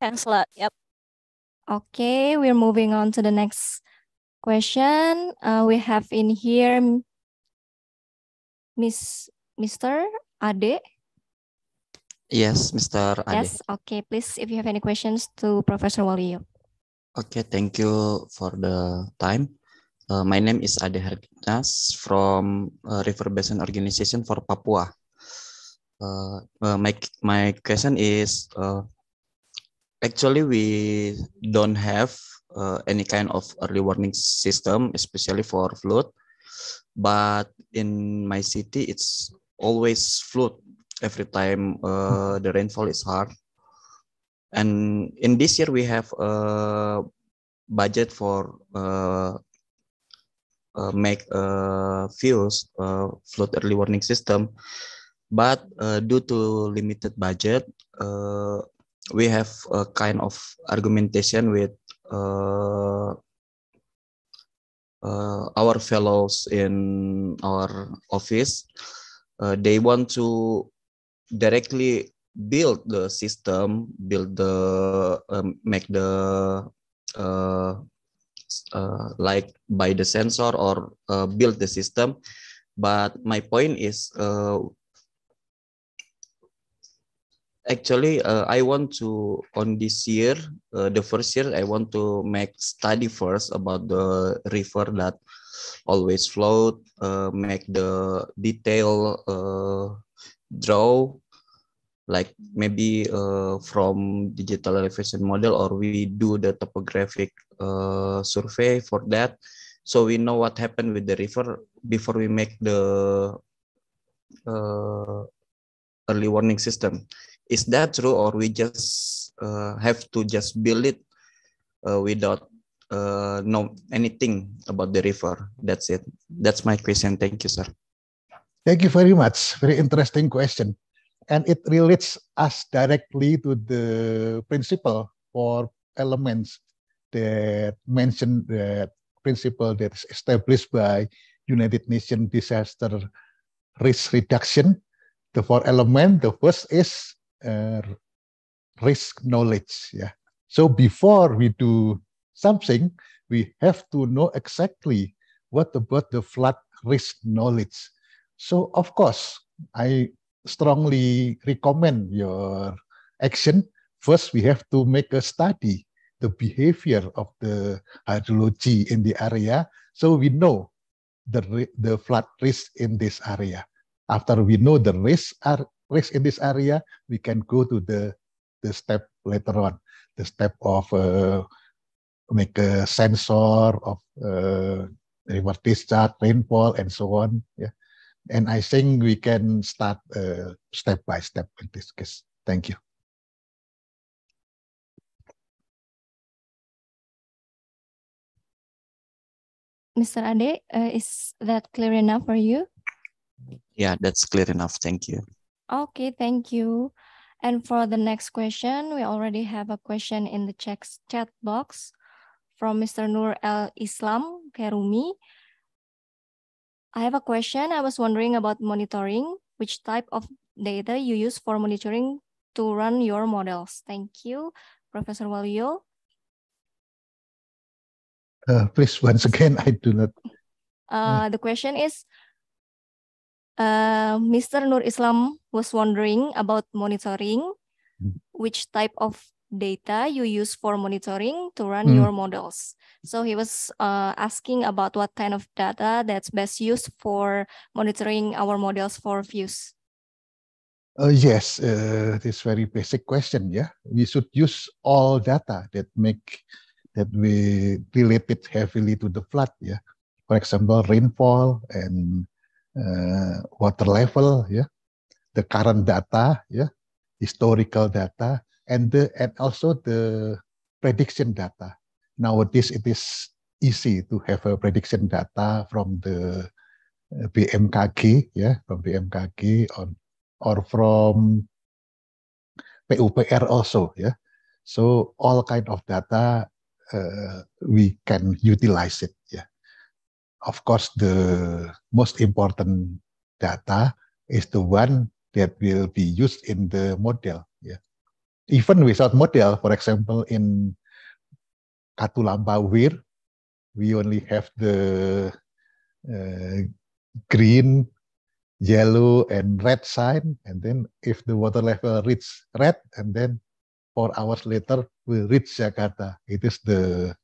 Thanks a lot. Yep. Okay, we're moving on to the next question uh, we have in here miss mr ade yes mr ade yes okay please if you have any questions to professor walio okay thank you for the time uh, my name is ade herdinas from uh, river basin organization for papua uh, uh my my question is uh, actually we don't have uh, any kind of early warning system, especially for flood. But in my city, it's always flood every time uh, the rainfall is hard. And in this year, we have a budget for uh, uh, make a uh, fuels uh, flood early warning system. But uh, due to limited budget, uh, we have a kind of argumentation with uh, uh, our fellows in our office uh, they want to directly build the system build the um, make the uh, uh, like by the sensor or uh, build the system but my point is uh, actually uh, i want to on this year uh, the first year i want to make study first about the river that always float uh, make the detail uh, draw like maybe uh, from digital elevation model or we do the topographic uh, survey for that so we know what happened with the river before we make the early warning system is that true or we just uh, have to just build it uh, without uh, know anything about the river that's it that's my question thank you sir thank you very much very interesting question and it relates us directly to the principle or elements that mentioned the principle that is established by united nations disaster risk reduction the four elements the first is uh, risk knowledge. Yeah. So before we do something, we have to know exactly what about the flood risk knowledge. So of course, I strongly recommend your action. First, we have to make a study the behavior of the hydrology in the area, so we know the the flood risk in this area. After we know the risks are risk in this area, we can go to the the step later on, the step of uh, make a sensor of uh, river discharge, rainfall, and so on. Yeah, and I think we can start uh, step by step in this case. Thank you. Mr. Ade, uh, is that clear enough for you? Yeah, that's clear enough. Thank you. Okay, thank you. And for the next question, we already have a question in the chat box from Mr. Nur Al Islam Kerumi. I have a question. I was wondering about monitoring, which type of data you use for monitoring to run your models. Thank you, Professor Walio. Uh, please, once again, I do not. Uh, the question is, uh, Mr. Nur Islam was wondering about monitoring, hmm. which type of data you use for monitoring to run mm. your models. So he was uh, asking about what kind of data that's best used for monitoring our models for views. Uh, yes, uh, this very basic question. Yeah, we should use all data that make that we relate it heavily to the flood. Yeah, for example, rainfall and uh, water level ya yeah, the current data ya yeah, historical data and the and also the prediction data nowadays it is easy to have a prediction data from the eh, BMKG ya yeah, from BMKG on or from PUPR also ya yeah. so all kind of data uh, we can utilize it of course, the most important data is the one that will be used in the model. Yeah. Even without model, for example, in Katulamba Weir, we only have the uh, green, yellow, and red sign. And then if the water level reaches red, and then four hours later we reach Jakarta. It is the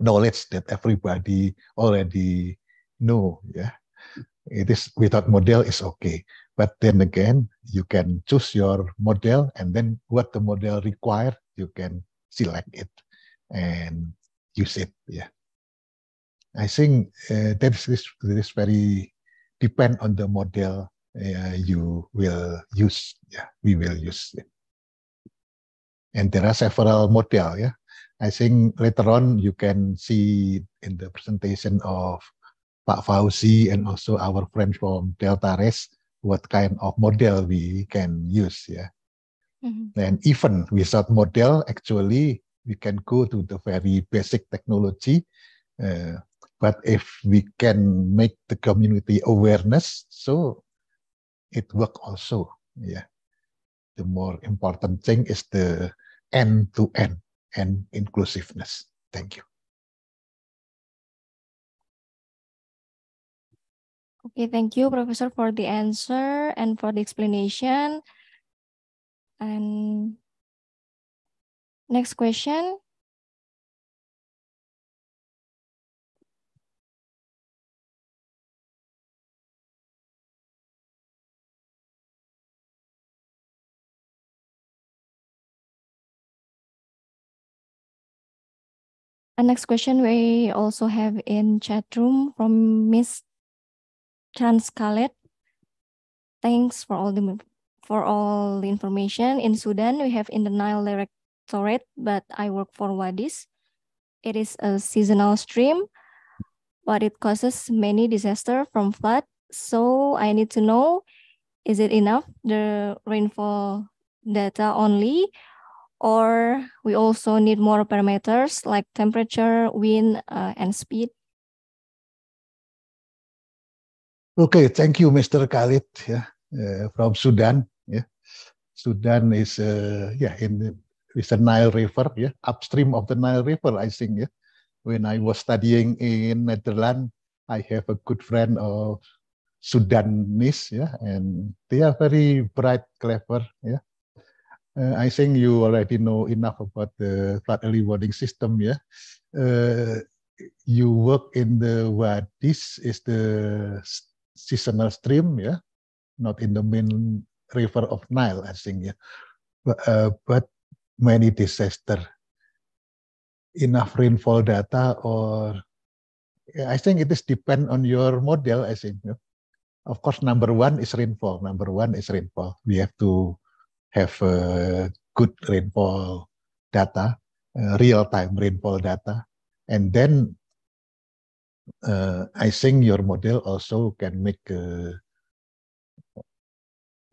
knowledge that everybody already know. Yeah, it is without model is okay. But then again, you can choose your model and then what the model require, you can select it and use it. Yeah, I think uh, that is this, this very depend on the model uh, you will use. Yeah, we will use it. And there are several model. Yeah, I think later on you can see in the presentation of Pak Fauzi and also our friends from Delta what kind of model we can use. Yeah. Mm-hmm. And even without model, actually, we can go to the very basic technology. Uh, but if we can make the community awareness, so it work also. Yeah. The more important thing is the end to end and inclusiveness. Thank you. Okay, thank you, Professor, for the answer and for the explanation. And next question. And next question we also have in chat room from Miss Transkalet. Thanks for all the for all the information. In Sudan, we have in the Nile Directorate, but I work for Wadis. It is a seasonal stream, but it causes many disaster from flood. So I need to know, is it enough the rainfall data only or we also need more parameters like temperature, wind, uh, and speed. Okay, thank you, Mr. Khalid yeah, uh, from Sudan. Yeah. Sudan is uh, yeah in the, is the Nile River, yeah, upstream of the Nile River, I think. Yeah. When I was studying in Netherlands, I have a good friend of Sudanese, yeah, and they are very bright, clever, yeah, Uh, I think you already know enough about the flood early warning system. Yeah, uh, you work in the what this is the seasonal stream. Yeah, not in the main river of Nile. I think. Yeah, but, uh, but many disaster. Enough rainfall data or I think it is depend on your model. I think. Yeah? Of course, number one is rainfall. Number one is rainfall. We have to have a good rainfall data, real-time rainfall data, and then uh, I think your model also can make a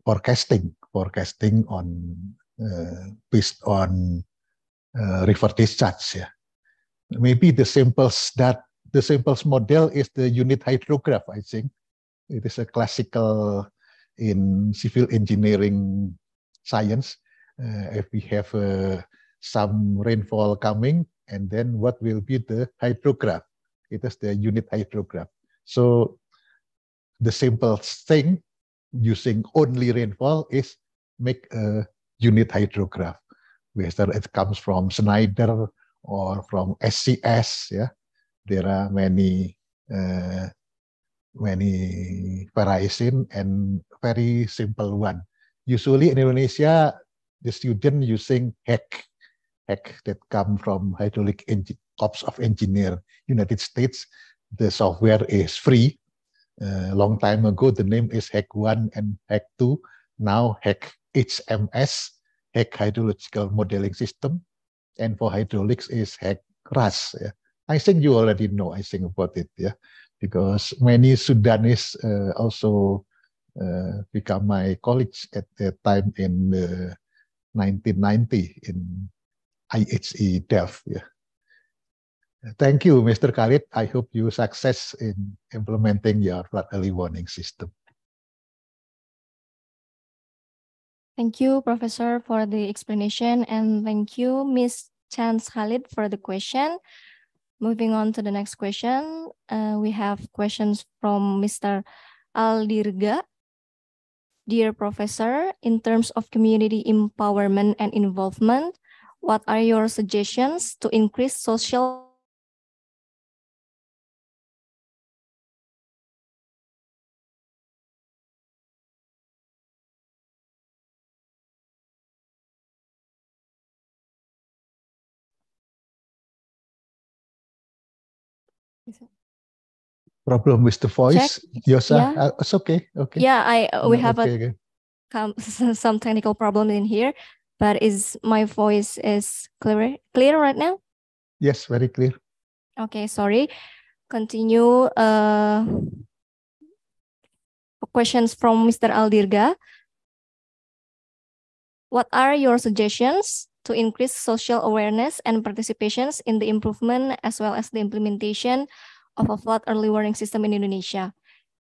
forecasting, forecasting on uh, based on uh, river discharge. Yeah, maybe the simplest that the simplest model is the unit hydrograph. I think it is a classical in civil engineering science. Uh, if we have uh, some rainfall coming, and then what will be the hydrograph? It is the unit hydrograph. So the simple thing using only rainfall is make a unit hydrograph, whether it comes from Schneider or from SCS. Yeah, there are many uh, many variation and very simple one. usually in Indonesia, the student using hack, HEC that come from hydraulic engine, corps of engineer, United States. The software is free. A uh, long time ago, the name is Hack One and Hack Two. Now Hack HMS, Hack Hydrological Modeling System, and for hydraulics is Hack RAS. Yeah. I think you already know. I think about it, yeah, because many Sudanese uh, also become eh, my colleagues at the time in 1990 in IHE Delft. Yeah. Thank you, Mr. Khalid. I hope you success in implementing your flood early warning system. Thank you, Professor, for the explanation, and thank you, Ms. Chance Khalid, for the question. Moving on to the next question, uh, we have questions from Mr. Aldirga. Dear Professor, in terms of community empowerment and involvement, what are your suggestions to increase social problem with the voice Check. yourself yeah. Uh, it's okay okay yeah i uh, we mm, have okay, a okay. some technical problem in here but is my voice is clear clear right now yes very clear okay sorry continue uh questions from mr aldirga what are your suggestions to increase social awareness and participations in the improvement as well as the implementation of a flood early warning system in Indonesia.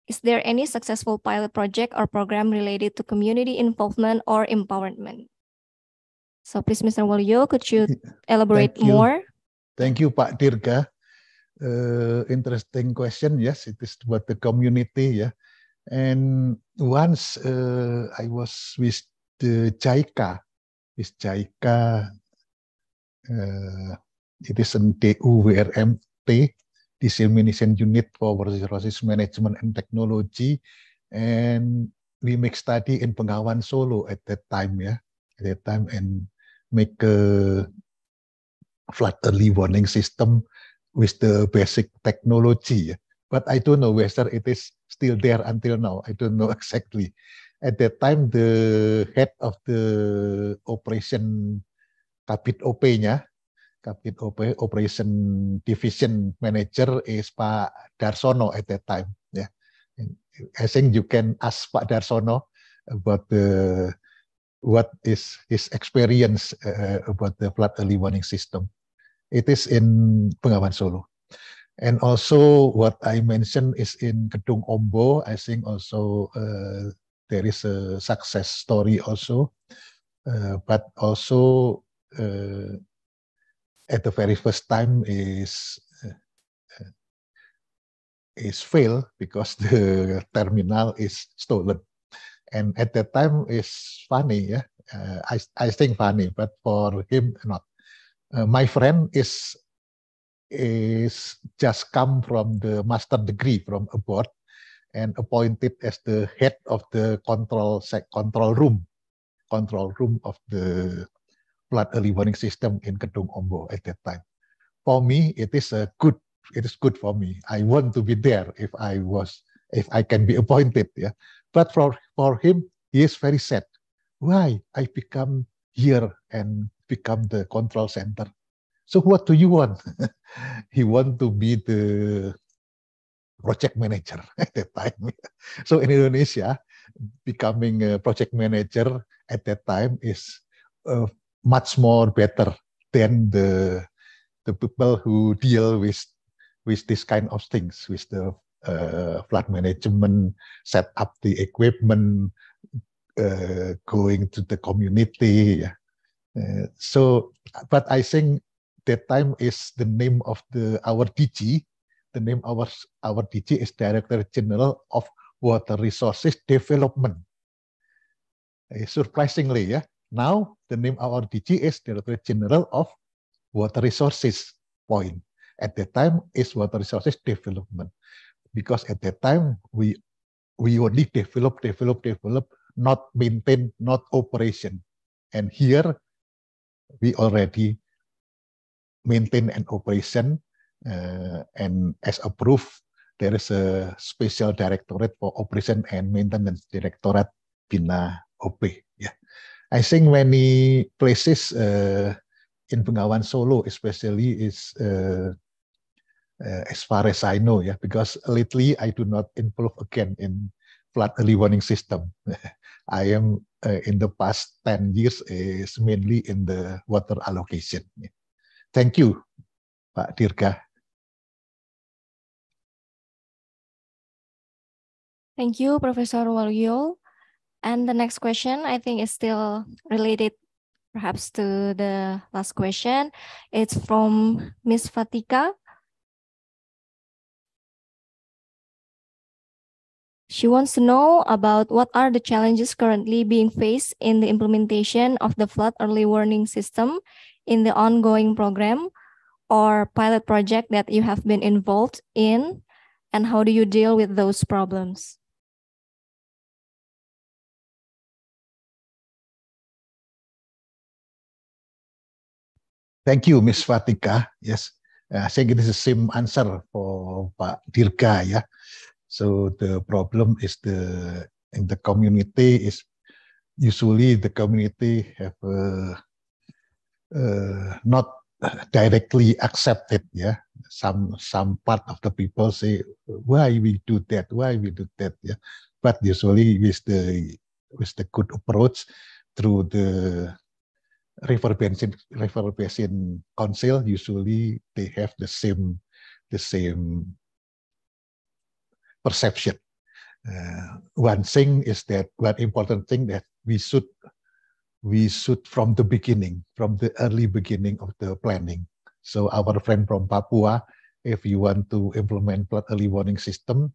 Is there any successful pilot project or program related to community involvement or empowerment? So please, Mr. Walio, could you elaborate Thank you. more? Thank you, Pak Dirga. Uh, interesting question. Yes, it is about the community. Yeah, and once uh, I was with the uh, JICA, with JICA, uh, it is an DUWRMT, dissemination unit for resources management and technology and we make study in Pengawan Solo at that time ya yeah, at that time and make a flood early warning system with the basic technology yeah. but I don't know whether it is still there until now I don't know exactly at that time the head of the operation Kabit OP-nya Kabit Operation Division Manager is Pak Darsono at that time. Yeah. I think you can ask Pak Darsono about the what is his experience uh, about the flood early warning system. It is in Bengawan Solo. And also what I mentioned is in Gedung Ombo, I think also uh, there is a success story also. Uh, but also uh, at the very first time is uh, is fail because the terminal is stolen. And at that time is funny, yeah. Uh, I, I think funny, but for him not. Uh, my friend is is just come from the master degree from abroad and appointed as the head of the control control room control room of the flood early warning system in Kedung Ombo at that time. For me, it is a good. It is good for me. I want to be there if I was if I can be appointed. Yeah, but for for him, he is very sad. Why I become here and become the control center? So what do you want? he want to be the project manager at that time. so in Indonesia, becoming a project manager at that time is uh, much more better than the the people who deal with with this kind of things, with the uh, flood management, set up the equipment, uh, going to the community. Uh, so, but I think that time is the name of the our DG. The name our our DG is Director General of Water Resources Development. Uh, surprisingly, yeah, Now, the name of our DG is Directorate General of Water Resources point. At that time, is Water Resources Development. Because at that time, we we only develop, develop, develop, not maintain, not operation. And here, we already maintain an operation uh, and as approved, there is a special directorate for operation and maintenance directorate Bina OP. I think many places uh, in Bengawan Solo, especially, is uh, uh, as far as I know, yeah, because lately I do not involve again in flood early warning system. I am uh, in the past 10 years is mainly in the water allocation. Thank you, Pak Dirga. Thank you, Professor Waluyo. And the next question, I think, is still related perhaps to the last question. It's from Miss Fatika. She wants to know about what are the challenges currently being faced in the implementation of the flood early warning system in the ongoing program or pilot project that you have been involved in, and how do you deal with those problems? Thank you, Ms. Fatika. Yes, uh, I think it is the same answer for Pak Dirga. Yeah. So the problem is the in the community is usually the community have uh, uh, not directly accepted. Yeah. Some some part of the people say why we do that, why we do that. Yeah. But usually with the with the good approach through the river basin river basin council usually they have the same the same perception uh, one thing is that one important thing that we should we should from the beginning from the early beginning of the planning so our friend from papua if you want to implement flood early warning system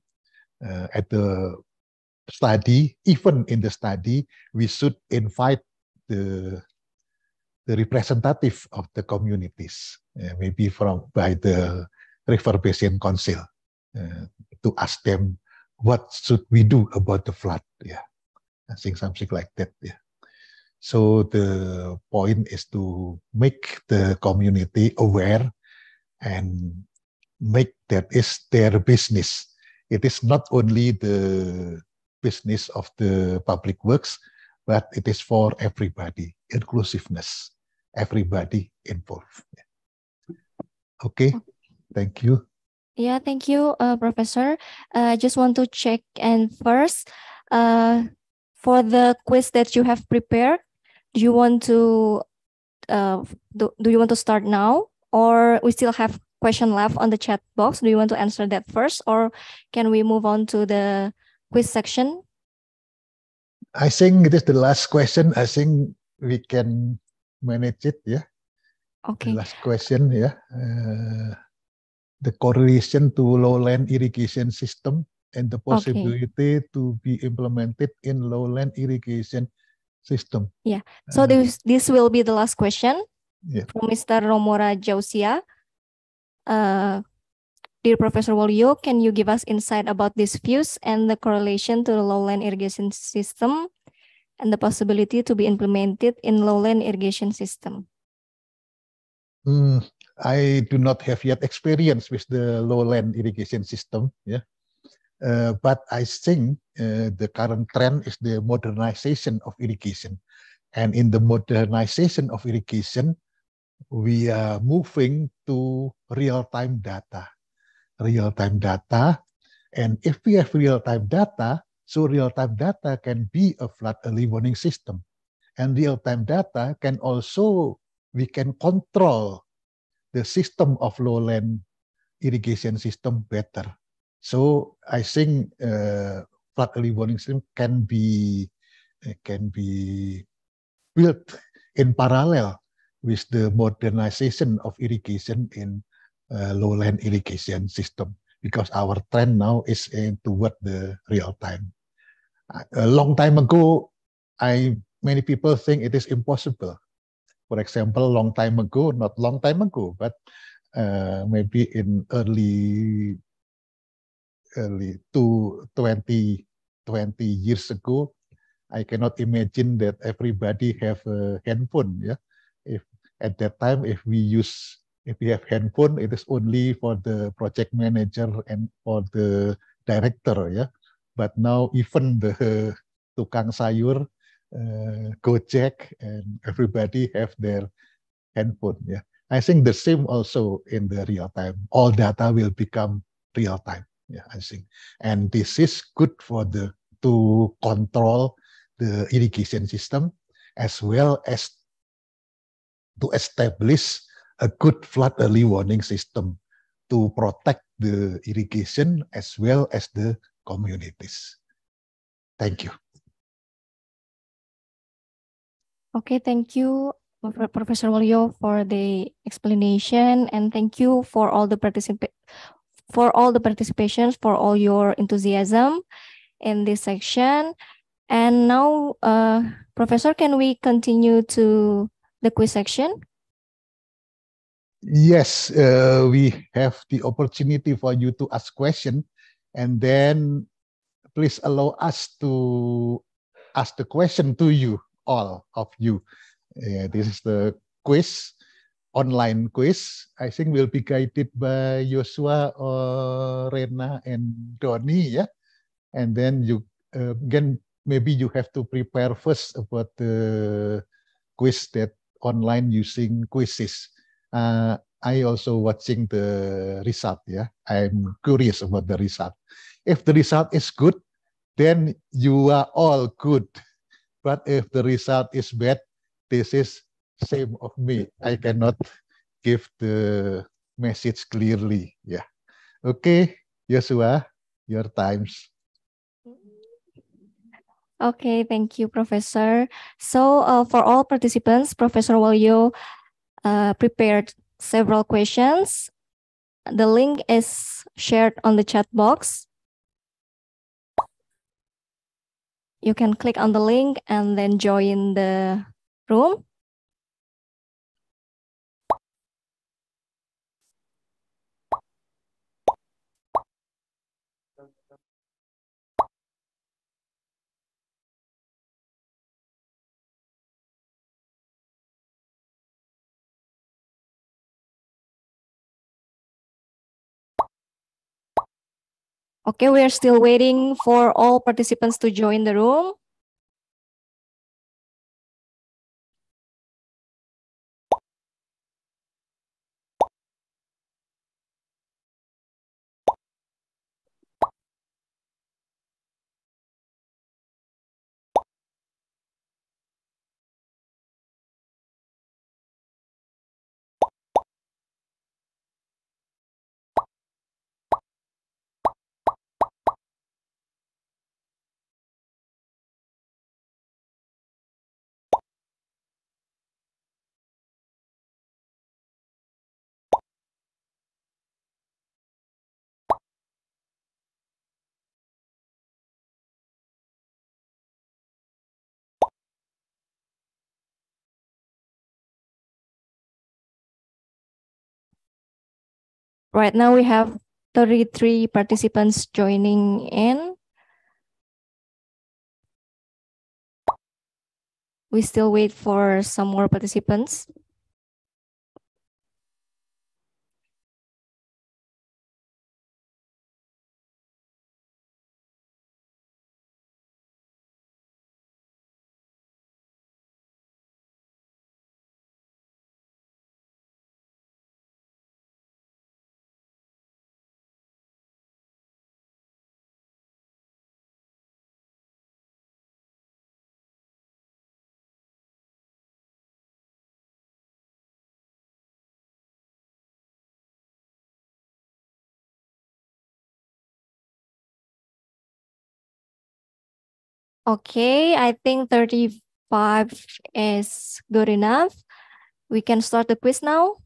uh, at the study even in the study we should invite the the representative of the communities, uh, maybe from by the River Basin Council, uh, to ask them what should we do about the flood. Yeah, I think something like that. Yeah. So the point is to make the community aware and make that is their business. It is not only the business of the public works, but it is for everybody, inclusiveness, everybody involved. Okay, thank you. Yeah, thank you, uh, Professor. Uh, I uh, just want to check and first, uh, for the quiz that you have prepared, do you want to uh, do, do you want to start now or we still have question left on the chat box do you want to answer that first or can we move on to the quiz section I think it is the last question. I think we can manage it. Yeah. Okay. The last question. Yeah. Uh, the correlation to lowland irrigation system and the possibility okay. to be implemented in lowland irrigation system. Yeah. So uh, this this will be the last question yeah. from Mr. Romora Josia. Uh, Dear Professor Wolio, can you give us insight about these views and the correlation to the lowland irrigation system and the possibility to be implemented in lowland irrigation system? Hmm, I do not have yet experience with the lowland irrigation system. Yeah, uh, but I think uh, the current trend is the modernization of irrigation, and in the modernization of irrigation, we are moving to real-time data real-time data. And if we have real-time data, so real-time data can be a flood early warning system. And real-time data can also, we can control the system of lowland irrigation system better. So I think uh, flood early warning system can be uh, can be built in parallel with the modernization of irrigation in uh, lowland irrigation system because our trend now is in toward the real time. A long time ago, I many people think it is impossible. For example, long time ago, not long time ago, but uh, maybe in early early to 20, 20 years ago, I cannot imagine that everybody have a handphone. Yeah, if at that time if we use If you have handphone, it is only for the project manager and for the director ya. But now even the tukang sayur, uh, Gojek, and everybody have their handphone ya. I think the same also in the real time. All data will become real time. Yeah, I think, and this is good for the to control the irrigation system as well as to establish a good flood early warning system to protect the irrigation as well as the communities. Thank you. Okay, thank you, Professor Walio, for the explanation, and thank you for all the participate for all the participations, for all your enthusiasm in this section. And now, uh, Professor, can we continue to the quiz section? yes, uh, we have the opportunity for you to ask question, and then please allow us to ask the question to you, all of you. Yeah, this is the quiz, online quiz. I think will be guided by Joshua, or Rena, and Doni, yeah. And then you uh, again maybe you have to prepare first about the quiz that online using quizzes uh, I also watching the result. Yeah, I'm curious about the result. If the result is good, then you are all good. But if the result is bad, this is same of me. I cannot give the message clearly. Yeah. Okay, Yosua, your times. Okay, thank you, Professor. So uh, for all participants, Professor Walyo Uh, prepared several questions. The link is shared on the chat box. You can click on the link and then join the room. Okay, we are still waiting for all participants to join the room. Right now we have 33 participants joining in. We still wait for some more participants. Okay, I think 35 is good enough. We can start the quiz now.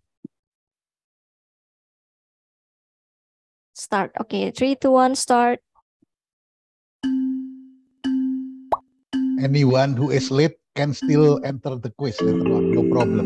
Start. Okay, three to one, start. Anyone who is late can still enter the quiz later on, no problem.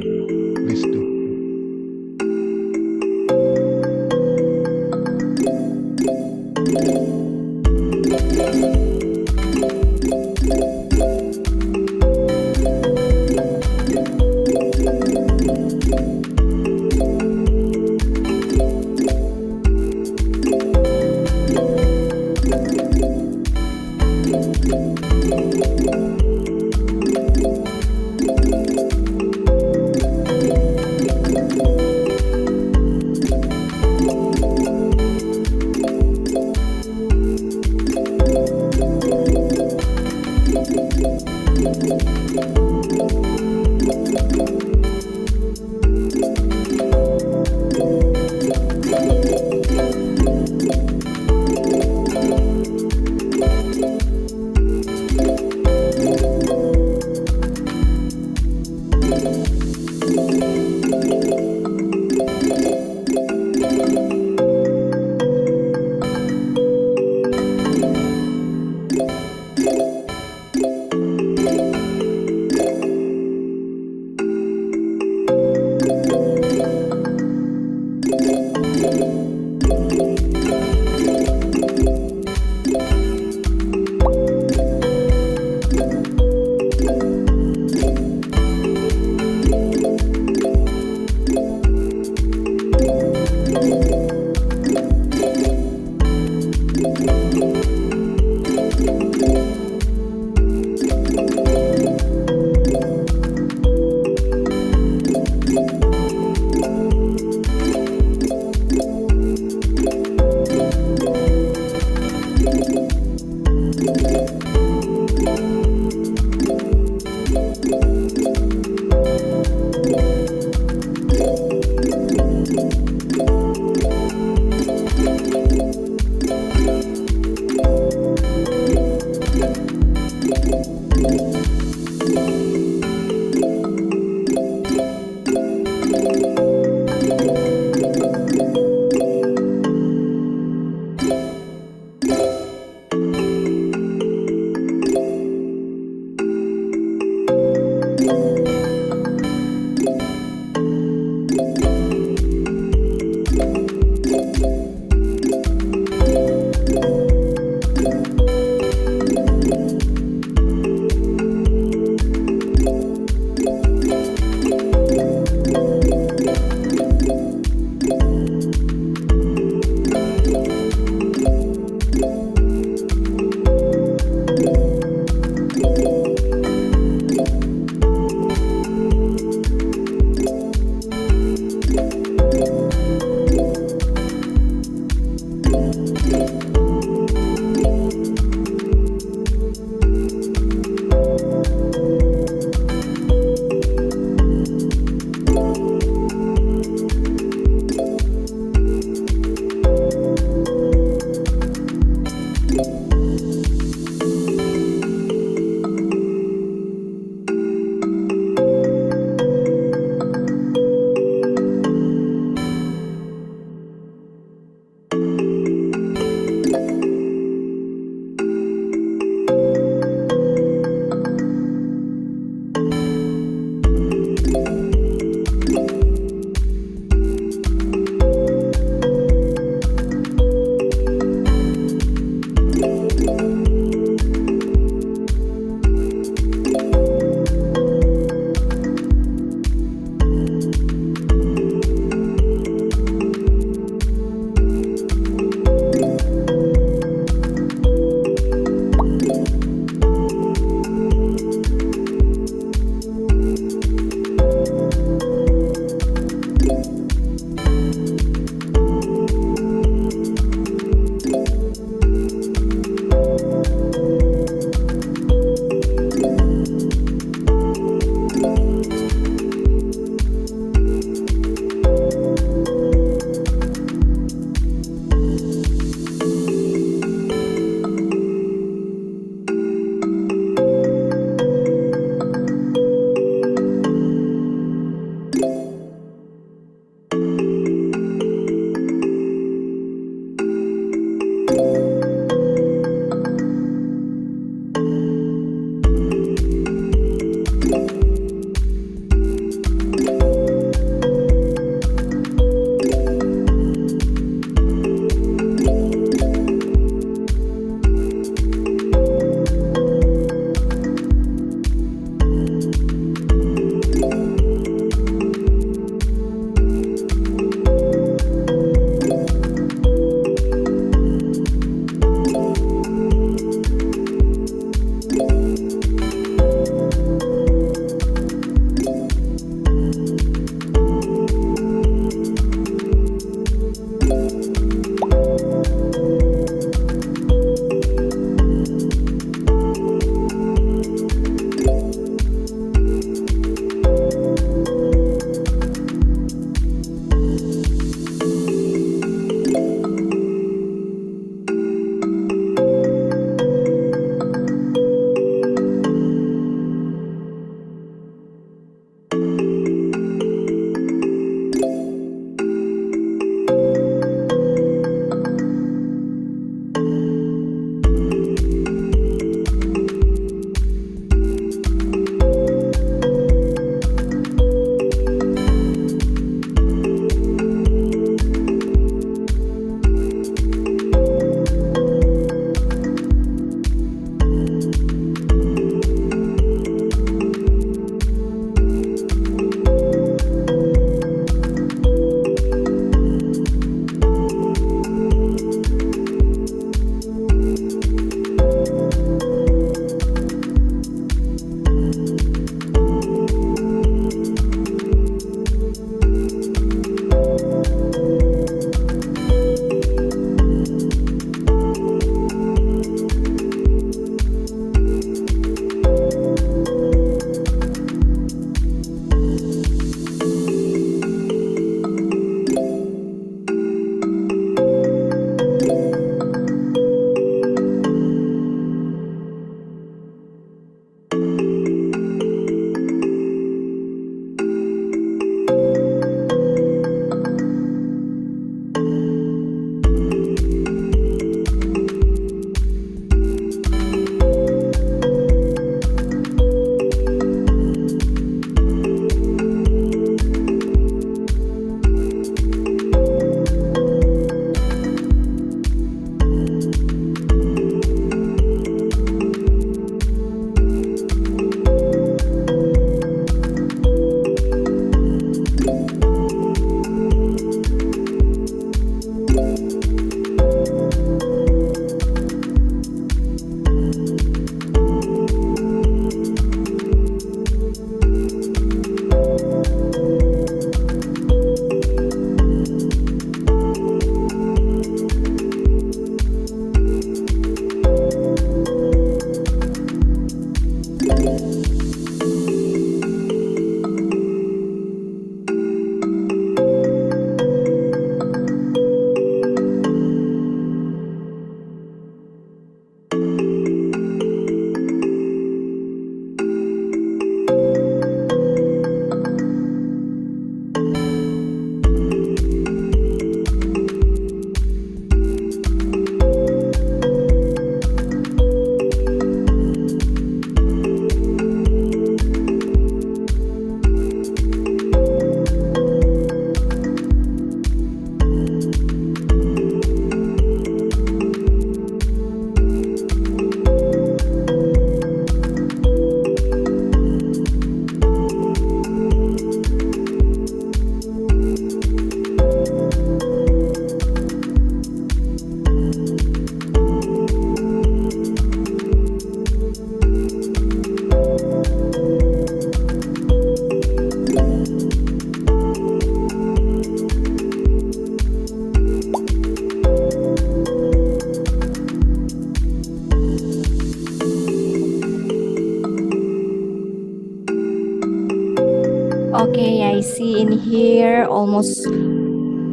almost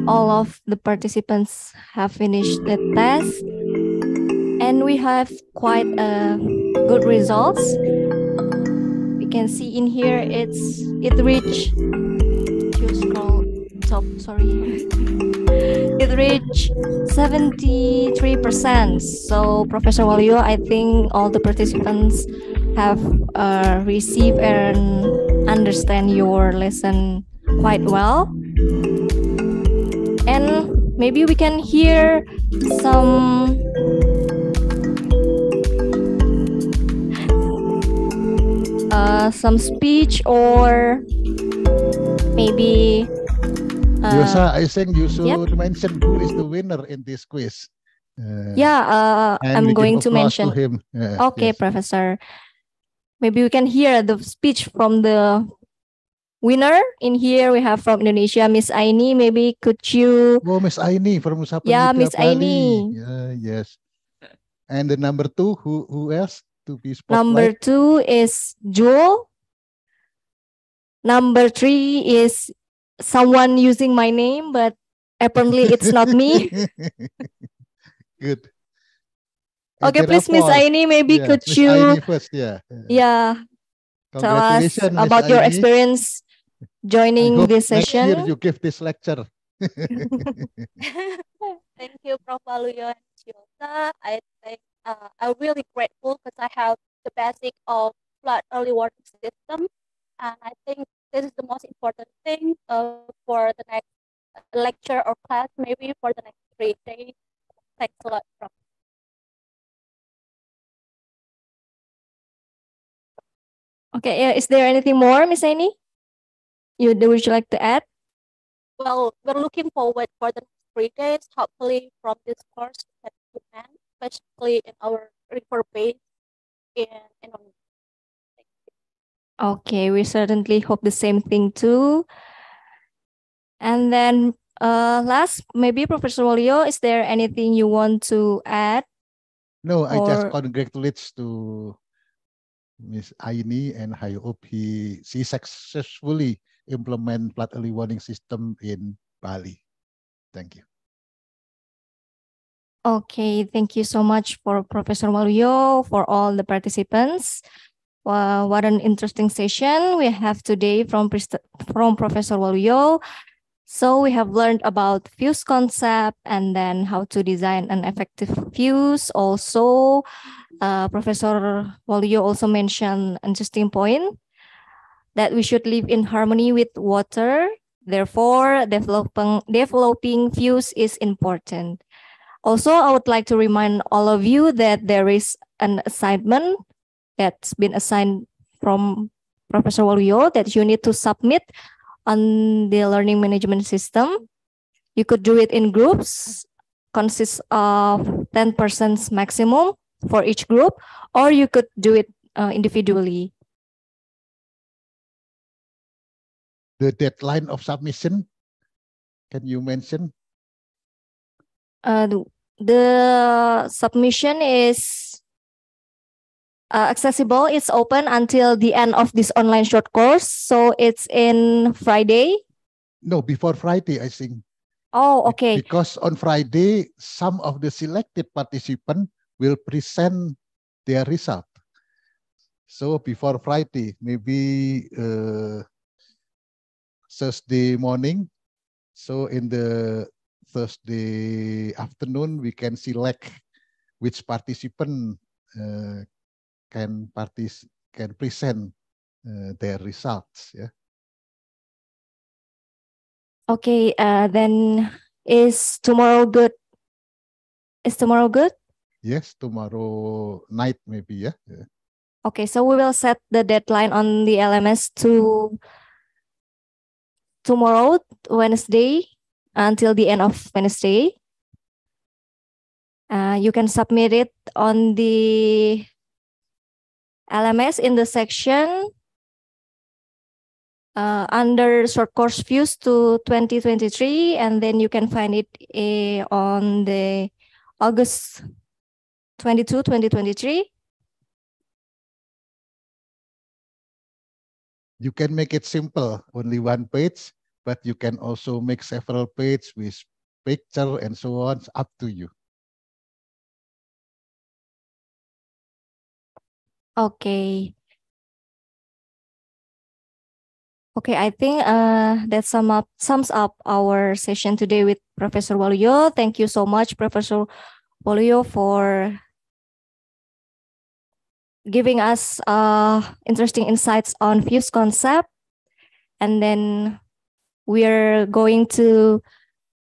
all of the participants have finished the test and we have quite a good results we can see in here it's it reached to scroll top sorry it reached 73% so professor walio i think all the participants have uh, received and understand your lesson quite well maybe we can hear some uh, some speech or maybe uh, I think you should yep. mention who is the winner in this quiz. Uh, yeah, uh, I'm going to mention. To him. Yeah, uh, okay, yes. Professor. Maybe we can hear the speech from the winner in here we have from Indonesia Miss Aini maybe could you Oh Miss Aini from Nusa Penida Yeah Miss Aini yeah, yes and the number two who who else to be spotlight? Number two is Jewel Number three is someone using my name but apparently it's not me Good Okay, okay please, Miss Aini, maybe yeah, could Ms. you, Aini first, yeah, yeah, tell us about your experience joining this session. Year you give this lecture. thank you, Prof. Aluyo and Chiota. I think uh, I'm really grateful because I have the basic of flood early warning system. And I think this is the most important thing uh, for the next lecture or class, maybe for the next three days. Thanks a lot, Prof. Okay, is there anything more, Miss Annie? you would you like to add? Well, we're looking forward for the three days. Hopefully, from this course we can, especially in our report base in Okay, we certainly hope the same thing too. And then uh, last, maybe Professor Wolio, is there anything you want to add? No, or... I just congratulate to Miss Aini, and I hope he she successfully implement flood early warning system in Bali. Thank you. Okay, thank you so much for Professor Waluyo, for all the participants. what an interesting session we have today from, from Professor Waluyo. So we have learned about fuse concept and then how to design an effective fuse. Also, uh, Professor Waluyo also mentioned interesting point that we should live in harmony with water. Therefore, developing, developing views is important. Also, I would like to remind all of you that there is an assignment that's been assigned from Professor Waluyo that you need to submit on the learning management system. You could do it in groups, consists of 10% maximum for each group, or you could do it uh, individually. the deadline of submission? Can you mention? Uh, the submission is uh, accessible. It's open until the end of this online short course. So it's in Friday. No, before Friday, I think. Oh, okay. Because on Friday, some of the selected participants will present their result. So before Friday, maybe uh, Thursday morning. So in the Thursday afternoon, we can select which participant uh, can partic can present uh, their results. Yeah. Okay. Uh, then is tomorrow good? Is tomorrow good? Yes, tomorrow night maybe. Yeah. yeah. Okay, so we will set the deadline on the LMS to tomorrow, Wednesday, until the end of Wednesday. Uh, you can submit it on the LMS in the section uh, under short course views to 2023, and then you can find it uh, on the August 22, 2023. You can make it simple, only one page, but you can also make several pages with picture and so on, it's up to you. Okay. Okay, I think uh, that sum up, sums up our session today with Professor Waluyo. Thank you so much, Professor Waluyo, for giving us uh, interesting insights on Fuse concept. And then we are going to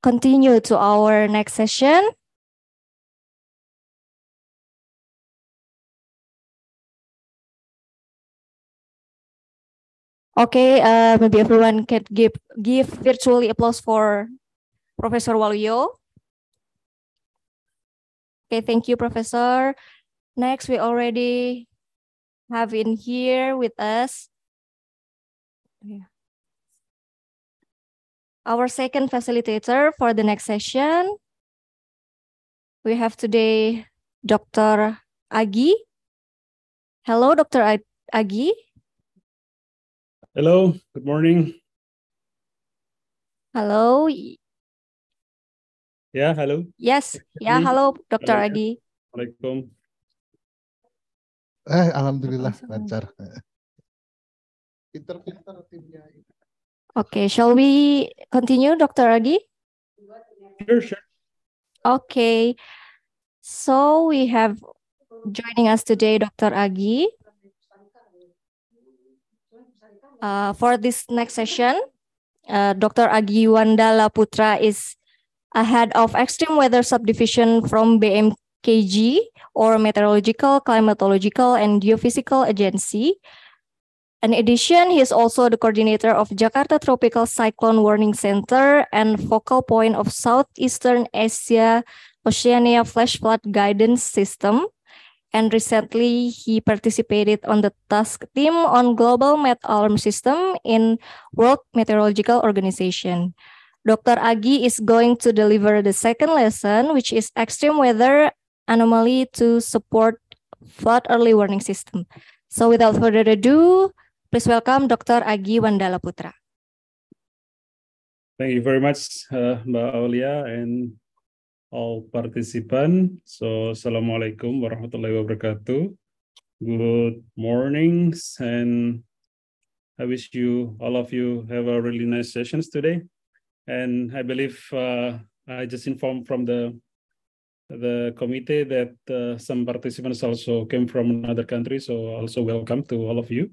continue to our next session. Okay, uh, maybe everyone can give give virtually applause for Professor Waluyo. Okay, thank you, Professor. Next, we already have in here with us. Yeah our second facilitator for the next session. We have today Dr. Agi. Hello, Dr. Agi. Hello, good morning. Hello. Yeah, hello. Yes, yeah, hello, Dr. Agi. Assalamualaikum. Eh, alhamdulillah lancar. Pinter-pinter timnya Okay, shall we continue, Dr. Agi? Sure, sure. Okay, so we have joining us today, Dr. Agi. Uh, for this next session, uh, Dr. Agi Wandala Putra is a head of extreme weather subdivision from BMKG or Meteorological, Climatological, and Geophysical Agency. In addition, he is also the coordinator of Jakarta Tropical Cyclone Warning Center and focal point of Southeastern Asia Oceania Flash Flood Guidance System. And recently, he participated on the task team on Global Met Alarm System in World Meteorological Organization. Dr. Agi is going to deliver the second lesson, which is extreme weather anomaly to support flood early warning system. So without further ado, Please welcome Dr. Agi Wandala Putra. Thank you very much, uh, Mbak Aulia and all participants. So, Assalamualaikum warahmatullahi wabarakatuh. Good mornings, and I wish you all of you have a really nice sessions today. And I believe uh, I just informed from the the committee that uh, some participants also came from another country, so also welcome to all of you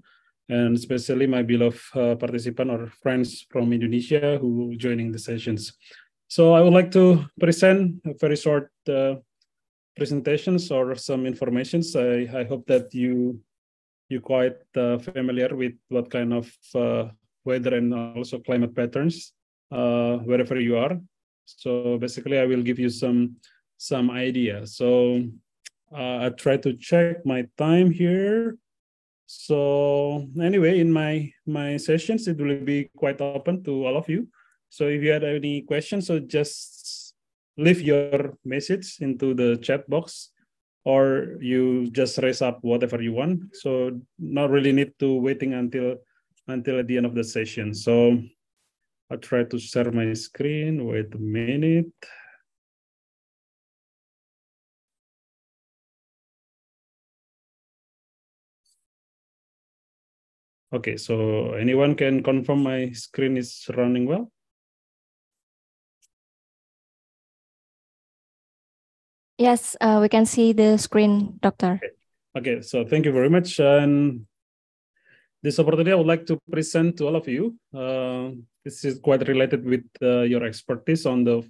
and especially my beloved uh, participant or friends from Indonesia who joining the sessions. So I would like to present a very short uh, presentations or some informations. I, I hope that you you quite uh, familiar with what kind of uh, weather and also climate patterns uh, wherever you are. So basically, I will give you some some idea. So uh, I try to check my time here. So anyway, in my my sessions, it will be quite open to all of you. So if you had any questions, so just leave your message into the chat box, or you just raise up whatever you want. So not really need to waiting until until at the end of the session. So I'll try to share my screen. Wait a minute. Okay, so anyone can confirm my screen is running well? Yes, uh, we can see the screen, doctor. Okay. okay. so thank you very much. And this opportunity I would like to present to all of you. Uh, this is quite related with uh, your expertise on the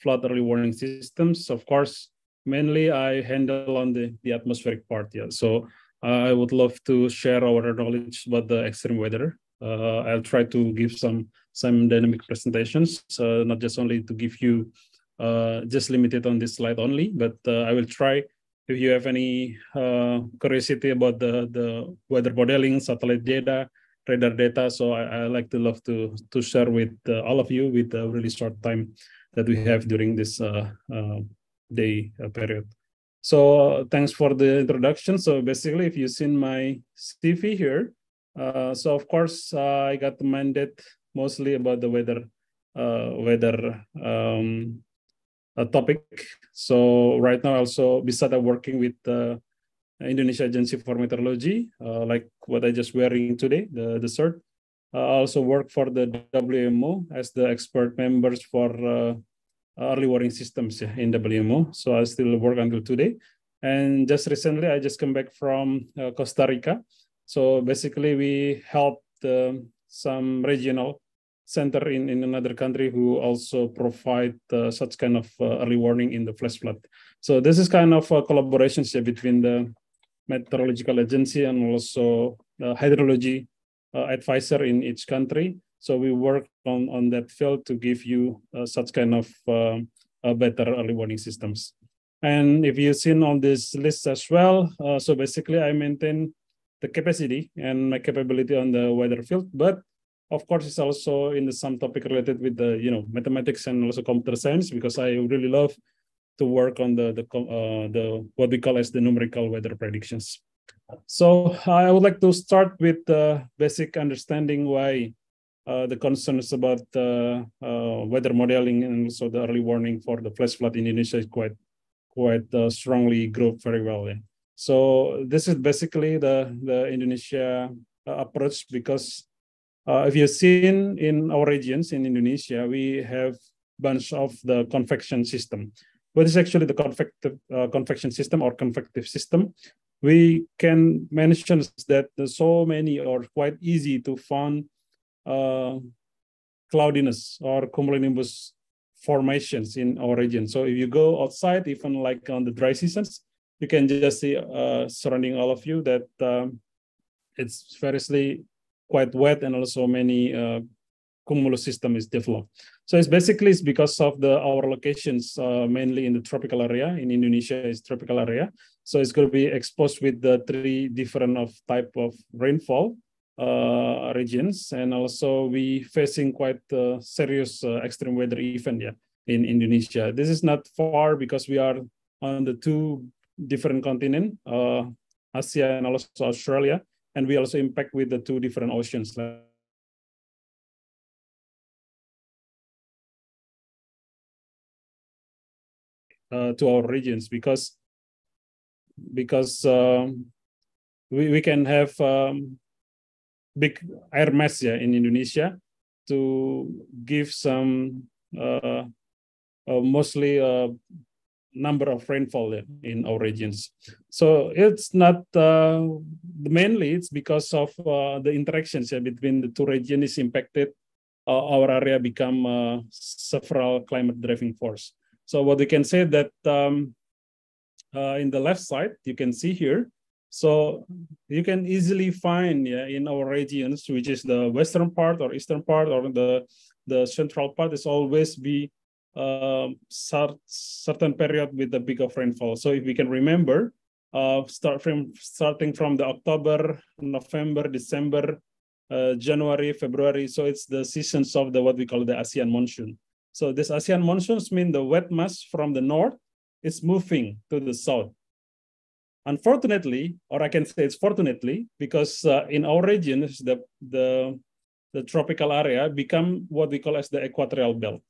flood early warning systems. Of course, mainly I handle on the, the atmospheric part. Yeah. So I would love to share our knowledge about the extreme weather. Uh, I'll try to give some some dynamic presentations, uh, not just only to give you uh, just limited on this slide only, but I will try if you have any uh, curiosity about the, the weather modeling, satellite data, radar data, so I, I like to love to to share with uh, all of you with a really short time that we have during this uh, day period. So thanks for the introduction. So basically, if you've seen my CV here, uh, so of course uh, I got the mandate mostly about the weather, uh, weather um, uh, topic. So right now also besides working with the Indonesia Agency for Meteorology, uh, like what I just wearing today, the, the shirt. Uh, I also work for the WMO as the expert members for early warning systems in WMO. So I still work until today. And just recently, I just come back from uh, Costa Rica. So basically, we helped um, some regional center in, in another country who also provide uh, such kind of uh, early warning in the flash flood. So this is kind of a collaboration between the meteorological agency and also the uh, hydrology uh, advisor in each country so we work on, on that field to give you uh, such kind of um, uh, better early warning systems. And if you've seen on this list as well, uh, so basically I maintain the capacity and my capability on the weather field, but of course it's also in the some topic related with the you know mathematics and also computer science because I really love to work on the the uh, the what we call as the numerical weather predictions. So I would like to start with the basic understanding why uh, the concerns about uh, uh, weather modeling and also the early warning for the flash flood in Indonesia is quite quite strongly grouped very well. Yeah. So this is basically the the Indonesia approach because if you've seen in our regions in Indonesia, we have bunch of the convection system. What is actually the convective, convection system or convective system? we can mention that so many are quite easy to find uh, cloudiness or cumulonimbus formations in our region. So if you go outside, even like on the dry seasons, you can just see uh, surrounding all of you that um, it's variously quite wet and also many uh, cumulus system is developed. So it's basically it's because of the our locations uh, mainly in the tropical area in Indonesia is tropical area. So it's going to be exposed with the three different of type of rainfall uh, regions, and also we facing quite uh, serious uh, extreme weather event yeah, in Indonesia. This is not far because we are on the two different continent, uh, Asia and also Australia, and we also impact with the two different oceans. Uh, to our regions because because um, we, we can have um, big air mass in Indonesia to give some uh, uh, mostly a uh, number of rainfall in our regions. So it's not uh, mainly it's because of uh, the interactions between the two regions is impacted. our area become several climate driving force. So what we can say that um, in the left side you can see here so you can easily find yeah, in our regions, which is the western part or eastern part or the the central part, is always be uh, certain period with the bigger rainfall. So if we can remember, uh, start from starting from the October, November, December, uh, January, February. So it's the seasons of the what we call the ASEAN monsoon. So this ASEAN monsoons mean the wet mass from the north is moving to the south. Unfortunately, or I can say it's fortunately, because uh, in our regions, the, the, the tropical area become what we call as the equatorial belt.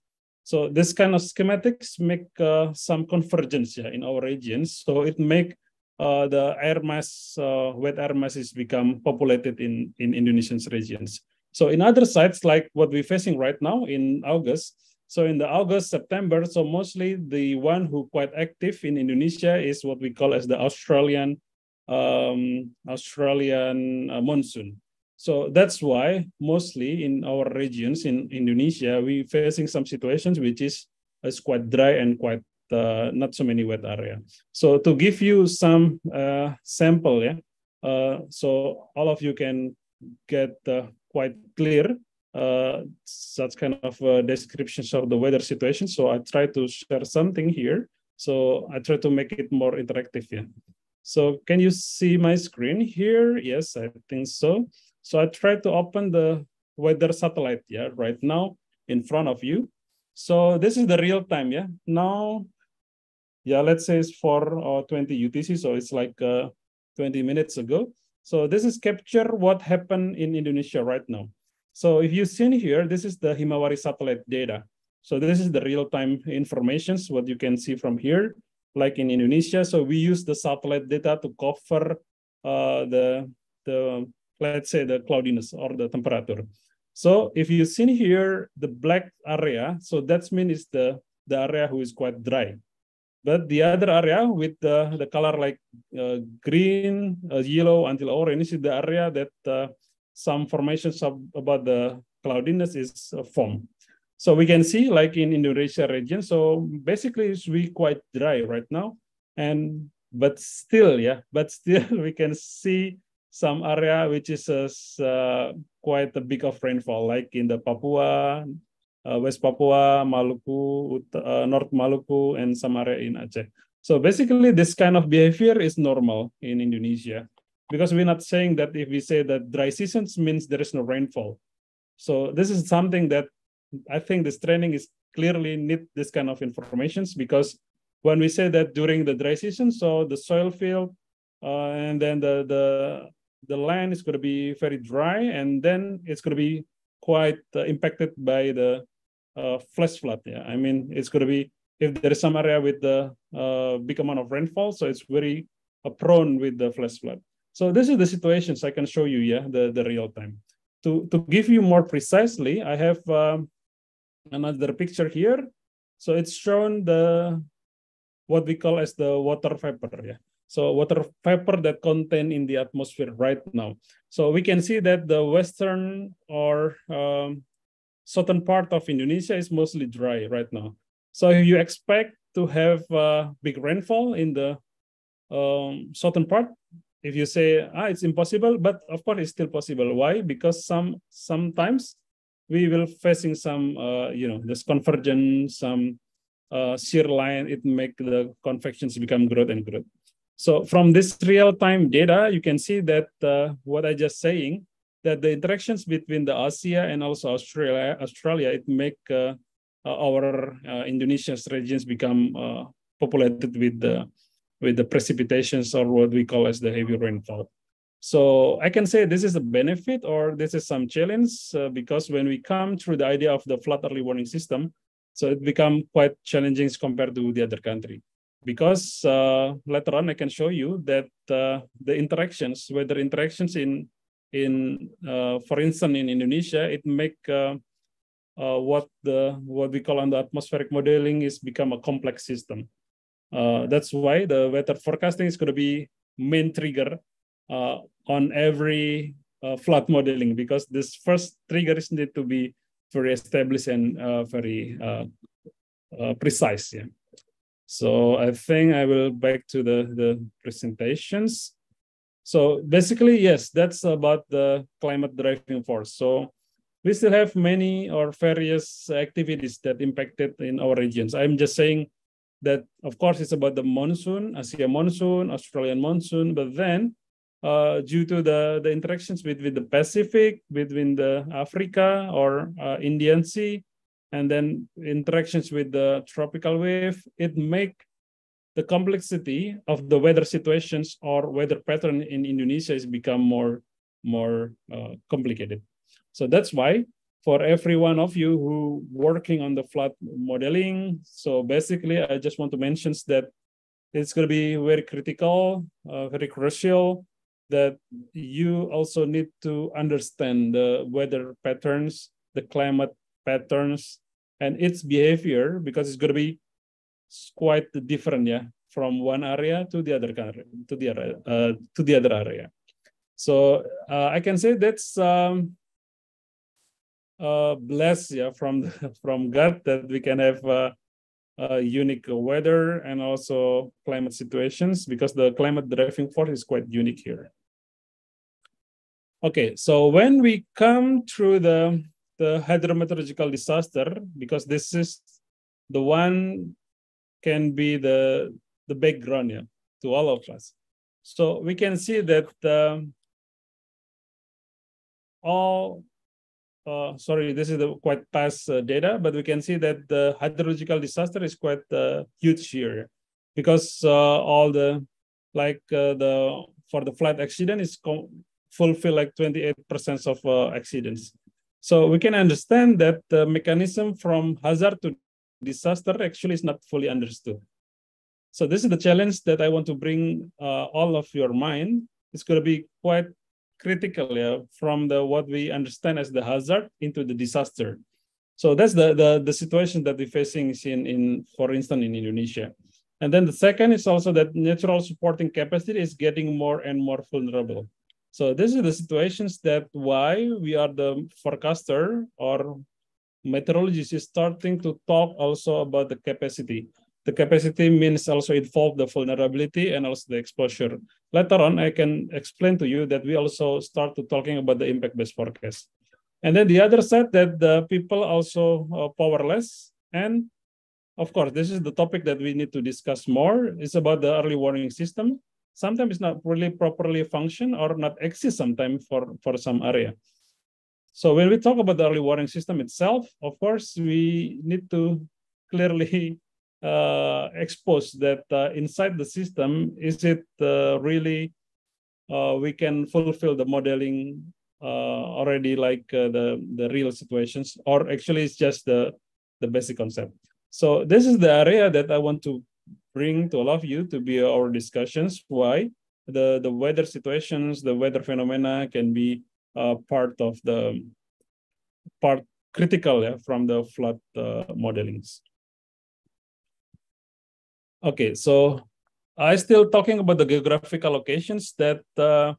So this kind of schematics make uh, some convergence yeah, in our regions. So it make uh, the air mass, uh, wet air masses become populated in, in Indonesian's regions. So in other sites, like what we're facing right now in August, so in the August, September, so mostly the one who quite active in Indonesia is what we call as the Australian um, Australian uh, monsoon. So that's why mostly in our regions in Indonesia, we facing some situations which is, is quite dry and quite uh, not so many wet area. So to give you some uh, sample, yeah, uh, so all of you can get uh, quite clear such kind of uh, descriptions of the weather situation. So I try to share something here. So I try to make it more interactive. Yeah. So can you see my screen here? Yes, I think so. So I try to open the weather satellite yeah, right now in front of you. So this is the real time. Yeah. Now, yeah, let's say it's 4 or uh, 20 UTC. So it's like uh, 20 minutes ago. So this is capture what happened in Indonesia right now. So if you see here, this is the Himawari satellite data. So this is the real-time information, what you can see from here, like in Indonesia. So we use the satellite data to cover uh, the, the, let's say the cloudiness or the temperature. So if you see here, the black area, so that means it's the, the area who is quite dry. But the other area with the, the color like uh, green, uh, yellow until orange is the area that uh, some formations of, about the cloudiness is foam, So we can see like in Indonesia region, so basically it's we quite dry right now. And but still, yeah, but still we can see some area which is uh, uh, quite a big of rainfall, like in the Papua, uh, West Papua, Maluku, uh, North Maluku, and some area in Aceh. So basically this kind of behavior is normal in Indonesia because we're not saying that if we say that dry seasons means there is no rainfall. So this is something that I think this training is clearly need this kind of informations because when we say that during the dry season, so the soil field uh, and then the, the the land is going to be very dry and then it's going to be quite uh, impacted by the uh, flash flood. Yeah, I mean it's going to be if there is some area with the uh, big amount of rainfall, so it's very uh, prone with the flash flood. So this is the situations I can show you, yeah, the, the real time. To, to give you more precisely, I have um, another picture here. So it's shown the what we call as the water vapor, yeah. So water vapor that contain in the atmosphere right now. So we can see that the western or um, southern part of Indonesia is mostly dry right now. So you expect to have uh, big rainfall in the um, southern part, if you say ah it's impossible but of course it's still possible why because some sometimes we will facing some uh, you know this convergence some uh, shear line it make the convections become growth and growth so from this real time data you can see that uh, what i just saying that the interactions between the asia and also australia australia it make uh, our uh, indonesia's regions become uh, populated with the with the precipitations or what we call as the heavy rainfall. So I can say this is a benefit or this is some challenge uh, because when we come through the idea of the flood early warning system, so it become quite challenging compared to the other country. Because uh, later on I can show you that uh, the interactions, whether interactions in, in uh, for instance, in Indonesia, it make uh, uh, what the what we call on the atmospheric modeling is become a complex system. Uh, that's why the weather forecasting is going to be main trigger uh, on every uh, flood modeling because this first triggers need to be very established and uh, very uh, precise. Yeah. So I think I will back to the, the presentations. So basically, yes, that's about the climate driving force. So we still have many or various activities that impacted in our regions. I'm just saying that of course it's about the monsoon, Asia monsoon, Australian monsoon, but then uh, due to the, the interactions with, with the Pacific, between the Africa or uh, Indian Sea, and then interactions with the tropical wave, it make the complexity of the weather situations or weather pattern in Indonesia is become more more uh, complicated. So that's why for every one of you who working on the flood modeling. So basically, I just want to mention that it's going to be very critical, uh, very crucial that you also need to understand the weather patterns, the climate patterns, and its behavior because it's going to be quite different, yeah, from one area to the other country, to the uh, to the other area. So uh, I can say that's um, Bless yeah, from from God that we can have uh, uh, unique weather and also climate situations because the climate driving force is quite unique here. Okay, so when we come through the the hydrometeorological disaster, because this is the one can be the the background yeah, to all of us. So we can see that um, all uh, sorry, this is the quite past uh, data, but we can see that the hydrological disaster is quite uh, huge here because uh, all the like uh, the for the flight accident is fulfill like 28% of uh, accidents. So we can understand that the mechanism from hazard to disaster actually is not fully understood. So this is the challenge that I want to bring all of your mind. It's going to be quite critical yeah, uh, from the what we understand as the hazard into the disaster. So that's the, the, the situation that we're facing in, in, for instance, in Indonesia. And then the second is also that natural supporting capacity is getting more and more vulnerable. So this is the situations that why we are the forecaster or meteorologist is starting to talk also about the capacity. The capacity means also involve the vulnerability and also the exposure. Later on, I can explain to you that we also start to talking about the impact-based forecast. And then the other side that the people also are uh, powerless. And of course, this is the topic that we need to discuss more. It's about the early warning system. Sometimes it's not really properly function or not exist sometimes for, for some area. So when we talk about the early warning system itself, of course, we need to clearly Uh, exposed that uh, inside the system, is it uh, really we can fulfill the modeling already like the, the real situations, or actually it's just the, the basic concept. So this is the area that I want to bring to all of you to be our discussions, why the, the weather situations, the weather phenomena can be uh, part of the part critical yeah, from the flood uh, modelings. Okay, so I still talking about the geographical locations that uh,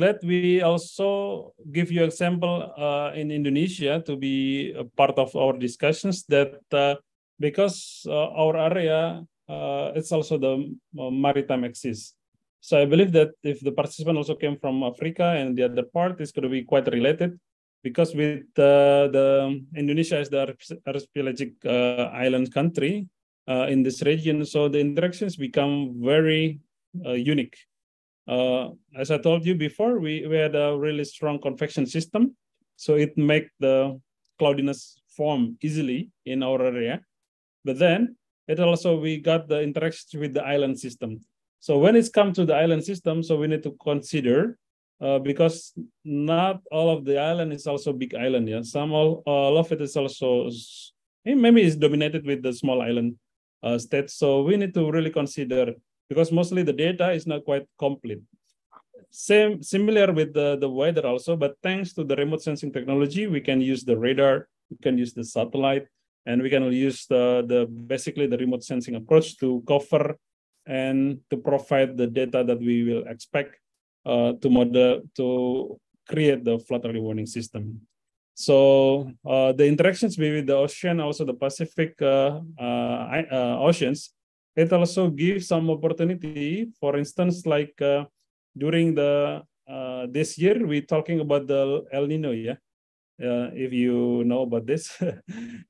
glad we also give you example uh, in Indonesia to be a part of our discussions that uh, because uh, our area uh, it's also the uh, maritime axis. So I believe that if the participant also came from Africa and the other part is going to be quite related because with uh, the Indonesia is the archipelagic island country uh, in this region. So the interactions become very uh, unique. Uh, as I told you before, we, we had a really strong convection system. So it make the cloudiness form easily in our area. But then it also, we got the interactions with the island system. So when it's come to the island system, so we need to consider uh, because not all of the island is also big island. Yeah, some all, uh, all of it is also eh, maybe it's dominated with the small island uh, state. So we need to really consider because mostly the data is not quite complete. Same, similar with the, the weather also, but thanks to the remote sensing technology, we can use the radar, we can use the satellite, and we can use the, the basically the remote sensing approach to cover and to provide the data that we will expect uh, to model to create the flutter warning system. So uh, the interactions with the ocean, also the Pacific uh, uh, uh, oceans, it also gives some opportunity. For instance, like uh, during the uh, this year, we're talking about the El Nino, yeah. if you know about this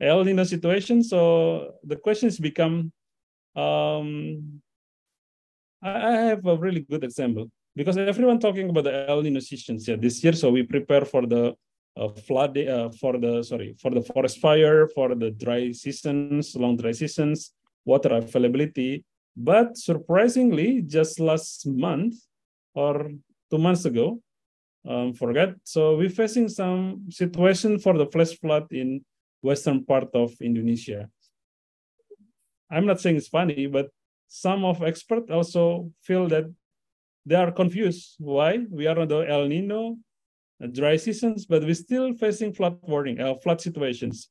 El Nino situation, so the questions become. Um, I, I have a really good example because everyone talking about the El Nino situations yeah, this year, so we prepare for the uh, flood uh, for the sorry for the forest fire for the dry seasons long dry seasons water availability but surprisingly just last month or two months ago um, so we're facing some situation for the flash flood in western part of indonesia i'm not saying it's funny but some of experts also feel that they are confused why we are on the el nino uh, dry seasons, but we're still facing flood warning, uh, flood situations.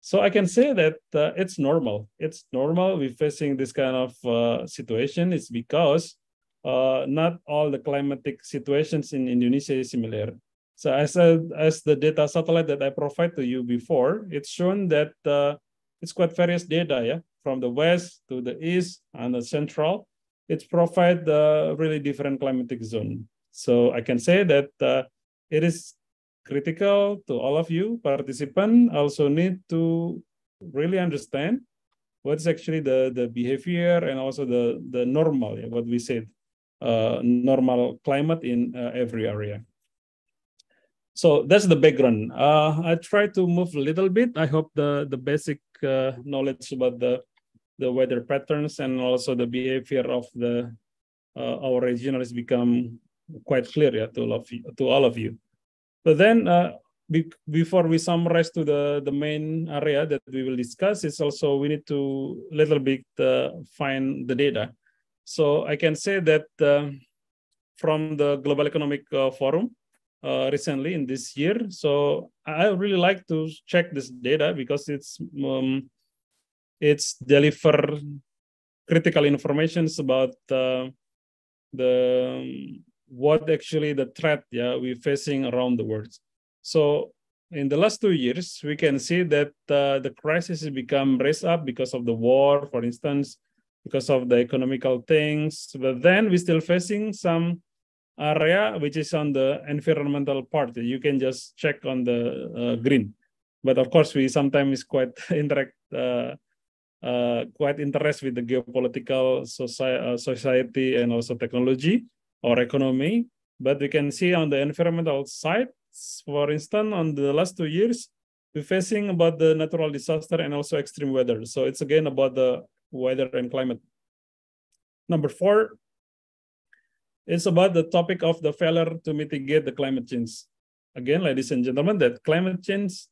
So I can say that uh, it's normal. It's normal we're facing this kind of uh, situation. It's because uh, not all the climatic situations in Indonesia is similar. So as, a, as the data satellite that I provide to you before, it's shown that uh, it's quite various data, yeah, from the west to the east and the central. It provides really different climatic zone. So I can say that it is critical to all of you participant also need to really understand what's actually the, the behavior and also the, the normal, what we said, uh, normal climate in uh, every area. So that's the background. Uh, I try to move a little bit. I hope the, the basic uh, knowledge about the, the weather patterns and also the behavior of the uh, our region has become quite clear yeah, to all of you. To all of you. But then, uh, be before we summarize to the, the main area that we will discuss, it's also we need to little bit uh, find the data. So I can say that uh, from the Global Economic uh, Forum uh, recently in this year. So I really like to check this data because it's um, it's deliver critical informations about uh, the um, what actually the threat yeah, we're facing around the world. So in the last two years, we can see that uh, the crisis has become raised up because of the war, for instance, because of the economical things. But then we're still facing some area which is on the environmental part. You can just check on the uh, green. But of course, we sometimes quite interact, uh, uh, quite interest with the geopolitical society, uh, society and also technology or economy. But we can see on the environmental side, for instance, on the last two years, we're facing about the natural disaster and also extreme weather. So it's again about the weather and climate. Number four It's about the topic of the failure to mitigate the climate change. Again, ladies and gentlemen, that climate change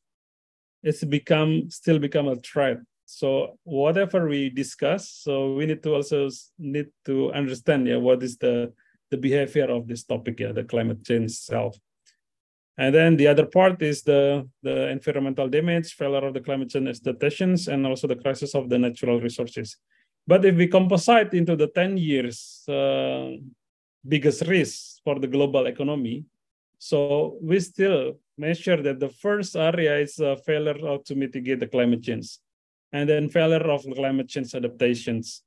is become still become a threat. So whatever we discuss, so we need to also need to understand yeah, what is the the behavior of this topic, yeah, the climate change itself. And then the other part is the, the environmental damage, failure of the climate change adaptations, and also the crisis of the natural resources. But if we composite into the 10 years uh, biggest risk for the global economy, so we still measure that the first area is failure to mitigate the climate change, and then failure of climate change adaptations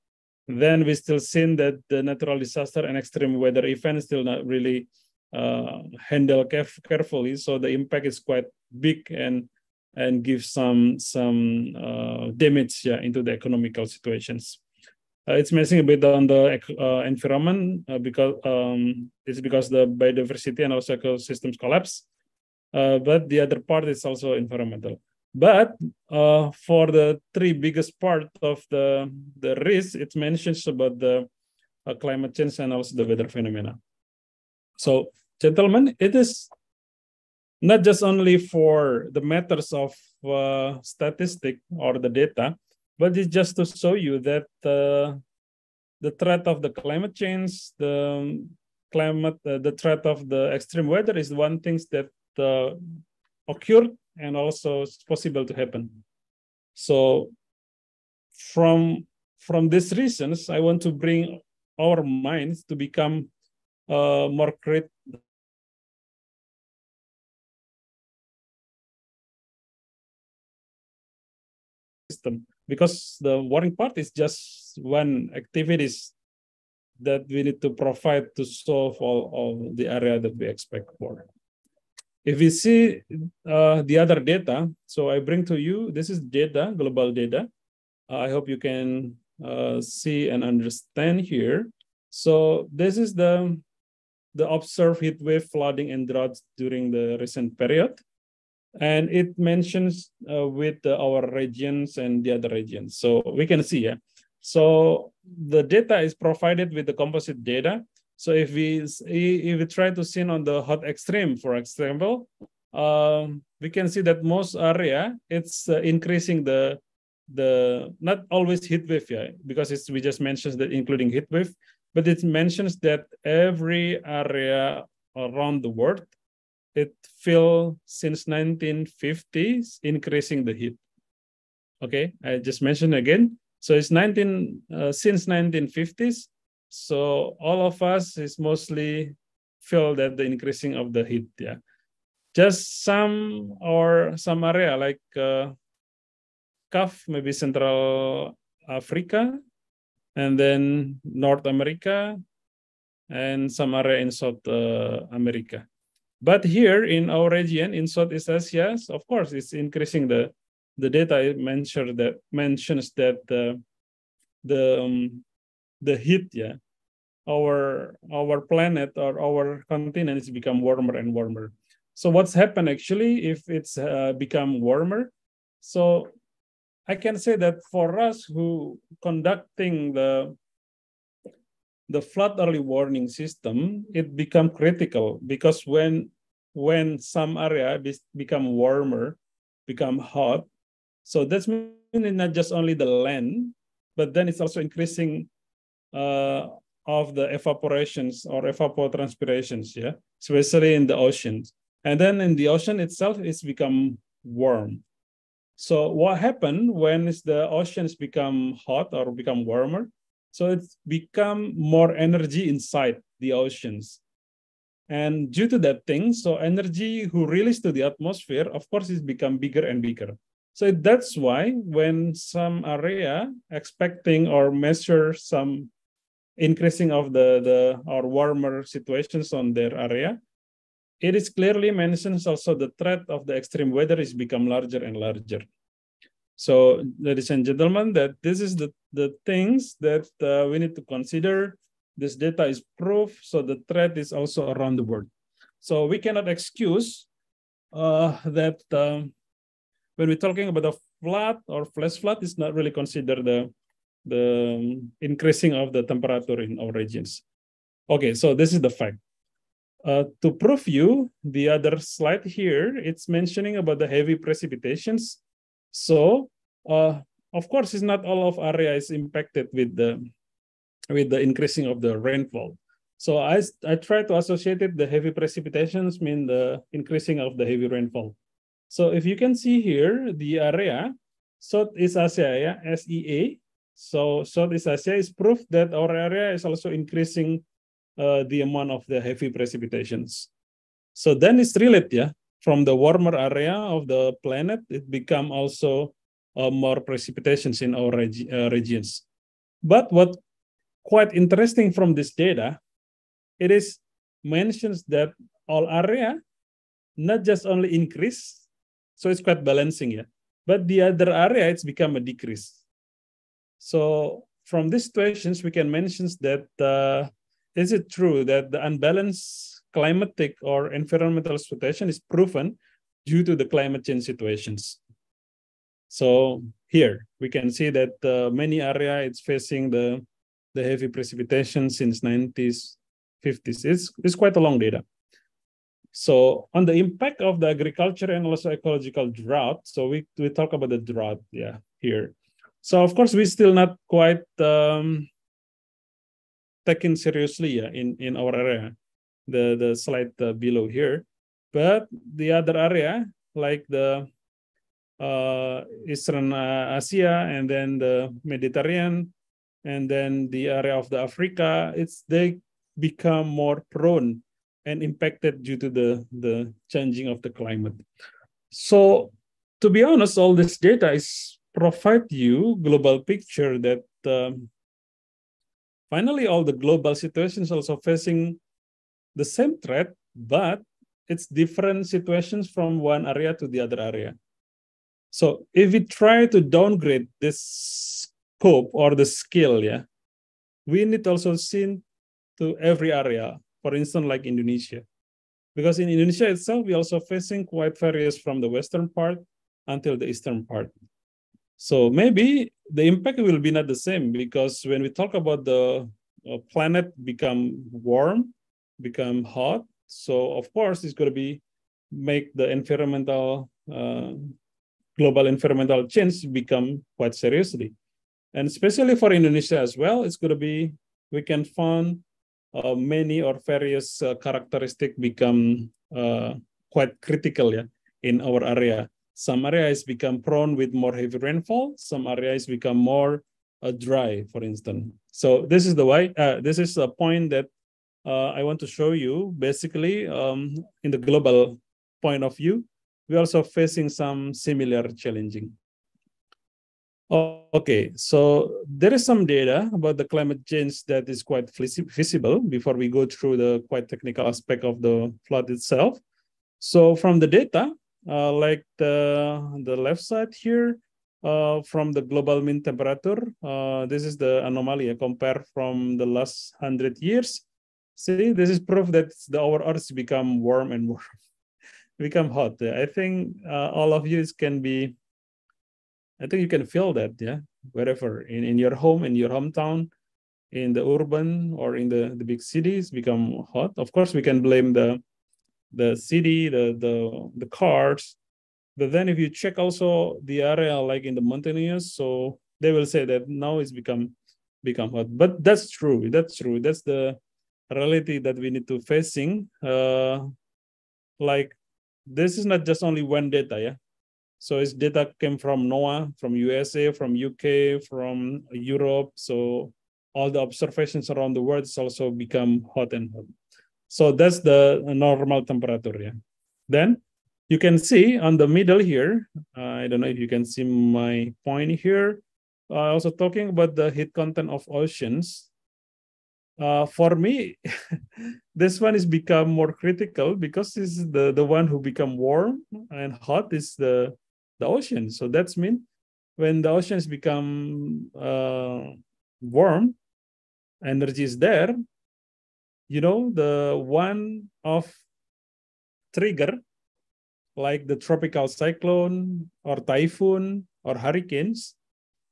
then we still seen that the natural disaster and extreme weather events still not really uh, handled caref carefully. So the impact is quite big and and give some some uh, damage yeah, into the economical situations. Uh, it's messing a bit on the uh, environment uh, because um, it's because the biodiversity and also ecosystems collapse. Uh, but the other part is also environmental. But uh, for the three biggest part of the, the risk, it mentions about the uh, climate change and also the weather phenomena. So, gentlemen, it is not just only for the matters of uh, statistic or the data, but it's just to show you that uh, the threat of the climate change, the climate, uh, the threat of the extreme weather is one thing that uh, occurred and also it's possible to happen. So from from these reasons, I want to bring our minds to become uh, more creative. system because the warring part is just one activities that we need to provide to solve all, all the area that we expect for. If we see uh, the other data, so I bring to you, this is data, global data. Uh, I hope you can uh, see and understand here. So this is the, the observed heat wave flooding and droughts during the recent period. And it mentions uh, with our regions and the other regions. So we can see, yeah. So the data is provided with the composite data so if we if we try to see on the hot extreme, for example, um, we can see that most area it's uh, increasing the the not always heat wave yeah, because it's we just mentioned that including heat wave, but it mentions that every area around the world it feel since 1950s increasing the heat. Okay, I just mentioned again. So it's 19 uh, since 1950s so all of us is mostly feel that the increasing of the heat. Yeah, just some or some area like uh, calf, maybe Central Africa, and then North America, and some area in South uh, America. But here in our region, in Southeast Asia, of course, it's increasing the the data mentioned that mentions that uh, the um, the heat, yeah, our our planet or our continent is become warmer and warmer. So what's happened actually if it's uh, become warmer? So I can say that for us who conducting the the flood early warning system, it become critical because when when some area be, become warmer, become hot, so that's meaning not just only the land, but then it's also increasing uh, of the evaporations or evapotranspirations, yeah, especially in the oceans. And then in the ocean itself, it's become warm. So what happened when is the oceans become hot or become warmer? So it's become more energy inside the oceans. And due to that thing, so energy who released to the atmosphere, of course, it's become bigger and bigger. So that's why when some area expecting or measure some increasing of the, the or warmer situations on their area, it is clearly mentions also the threat of the extreme weather is become larger and larger. So, ladies and gentlemen, that this is the, the things that uh, we need to consider. This data is proof, so the threat is also around the world. So we cannot excuse uh, that um, when we're talking about the flood or flash flood, is not really considered the uh, the um, increasing of the temperature in our regions. Okay, so this is the fact. Uh, to prove you, the other slide here, it's mentioning about the heavy precipitations. So, uh, of course, it's not all of area is impacted with the with the increasing of the rainfall. So I, I try to associate it, the heavy precipitations mean the increasing of the heavy rainfall. So if you can see here, the area, Southeast Asia, yeah, SEA, so Southeast Asia is proof that our area is also increasing uh, the amount of the heavy precipitations. So then it's related, yeah, from the warmer area of the planet, it become also uh, more precipitations in our uh, regions. But what quite interesting from this data, it is mentions that all area not just only increase, so it's quite balancing, yeah, but the other area it's become a decrease. So from these questions, we can mention that uh, is it true that the unbalanced climatic or environmental situation is proven due to the climate change situations? So here we can see that uh, many area it's facing the the heavy precipitation since 90s, 50s. It's, it's quite a long data. So on the impact of the agriculture and also ecological drought, so we, we talk about the drought, yeah, here so of course we still not quite um, taken seriously yeah, in in our area the the slide uh, below here but the other area like the uh, eastern uh, asia and then the mediterranean and then the area of the africa it's they become more prone and impacted due to the the changing of the climate so to be honest all this data is provide you global picture that um, finally all the global situations also facing the same threat, but it's different situations from one area to the other area. So if we try to downgrade this scope or the skill, yeah, we need also seen to every area. For instance, like Indonesia, because in Indonesia itself, we also facing quite various from the western part until the eastern part. So maybe the impact will be not the same because when we talk about the uh, planet become warm, become hot, so of course it's going to be make the environmental uh, global environmental change become quite seriously, and especially for Indonesia as well, it's going to be we can find uh, many or various uh, characteristic become uh, quite critical yeah, in our area. Some areas become prone with more heavy rainfall. Some areas become more uh, dry, for instance. So this is the way. Uh, this is a point that uh, I want to show you. Basically, um, in the global point of view, we're also facing some similar challenging. Okay, so there is some data about the climate change that is quite visible before we go through the quite technical aspect of the flood itself. So from the data, uh, like the, the left side here, uh, from the global mean temperature. Uh, this is the anomaly uh, compared from the last 100 years. See, this is proof that the, our Earth become warm and warm, become hot. I think uh, all of you can be, I think you can feel that, yeah, wherever, in, in your home, in your hometown, in the urban or in the, the big cities become hot. Of course, we can blame the the city, the the the cars. But then if you check also the area like in the mountainous, so they will say that now it's become become hot. But that's true. That's true. That's the reality that we need to facing. Uh, like this is not just only one data, yeah. So it's data came from NOAA, from USA, from UK, from Europe. So all the observations around the world is also become hot and hot. So that's the normal temperature. Yeah. Then you can see on the middle here, uh, I don't know if you can see my point here. Uh, also talking about the heat content of oceans. Uh, for me, this one is become more critical because this is the, the one who become warm and hot is the, the ocean. So that's mean when the oceans become uh, warm, energy is there, you know the one of trigger like the tropical cyclone or typhoon or hurricanes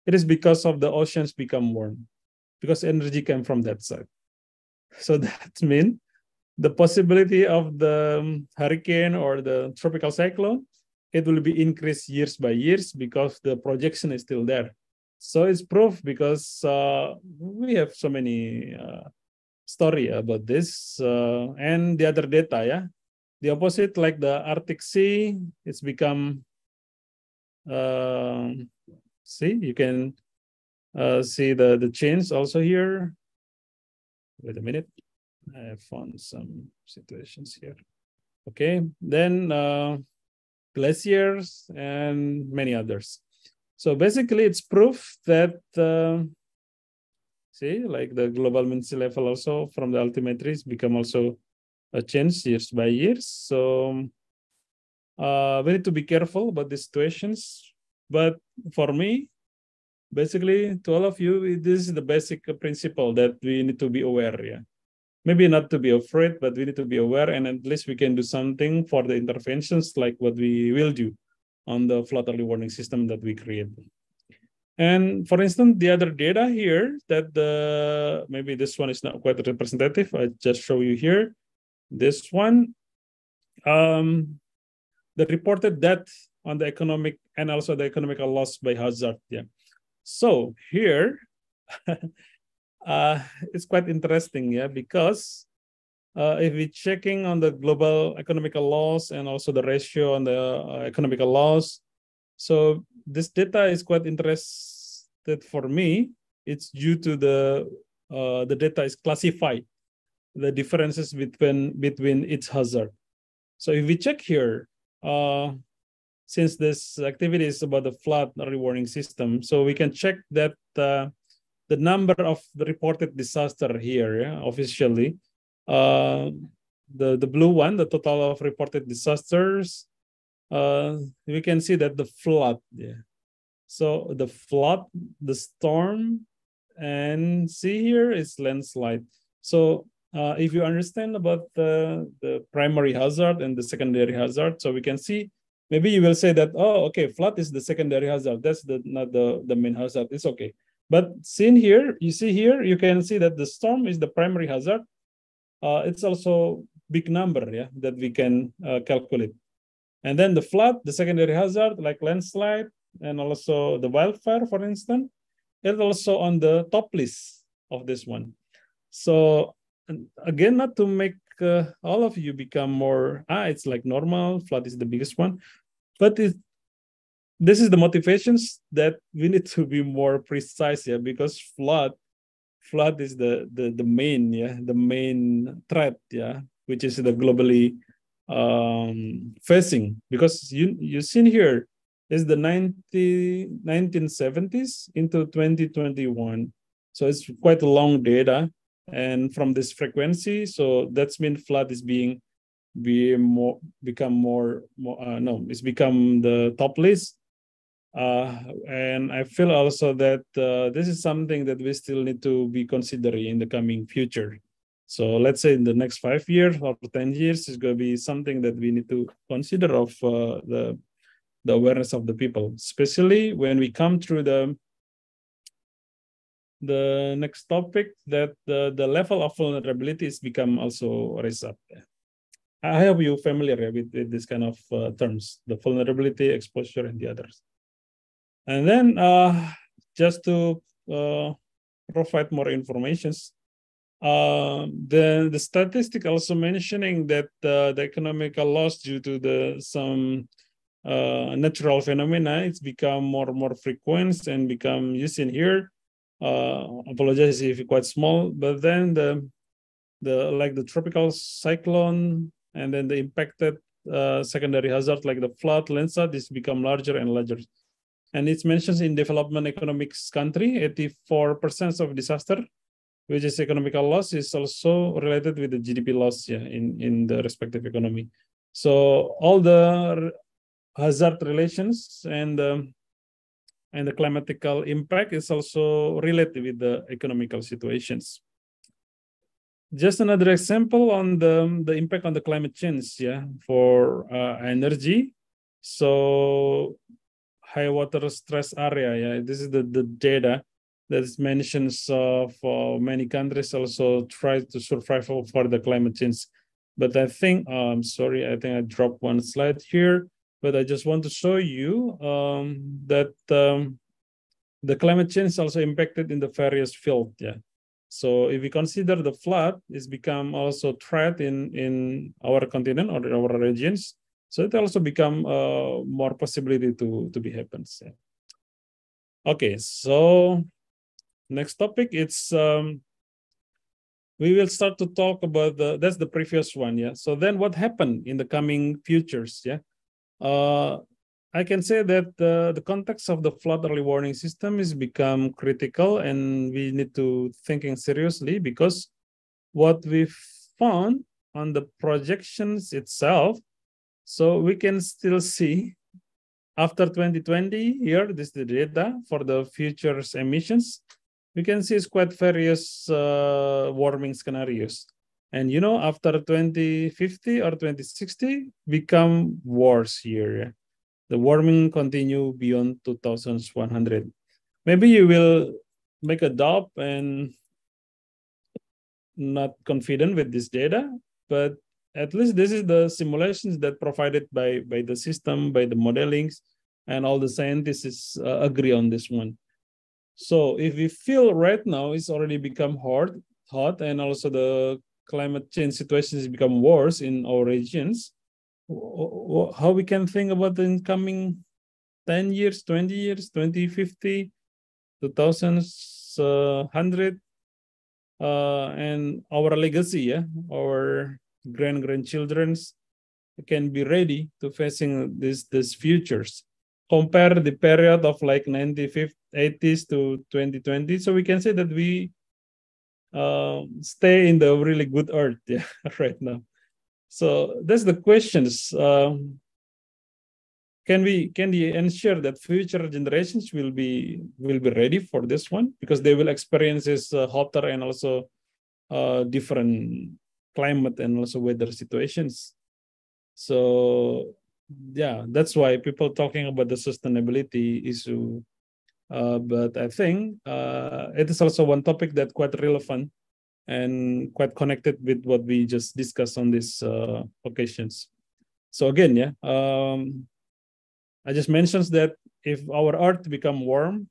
it is because of the oceans become warm because energy came from that side so that means the possibility of the um, hurricane or the tropical cyclone it will be increased years by years because the projection is still there so it's proof because uh, we have so many uh, story about this uh, and the other data. Yeah, the opposite, like the Arctic Sea, it's become. Uh, see, you can uh, see the the chains also here. Wait a minute, I found some situations here. Okay, then uh, glaciers and many others. So basically, it's proof that. Uh, See, like the global sea level also from the altimetries become also a change years by years. So uh, we need to be careful about these situations. But for me, basically, to all of you, this is the basic principle that we need to be aware. Yeah, maybe not to be afraid, but we need to be aware, and at least we can do something for the interventions, like what we will do on the flood early warning system that we create. And for instance, the other data here that the maybe this one is not quite representative. I just show you here. This one, um, the reported death on the economic and also the economical loss by hazard. Yeah. So here, uh, it's quite interesting, yeah, because uh, if we checking on the global economical loss and also the ratio on the uh, economical loss, so this data is quite interested for me. It's due to the uh, the data is classified, the differences between between its hazard. So if we check here, uh, since this activity is about the flood early warning system, so we can check that uh, the number of the reported disaster here yeah, officially, uh, the the blue one, the total of reported disasters, uh, we can see that the flood yeah so the flood the storm and see here is landslide so uh, if you understand about the, the primary hazard and the secondary hazard so we can see maybe you will say that oh okay flood is the secondary hazard that's the not the, the main hazard it's okay but seen here you see here you can see that the storm is the primary hazard uh, it's also big number yeah that we can uh, calculate and then the flood, the secondary hazard like landslide and also the wildfire, for instance, is also on the top list of this one. So again, not to make uh, all of you become more, ah, it's like normal, flood is the biggest one, but it, this is the motivations that we need to be more precise yeah, because flood flood is the, the the main yeah the main threat yeah which is the globally um, facing because you you seen here is the 90, 1970s into 2021 so it's quite a long data and from this frequency so that's mean flood is being be more become more, more uh, no it's become the top list uh, and i feel also that uh, this is something that we still need to be considering in the coming future so let's say in the next five years or 10 years is going to be something that we need to consider of uh, the, the awareness of the people, especially when we come through the the next topic that the, the level of vulnerability become also raised up. I hope you familiar with, with this kind of uh, terms, the vulnerability, exposure, and the others. And then uh, just to uh, provide more informations, um, the the statistic also mentioning that uh, the economic loss due to the some uh, natural phenomena it's become more and more frequent and become used in here. Uh, apologize if it's quite small, but then the the like the tropical cyclone and then the impacted uh, secondary hazard like the flood, landslide, this become larger and larger. And it's mentions in development economics country, 84% of disaster which is economical loss, is also related with the GDP loss yeah, in, in the respective economy. So all the hazard relations and um, and the climatical impact is also related with the economical situations. Just another example on the, the impact on the climate change, yeah, for uh, energy. So high water stress area, yeah, this is the, the data that is mentions for uh, many countries also try to survive for the climate change. But I think, I'm um, sorry, I think I dropped one slide here, but I just want to show you um, that um, the climate change also impacted in the various field. Yeah. So if we consider the flood, it's become also threat in, in our continent or our regions. So it also become uh, more possibility to, to be happens. Yeah. Okay, so Next topic, it's um, we will start to talk about the that's the previous one, yeah. So then, what happened in the coming futures, yeah? Uh, I can say that uh, the context of the flood early warning system is become critical, and we need to thinking seriously because what we found on the projections itself, so we can still see after 2020 here this is the data for the futures emissions you can see it's quite various uh, warming scenarios. And you know, after 2050 or 2060, become worse here. The warming continue beyond 2100. Maybe you will make a doubt and not confident with this data, but at least this is the simulations that provided by by the system, by the modelings, and all the scientists uh, agree on this one. So if we feel right now it's already become hard, hot, and also the climate change situation has become worse in our regions, how we can think about the incoming 10 years, 20 years, 2050, 2100, uh, uh, and our legacy, yeah, our grand grandchildrens can be ready to facing this these futures. Compare the period of like 1950 80s to 2020. So we can say that we um, stay in the really good earth yeah, right now. So that's the questions. Um, can we can we ensure that future generations will be will be ready for this one because they will experience this uh, hotter and also uh, different climate and also weather situations. So yeah, that's why people talking about the sustainability issue uh, but I think uh, it is also one topic that quite relevant and quite connected with what we just discussed on these uh, occasions. So again, yeah, um, I just mentions that if our earth become warm,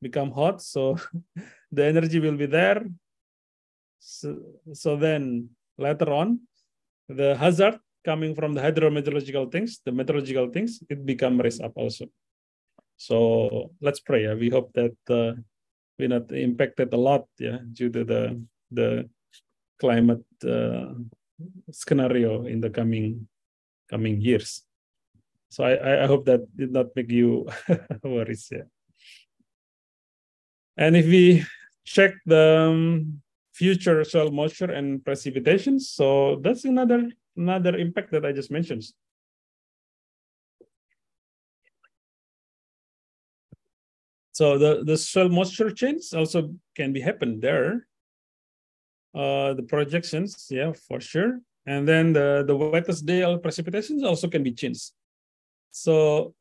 become hot, so the energy will be there. So, so then later on, the hazard coming from the hydrometeorological things, the meteorological things, it become raised up also. So let's pray. We hope that uh, we're not impacted a lot yeah, due to the, the climate uh, scenario in the coming coming years. So I, I hope that did not make you worry. Yeah. And if we check the um, future soil moisture and precipitation, so that's another another impact that I just mentioned. So the, the soil moisture change also can be happen there. Uh, the projections, yeah, for sure. And then the, the wettest day precipitations also can be changed. So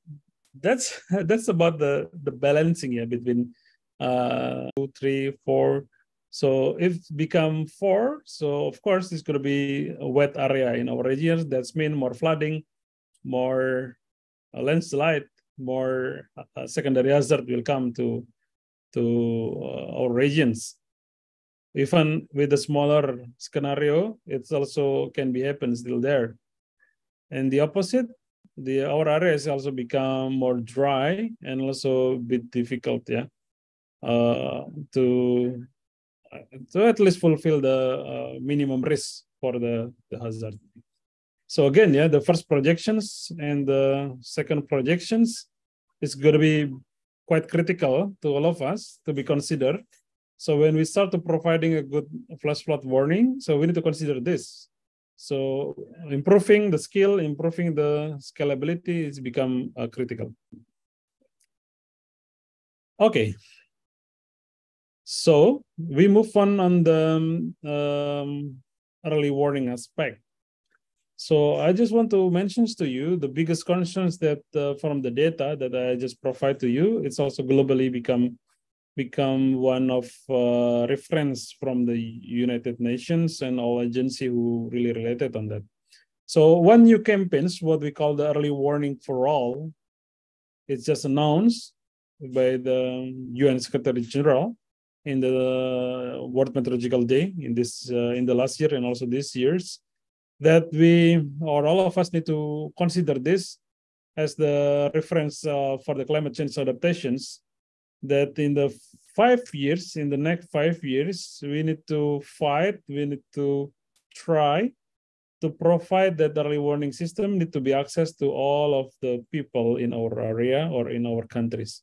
that's that's about the, the balancing here between uh, two, three, four. So if become four, so of course it's going to be a wet area in our regions. That's mean more flooding, more uh, landslide, more uh, secondary hazard will come to to uh, our regions. Even with the smaller scenario, it also can be happen still there. And the opposite, the our areas also become more dry and also a bit difficult, yeah, uh, to uh, to at least fulfill the uh, minimum risk for the, the hazard. So again, yeah, the first projections and the second projections is going to be quite critical to all of us to be considered. So when we start to providing a good flash flood warning, so we need to consider this. So improving the skill, improving the scalability is become uh, critical. Okay. So we move on on the um, early warning aspect. So I just want to mention to you the biggest concerns that uh, from the data that I just provide to you. It's also globally become become one of uh, reference from the United Nations and all agency who really related on that. So one new campaigns, what we call the early warning for all, it's just announced by the UN Secretary General in the World Meteorological Day in this uh, in the last year and also this year's that we or all of us need to consider this as the reference uh, for the climate change adaptations that in the five years in the next five years we need to fight we need to try to provide that early warning system need to be accessed to all of the people in our area or in our countries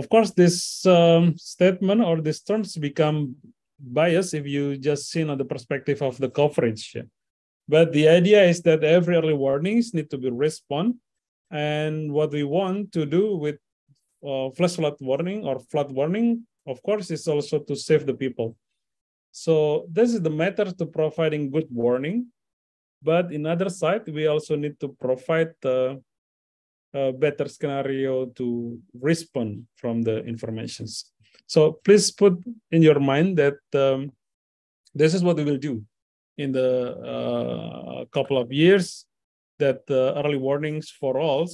of course this um, statement or these terms become biased if you just seen on the perspective of the coverage but the idea is that every early warnings need to be respond. And what we want to do with uh, flash flood warning or flood warning, of course, is also to save the people. So this is the method to providing good warning. But in other side, we also need to provide uh, a better scenario to respond from the informations. So please put in your mind that um, this is what we will do in the uh, couple of years that uh, early warnings for all.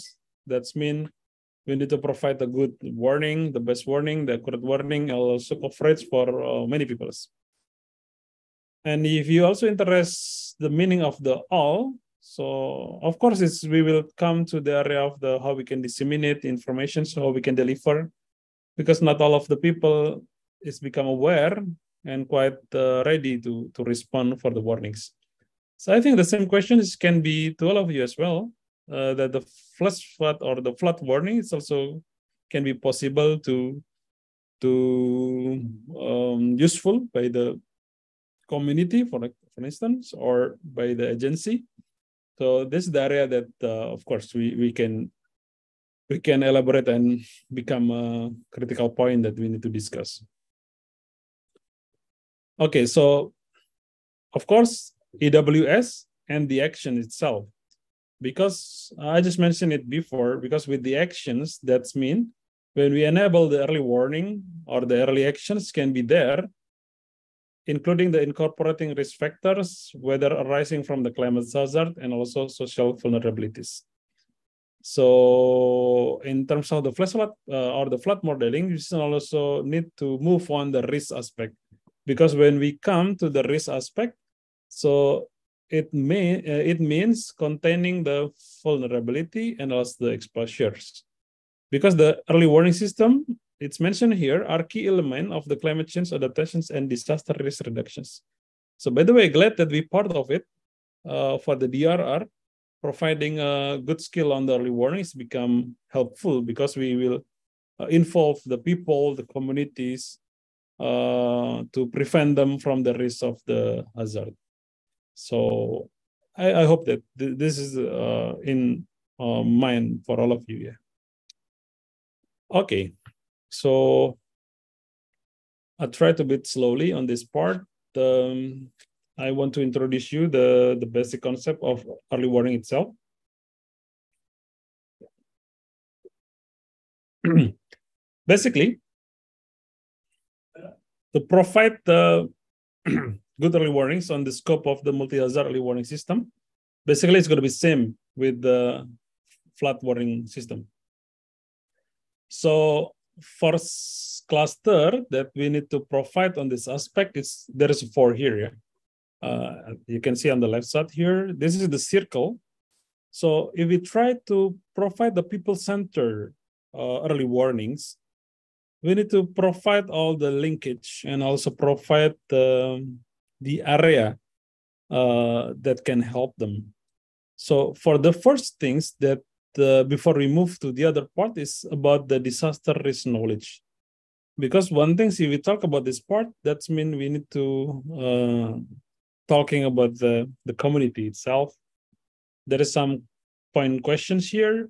That's mean we need to provide a good warning, the best warning, the correct warning, also coverage for uh, many peoples. And if you also interest the meaning of the all, so of course it's, we will come to the area of the how we can disseminate information, so how we can deliver, because not all of the people is become aware and quite uh, ready to, to respond for the warnings. So I think the same questions can be to all of you as well, uh, that the flash flood or the flood warning is also can be possible to, to um, useful by the community, for, for instance, or by the agency. So this is the area that, uh, of course, we, we can we can elaborate and become a critical point that we need to discuss. Okay, so of course, AWS and the action itself. Because I just mentioned it before, because with the actions, that's mean when we enable the early warning or the early actions can be there, including the incorporating risk factors, whether arising from the climate hazard and also social vulnerabilities. So in terms of the flood uh, or the flood modeling, you also need to move on the risk aspect because when we come to the risk aspect so it may uh, it means containing the vulnerability and also the exposures because the early warning system it's mentioned here are key element of the climate change adaptations and disaster risk reductions so by the way glad that we part of it uh, for the drr providing a uh, good skill on the early warnings become helpful because we will uh, involve the people the communities uh, to prevent them from the risk of the hazard. So I, I hope that th this is uh, in uh, mind for all of you. Yeah. Okay, so I try to bit slowly on this part. Um, I want to introduce you the, the basic concept of early warning itself. Basically, to provide the good early warnings on the scope of the multi-hazard early warning system. Basically, it's going to be same with the flood warning system. So first cluster that we need to provide on this aspect is there is four here. Yeah? Uh, you can see on the left side here, this is the circle. So if we try to provide the people-centered uh, early warnings, we need to provide all the linkage and also provide the, um, the area uh, that can help them. So for the first things that uh, before we move to the other part is about the disaster risk knowledge. Because one thing, if we talk about this part, that's mean we need to uh, talking about the, the community itself. There is some point questions here.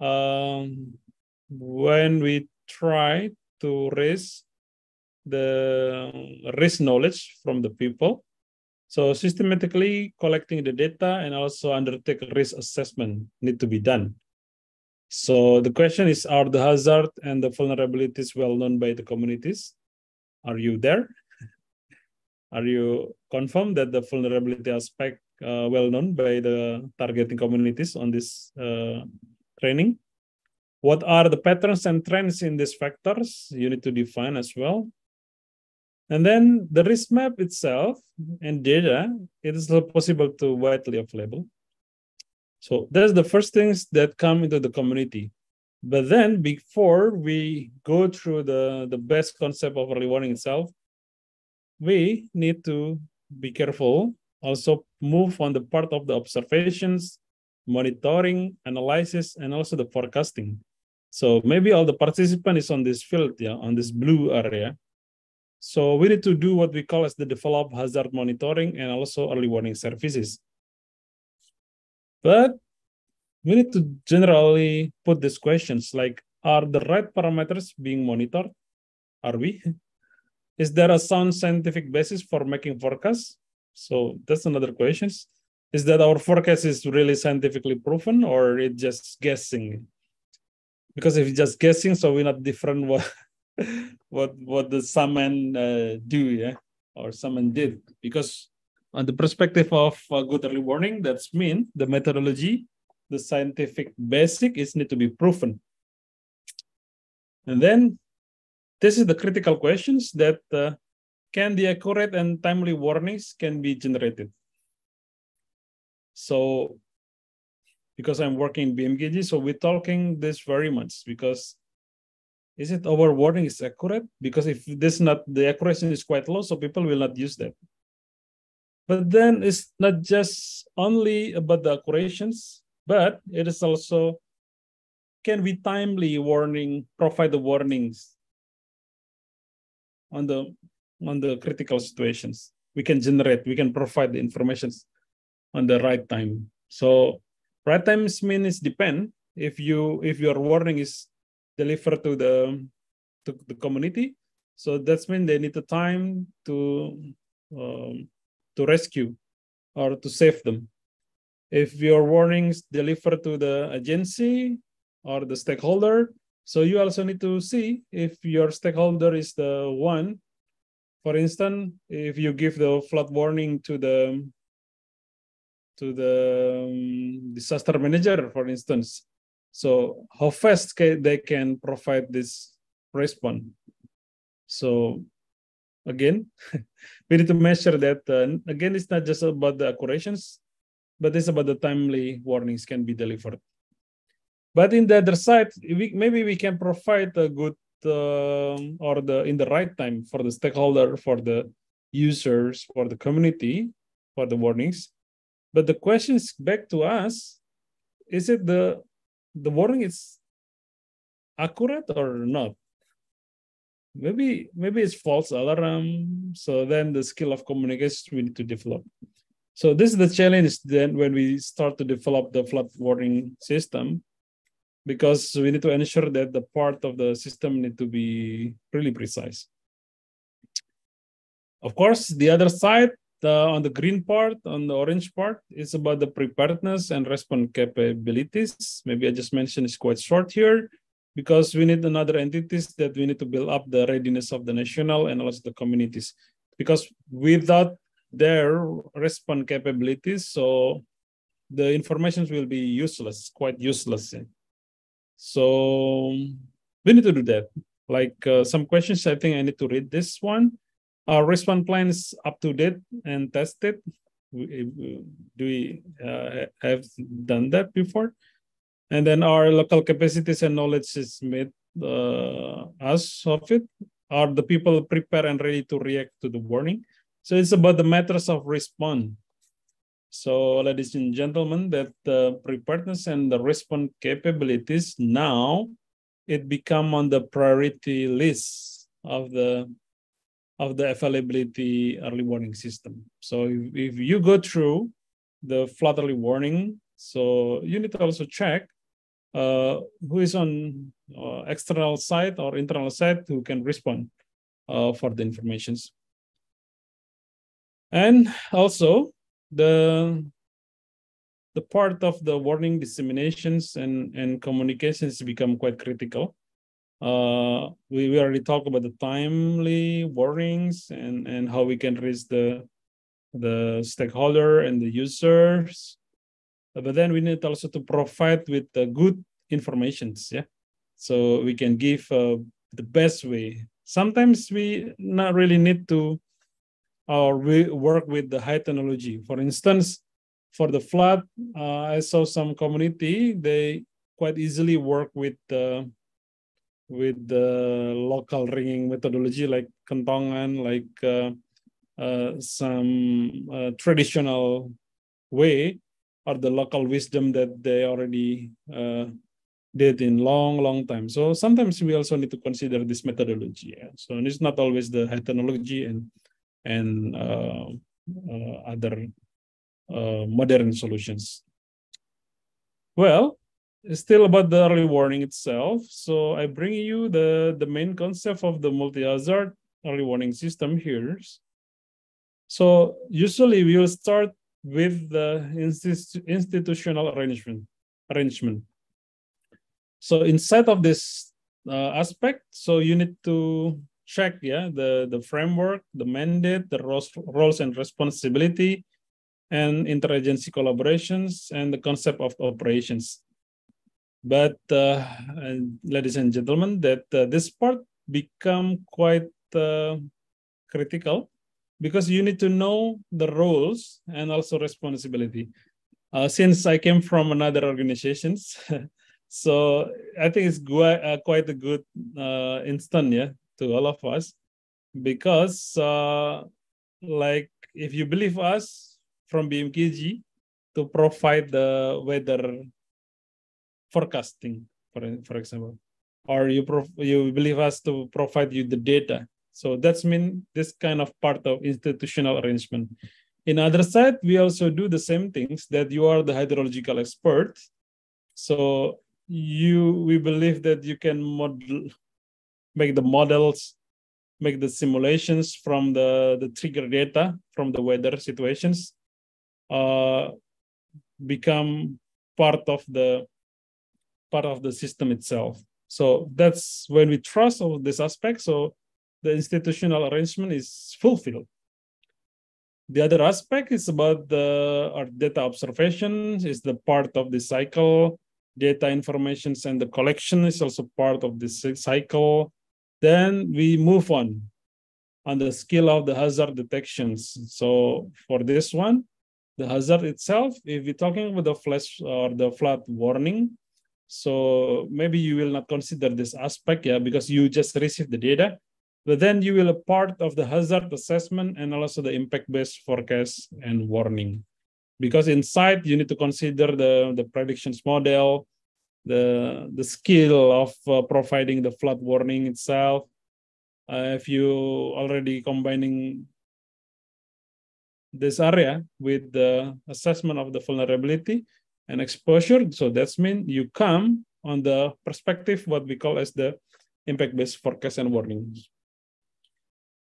Um, when we try to raise the risk knowledge from the people. So systematically collecting the data and also undertake risk assessment need to be done. So the question is, are the hazard and the vulnerabilities well known by the communities? Are you there? are you confirmed that the vulnerability aspect uh, well known by the targeting communities on this uh, training? What are the patterns and trends in these factors? You need to define as well. And then the risk map itself and data, it is possible to widely available. So that's the first things that come into the community. But then before we go through the, the best concept of early warning itself, we need to be careful. Also move on the part of the observations, monitoring, analysis, and also the forecasting. So maybe all the participant is on this field, yeah, on this blue area. So we need to do what we call as the develop hazard monitoring and also early warning services. But we need to generally put these questions like, are the right parameters being monitored? Are we? Is there a sound scientific basis for making forecasts? So that's another question. Is that our forecast is really scientifically proven or it just guessing? because if you're just guessing, so we're not different what what what the summon uh, do, yeah, or summon did. Because on the perspective of good early warning, that's mean the methodology, the scientific basic is need to be proven. And then this is the critical questions that uh, can the accurate and timely warnings can be generated. So because I'm working in BMGD. So we're talking this very much because is it our warning is accurate? Because if this not the accuracy is quite low, so people will not use that. But then it's not just only about the accurations, but it is also can we timely warning provide the warnings on the on the critical situations we can generate we can provide the information on the right time so right times means depend if you if your warning is delivered to the to the community so that's mean they need the time to um, to rescue or to save them if your warnings delivered to the agency or the stakeholder so you also need to see if your stakeholder is the one for instance if you give the flood warning to the to the um, disaster manager, for instance. So how fast they can provide this response? So again, we need to measure that. Uh, again, it's not just about the accurations, but it's about the timely warnings can be delivered. But in the other side, we, maybe we can provide a good uh, or the in the right time for the stakeholder, for the users, for the community, for the warnings. But the question is back to us: Is it the the warning is accurate or not? Maybe maybe it's false alarm. So then the skill of communication we need to develop. So this is the challenge then when we start to develop the flood warning system, because we need to ensure that the part of the system need to be really precise. Of course, the other side the on the green part, on the orange part, is about the preparedness and response capabilities. Maybe I just mentioned it's quite short here because we need another entities that we need to build up the readiness of the national and also the communities. Because without their response capabilities, so the information will be useless, quite useless. So we need to do that. Like uh, some questions, I think I need to read this one. Our response plan is up to date and tested? Eh, do we uh, have done that before? And then our local capacities and knowledge is made uh, us of it? Are the people prepared and ready to react to the warning? So it's about the matters of response. So, ladies and gentlemen, that the uh, preparedness and the response capabilities now it become on the priority list of the of the availability early warning system. So if, if you go through the flood early warning, so you need to also check uh, who is on uh, external side or internal side who can respond uh, for the informations. And also the the part of the warning disseminations and, and communications become quite critical uh, we, we already talked about the timely warnings and, and how we can reach the, the stakeholder and the users. But then we need also to provide with the good informations, yeah? So we can give uh, the best way. Sometimes we not really need to or uh, we work with the high technology. For instance, for the flood, uh, I saw some community, they quite easily work with the uh, with the local ringing methodology like kentongan, like uh, uh, some uh, traditional way or the local wisdom that they already did in long, long time. So sometimes we also need to consider this methodology. Yeah? So it's not always the ethnology and and uh, uh, other uh, modern solutions. Well, still about the early warning itself. So I bring you the, the main concept of the multi-hazard early warning system here. So usually we will start with the instit institutional arrangement. arrangement. So inside of this uh, aspect, so you need to check yeah, the, the framework, the mandate, the roles and responsibility, and interagency collaborations, and the concept of operations. But uh, ladies and gentlemen, that uh, this part become quite uh, critical because you need to know the roles and also responsibility. Uh, since I came from another organizations, so I think it's uh, quite a good uh, instant, yeah, to all of us, because uh, like if you believe us from BMKG to provide the weather forecasting, for, for example, or you you believe us to provide you the data. So that's mean this kind of part of institutional arrangement. In other side, we also do the same things that you are the hydrological expert. So you we believe that you can model, make the models, make the simulations from the, the trigger data from the weather situations, uh, become part of the part of the system itself. So that's when we trust all these aspects. So the institutional arrangement is fulfilled. The other aspect is about the our data observation is the part of the cycle. Data informations and the collection is also part of this cycle. Then we move on on the scale of the hazard detections. So for this one, the hazard itself, if we're talking about the flash or the flood warning, so maybe you will not consider this aspect, yeah, because you just receive the data. But then you will a part of the hazard assessment and also the impact-based forecast and warning. Because inside you need to consider the, the predictions model, the, the skill of uh, providing the flood warning itself. Uh, if you already combining this area with the assessment of the vulnerability, and exposure. So that's mean you come on the perspective what we call as the impact-based forecast and warnings.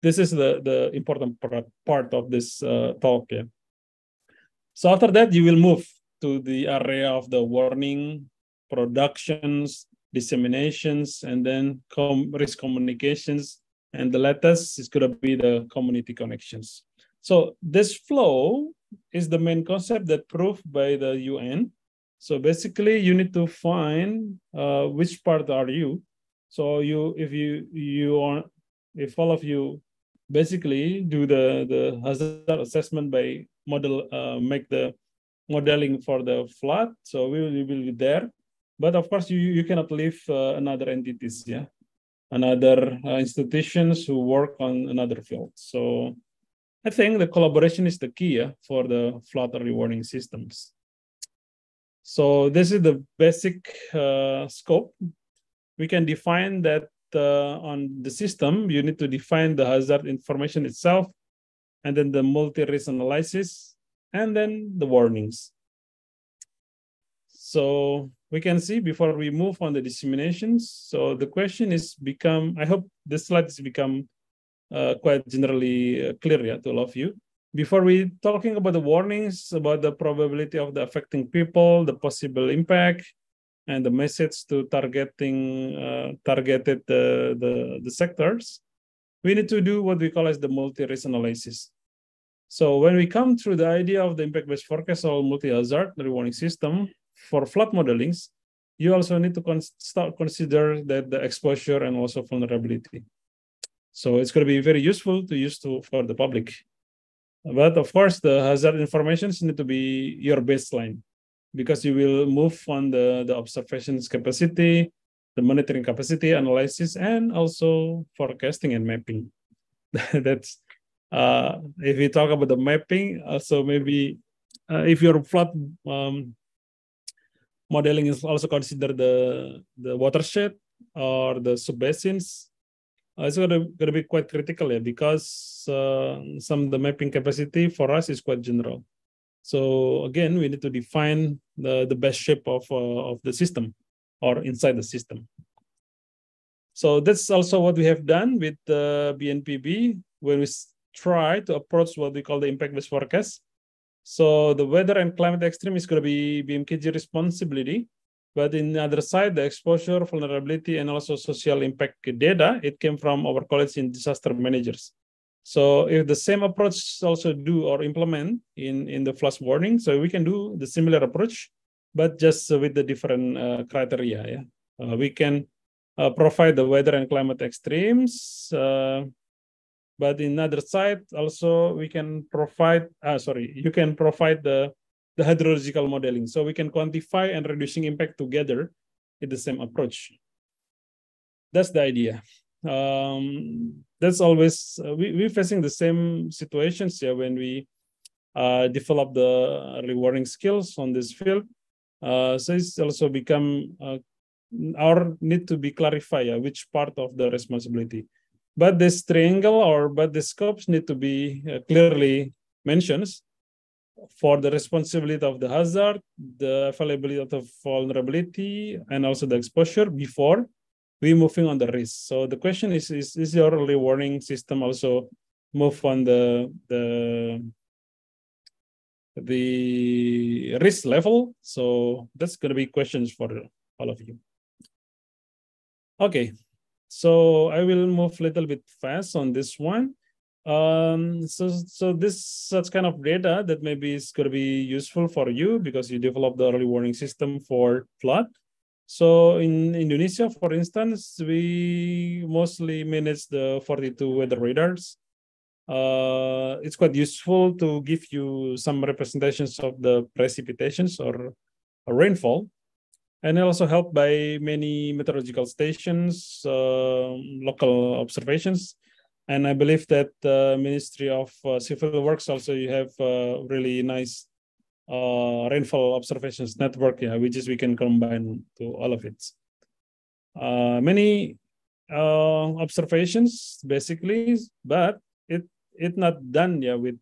This is the, the important part of this uh, talk. Yeah. So after that, you will move to the area of the warning, productions, disseminations, and then com risk communications. And the latest is going to be the community connections. So this flow is the main concept that proved by the UN. So basically, you need to find uh, which part are you. So you, if you you are, if all of you basically do the the hazard assessment by model, uh, make the modeling for the flood. So we will, we will be there, but of course you you cannot leave uh, another entities, yeah, another uh, institutions who work on another field. So I think the collaboration is the key for the Flutter rewarding systems. So this is the basic uh, scope. We can define that uh, on the system, you need to define the hazard information itself, and then the multi-risk analysis, and then the warnings. So we can see before we move on the disseminations. So the question is become, I hope this slide has become uh, quite generally uh, clear yeah, to all of you. Before we talking about the warnings, about the probability of the affecting people, the possible impact, and the message to targeting uh, targeted the, uh, the, the sectors, we need to do what we call as the multi-risk analysis. So when we come through the idea of the impact-based forecast or multi-hazard warning system for flood modelings, you also need to con start consider that the exposure and also vulnerability. So it's going to be very useful to use to for the public. But of course, the hazard informations need to be your baseline because you will move on the, the observations capacity, the monitoring capacity analysis, and also forecasting and mapping. That's uh, if we talk about the mapping, also uh, maybe uh, if your flood um, modeling is also considered the the watershed or the subbasins, uh, it's gonna gonna be quite critical yeah, because uh, some of the mapping capacity for us is quite general. So again, we need to define the, the best shape of uh, of the system or inside the system. So that's also what we have done with the uh, BNPB, where we try to approach what we call the impact-based forecast. So the weather and climate extreme is going to be BMKG responsibility. But in the other side, the exposure, vulnerability, and also social impact data, it came from our college in disaster managers. So if the same approach also do or implement in, in the flash warning, so we can do the similar approach, but just with the different uh, criteria. Yeah? Uh, we can uh, provide the weather and climate extremes, uh, but in other side also we can provide, uh, sorry, you can provide the the hydrological modeling. So we can quantify and reducing impact together in the same approach. That's the idea. Um, that's always, uh, we, we're facing the same situations here when we uh, develop the rewarding skills on this field. Uh, so it's also become uh, our need to be clarified uh, which part of the responsibility. But this triangle or but the scopes need to be uh, clearly mentioned for the responsibility of the hazard, the availability of the vulnerability, and also the exposure before we moving on the risk. So the question is, is, is your early warning system also move on the, the, the risk level? So that's going to be questions for all of you. Okay, so I will move a little bit fast on this one um, so so this such kind of data that maybe is going to be useful for you because you develop the early warning system for flood so in indonesia for instance we mostly manage the 42 weather radars uh, it's quite useful to give you some representations of the precipitations or, rainfall and also helped by many meteorological stations uh, local observations and I believe that the uh, Ministry of uh, Civil Works also you have uh, really nice rainfall observations network, yeah, which is we can combine to all of it. many observations basically, but it it not done yeah with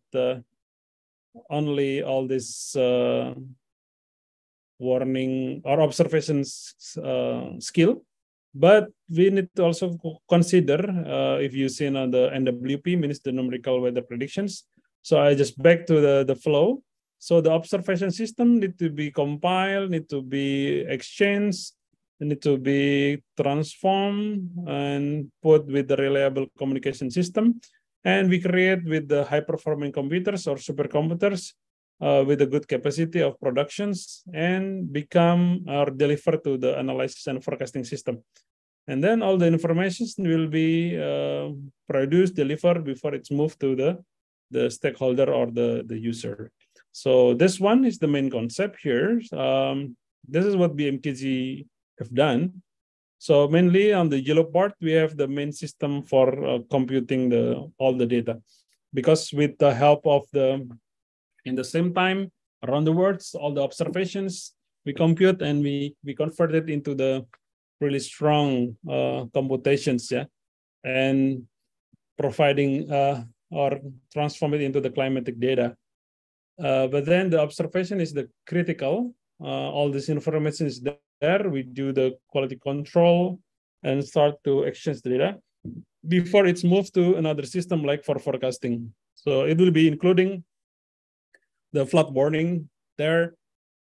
only all this uh, warning or observations uh, skill, but we need to also consider uh, if you see now the NWP means the numerical weather predictions. So I just back to the, the flow. So the observation system need to be compiled, need to be exchanged, need to be transformed and put with the reliable communication system. And we create with the high performing computers or supercomputers uh, with a good capacity of productions and become or deliver to the analysis and forecasting system and then all the information will be uh, produced delivered before it's moved to the the stakeholder or the the user so this one is the main concept here um, this is what bmkg have done so mainly on the yellow part we have the main system for uh, computing the all the data because with the help of the in the same time around the world all the observations we compute and we we convert it into the really strong uh, computations, yeah, and providing uh, or transform it into the climatic data. Uh, but then the observation is the critical. all this information is there. We do the quality control and start to exchange data before it's moved to another system like for forecasting. So it will be including the flood warning there,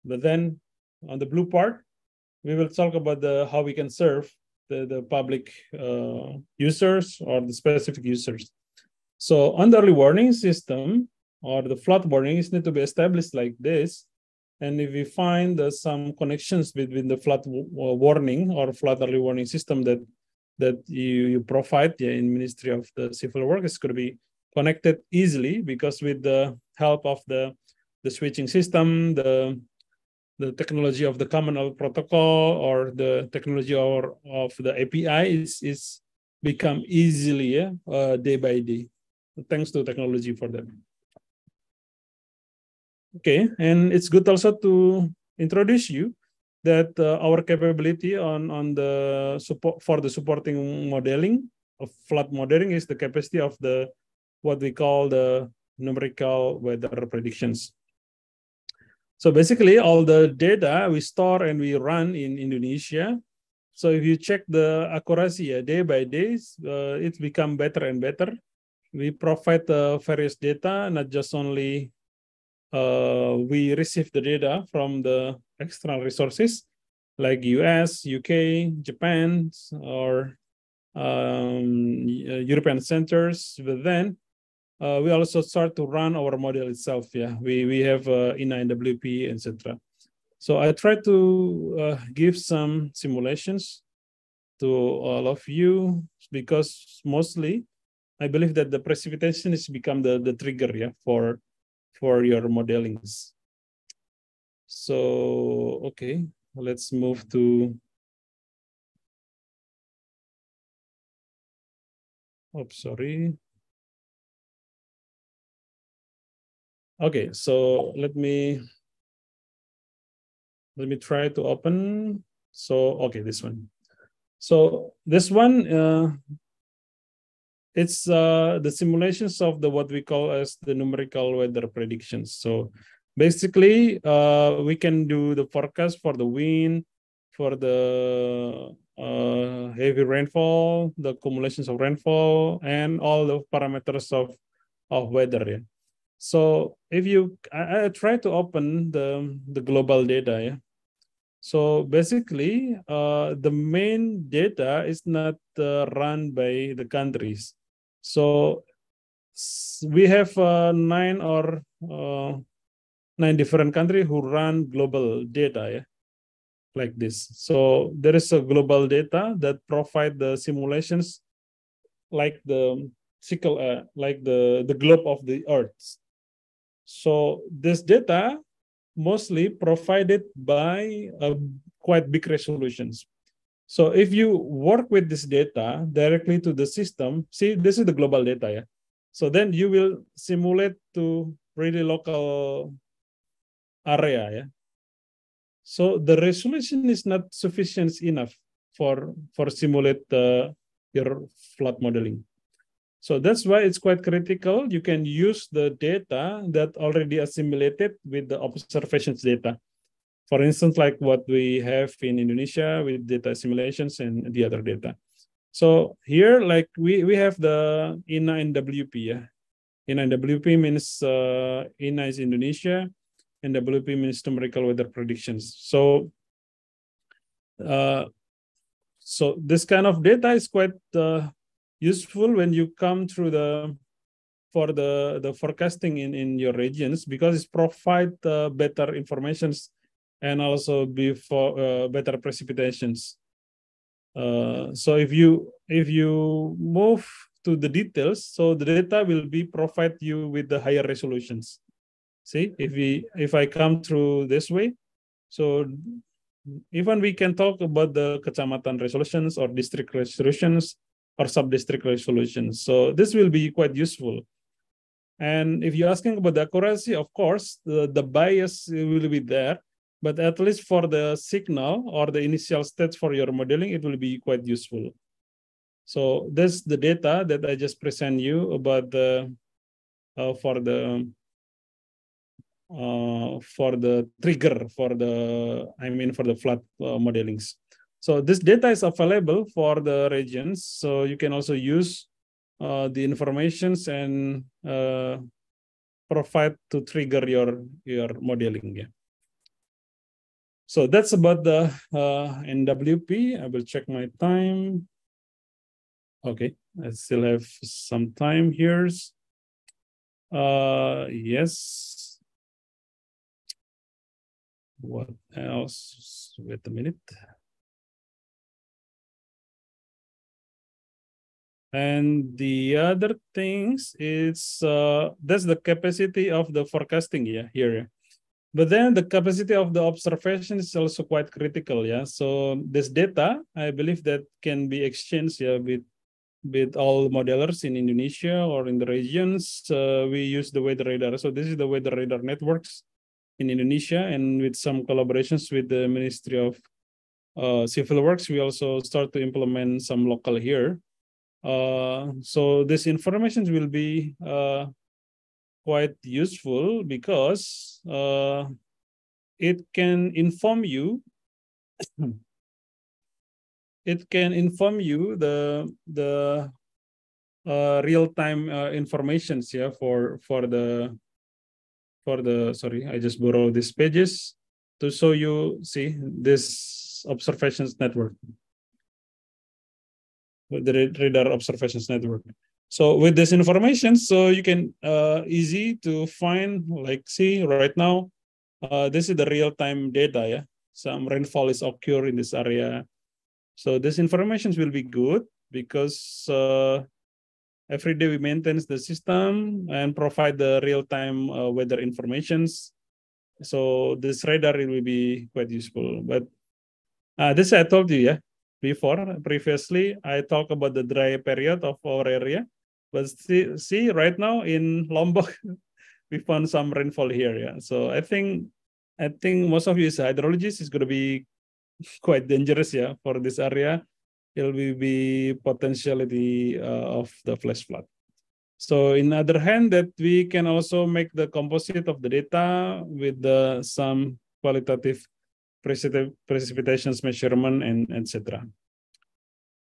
but then on the blue part, we will talk about the, how we can serve the, the public uh, users or the specific users. So on early warning system or the flood warnings need to be established like this. And if we find uh, some connections between the flood warning or flood early warning system that that you, you provide yeah, in Ministry of the Civil Works could be connected easily because with the help of the the switching system, the the technology of the common protocol or the technology or of the API is, is become easier uh, day by day, thanks to technology for them. Okay, and it's good also to introduce you that uh, our capability on, on the support for the supporting modeling of flood modeling is the capacity of the what we call the numerical weather predictions. So basically, all the data we store and we run in Indonesia. So if you check the accuracy uh, day by day, uh, become better and better. We provide uh, various data, not just only uh, we receive the data from the external resources like US, UK, Japan, or um, European centers, but then uh, we also start to run our model itself. Yeah, we we have uh, in IWP, etc. So I try to uh, give some simulations to all of you because mostly I believe that the precipitation has become the the trigger yeah for for your modelings. So okay, let's move to. Oops, sorry. Okay, so let me let me try to open. So okay, this one. So this one, uh, it's uh, the simulations of the what we call as the numerical weather predictions. So basically, uh, we can do the forecast for the wind, for the uh, heavy rainfall, the accumulations of rainfall, and all the parameters of of weather. Yeah. So if you, I, I try to open the, the global data. Yeah? So basically, uh, the main data is not uh, run by the countries. So we have uh, nine or uh, nine different countries who run global data yeah? like this. So there is a global data that provide the simulations like the sickle, uh, like the, the globe of the earth. So this data mostly provided by um, quite big resolutions. So if you work with this data directly to the system, see this is the global data, yeah. So then you will simulate to really local area, yeah. So the resolution is not sufficient enough for for simulate uh, your flood modeling. So that's why it's quite critical. You can use the data that already assimilated with the observations data. For instance, like what we have in Indonesia with data simulations and the other data. So here, like we, we have the INA and WP. Yeah? INA and WP means uh, INA is Indonesia, and WP means numerical weather predictions. So uh, so this kind of data is quite uh, useful when you come through the for the the forecasting in in your regions because it provide uh, better informations and also before uh, better precipitations uh, so if you if you move to the details so the data will be provide you with the higher resolutions see if we if i come through this way so even we can talk about the kecamatan resolutions or district resolutions or sub-district resolutions. So this will be quite useful. And if you're asking about the accuracy, of course, the, the bias will be there, but at least for the signal or the initial stats for your modeling, it will be quite useful. So that's the data that I just present you about the uh, for the uh, for the trigger for the I mean for the flat uh, modelings. So this data is available for the regions. So you can also use uh, the informations and uh, provide to trigger your, your modeling. Yeah. So that's about the uh, NWP. I will check my time. Okay, I still have some time here. Uh, yes. What else? Wait a minute. and the other things is uh, that's the capacity of the forecasting yeah here but then the capacity of the observation is also quite critical yeah so this data i believe that can be exchanged yeah with with all modelers in indonesia or in the regions uh, we use the weather radar so this is the weather radar networks in indonesia and with some collaborations with the ministry of uh, civil works we also start to implement some local here uh, so this information will be uh, quite useful because uh, it can inform you it can inform you the the uh, real-time uh, informations yeah for for the for the sorry i just borrow these pages to show you see this observations network the radar observations network. So with this information, so you can uh, easy to find, like see right now, uh, this is the real-time data, yeah? Some rainfall is occur in this area. So this information will be good because uh, every day we maintain the system and provide the real-time uh, weather informations. So this radar it will be quite useful. But uh, this I told you, yeah, before. Previously, I talked about the dry period of our area, but see, see right now in Lombok, we found some rainfall here. Yeah, so I think I think most of you as hydrologists is going to be quite dangerous. Yeah, for this area, it will be potentiality uh, of the flash flood. So in other hand, that we can also make the composite of the data with the, uh, some qualitative precip precipitations measurement, and etc.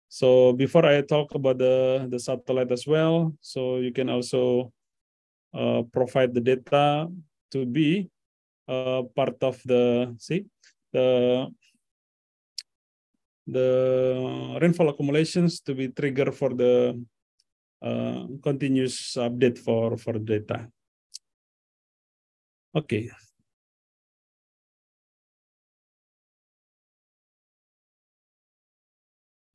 So before I talk about the, the satellite as well, so you can also uh, provide the data to be uh, part of the, see, the, the rainfall accumulations to be trigger for the uh, continuous update for, for data. Okay,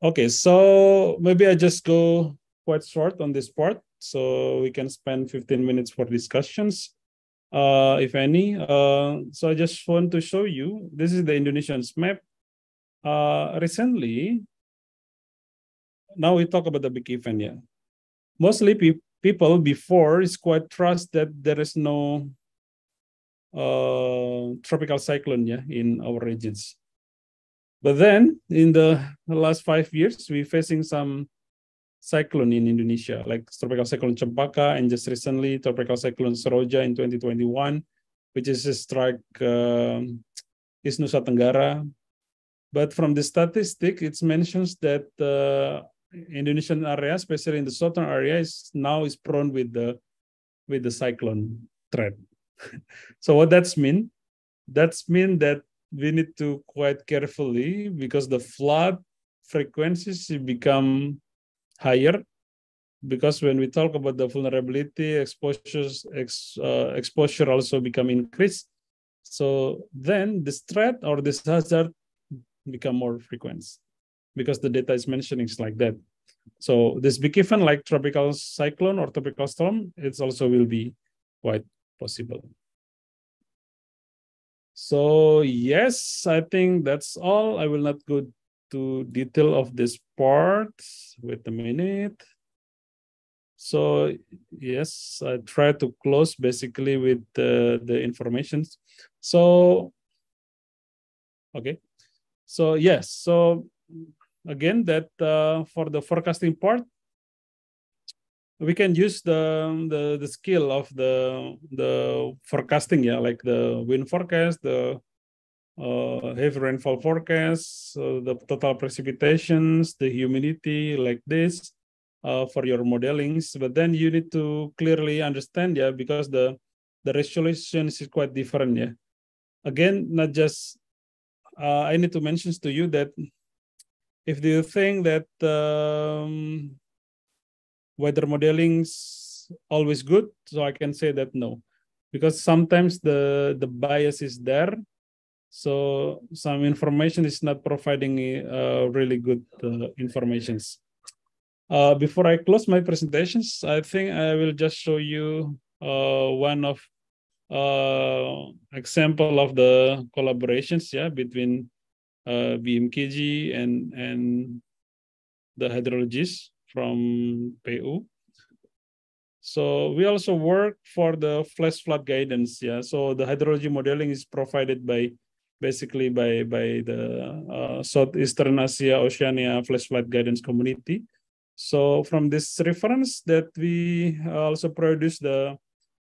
Okay, so maybe I just go quite short on this part so we can spend 15 minutes for discussions uh, if any uh, so i just want to show you this is the indonesian's map uh, recently now we talk about the big event yeah mostly pe people before is quite trust that there is no uh, tropical cyclone yeah in our regions but then in the last five years, we're facing some cyclone in Indonesia, like tropical cyclone Cempaka, and just recently tropical cyclone Seroja in 2021, which is a strike uh, East Nusa Tenggara. But from the statistic, it mentions that uh, Indonesian area, especially in the southern area, is now is prone with the with the cyclone threat. so what that's mean? That's mean that we need to quite carefully because the flood frequencies become higher because when we talk about the vulnerability exposures ex, uh, exposure also become increased so then this threat or this hazard become more frequent because the data is mentioning it's like that so this big event like tropical cyclone or tropical storm it's also will be quite possible so yes, I think that's all. I will not go to detail of this part. Wait a minute. So yes, I try to close basically with uh, the informations. So, okay. So yes, so again that uh, for the forecasting part, we can use the the, the skill of the the forecasting yeah like the wind forecast the uh, heavy rainfall forecast uh, the total precipitations the humidity like this uh, for your modelings but then you need to clearly understand yeah because the the resolution is quite different yeah again not just uh, i need to mention to you that if you think that um, weather modeling's always good so i can say that no because sometimes the the bias is there so some information is not providing uh, really good uh, informations uh, before i close my presentations i think i will just show you uh, one of uh, example of the collaborations yeah between uh, bmkg and and the hydrologists from mm. PU. So we also work for the flash flood guidance. Yeah. So the hydrology modeling is provided by basically by by the uh, Southeastern Asia Oceania flash flood guidance community. So from this reference that we also produce the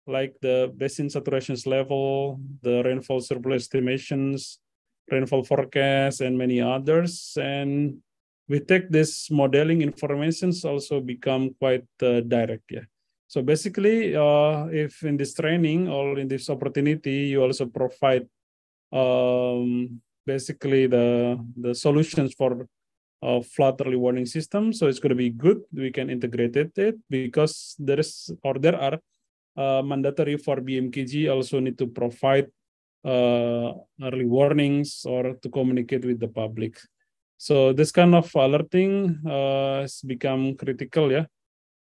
like the basin saturations level, the rainfall surplus estimations, rainfall forecast, and many others. And we take this modeling informations also become quite uh, direct yeah so basically uh, if in this training or in this opportunity you also provide um, basically the the solutions for uh, flood early warning system so it's going to be good we can integrate it, it because there is or there are uh, mandatory for bmkg also need to provide uh, early warnings or to communicate with the public so this kind of alerting uh, has become critical, yeah,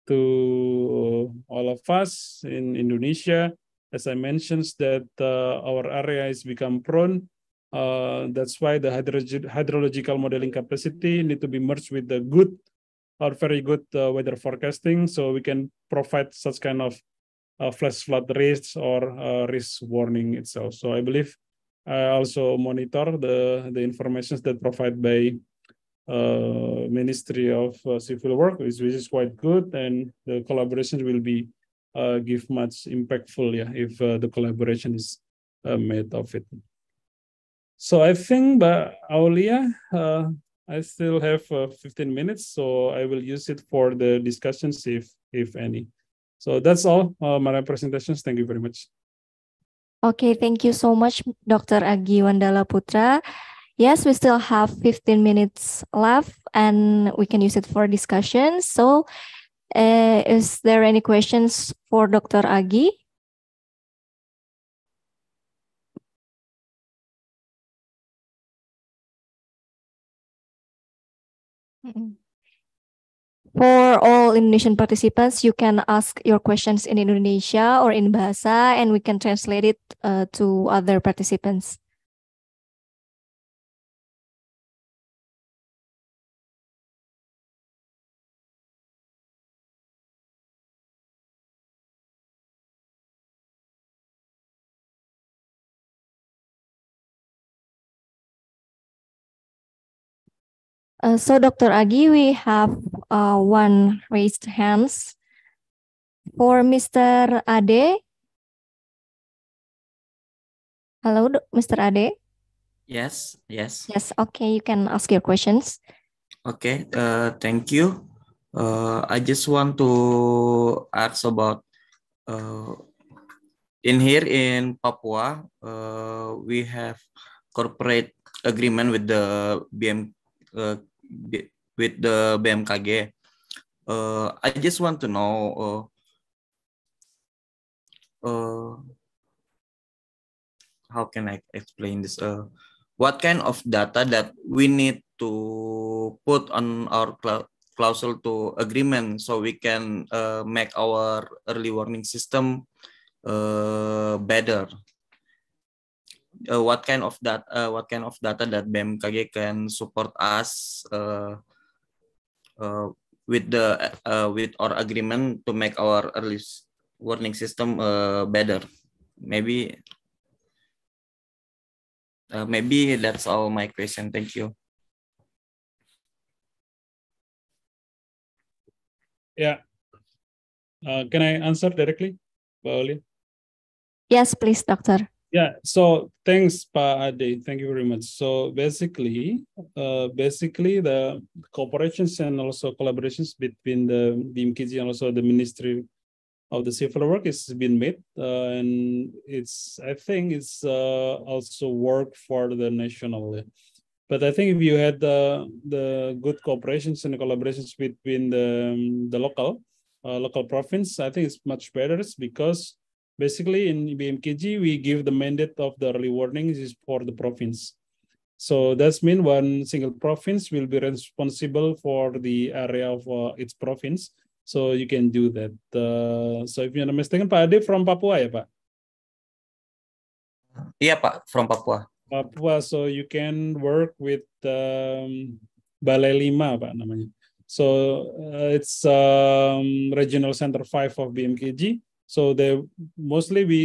to all of us in Indonesia. As I mentioned, that uh, our area is become prone. Uh, that's why the hydrological modeling capacity need to be merged with the good or very good uh, weather forecasting, so we can provide such kind of uh, flash flood risks or uh, risk warning itself. So I believe I also monitor the, the informations that provided by uh, Ministry of uh, Civil Work, which, which, is quite good, and the collaboration will be uh, give much impactful yeah, if uh, the collaboration is uh, made of it. So I think, but uh, Aulia, I still have 15 minutes, so I will use it for the discussions if if any. So that's all my presentations. Thank you very much. Okay, thank you so much, Dr. Agi Wandala Putra. Yes, we still have 15 minutes left and we can use it for discussion. So, uh, is there any questions for Dr. Agi? Mm -mm. For all Indonesian participants, you can ask your questions in Indonesia or in Bahasa, and we can translate it uh, to other participants. Uh, so, Dr. Agi, we have uh, one raised hands. For Mr. Ade. Hello, Mr. Ade. Yes, yes. Yes, okay, you can ask your questions. Okay, uh, thank you. Uh, I just want to ask about uh, in here in Papua, uh, we have corporate agreement with the BM, uh, with the BMKG. Uh, I just want to know uh, uh, how can I explain this? Uh, what kind of data that we need to put on our cl clausal to agreement so we can uh, make our early warning system uh, better? Uh, what kind of data? Uh, what kind of data that BMKG can support us? Uh, Uh, with the uh, with our agreement to make our early warning system uh, better. Maybe maybe that's all my question. Thank you. Yeah. Uh, can I answer directly, Paulie? Yes, please, doctor yeah so thanks pa ade thank you very much so basically uh, basically the cooperations and also collaborations between the bmkg and also the ministry of the civil work has been made uh, and it's i think it's uh, also work for the national but i think if you had the the good cooperations and collaborations between the the local uh, local province i think it's much better because Basically, in BMKG, we give the mandate of the early warnings is for the province. So that's mean one single province will be responsible for the area of uh, its province. So you can do that. Uh, so if you're not mistaken, Pak Ade from Papua ya Pak? Pak, from Papua. Papua, so you can work with um, Balai Lima Pak namanya. So uh, it's um, Regional Center 5 of BMKG. So they mostly we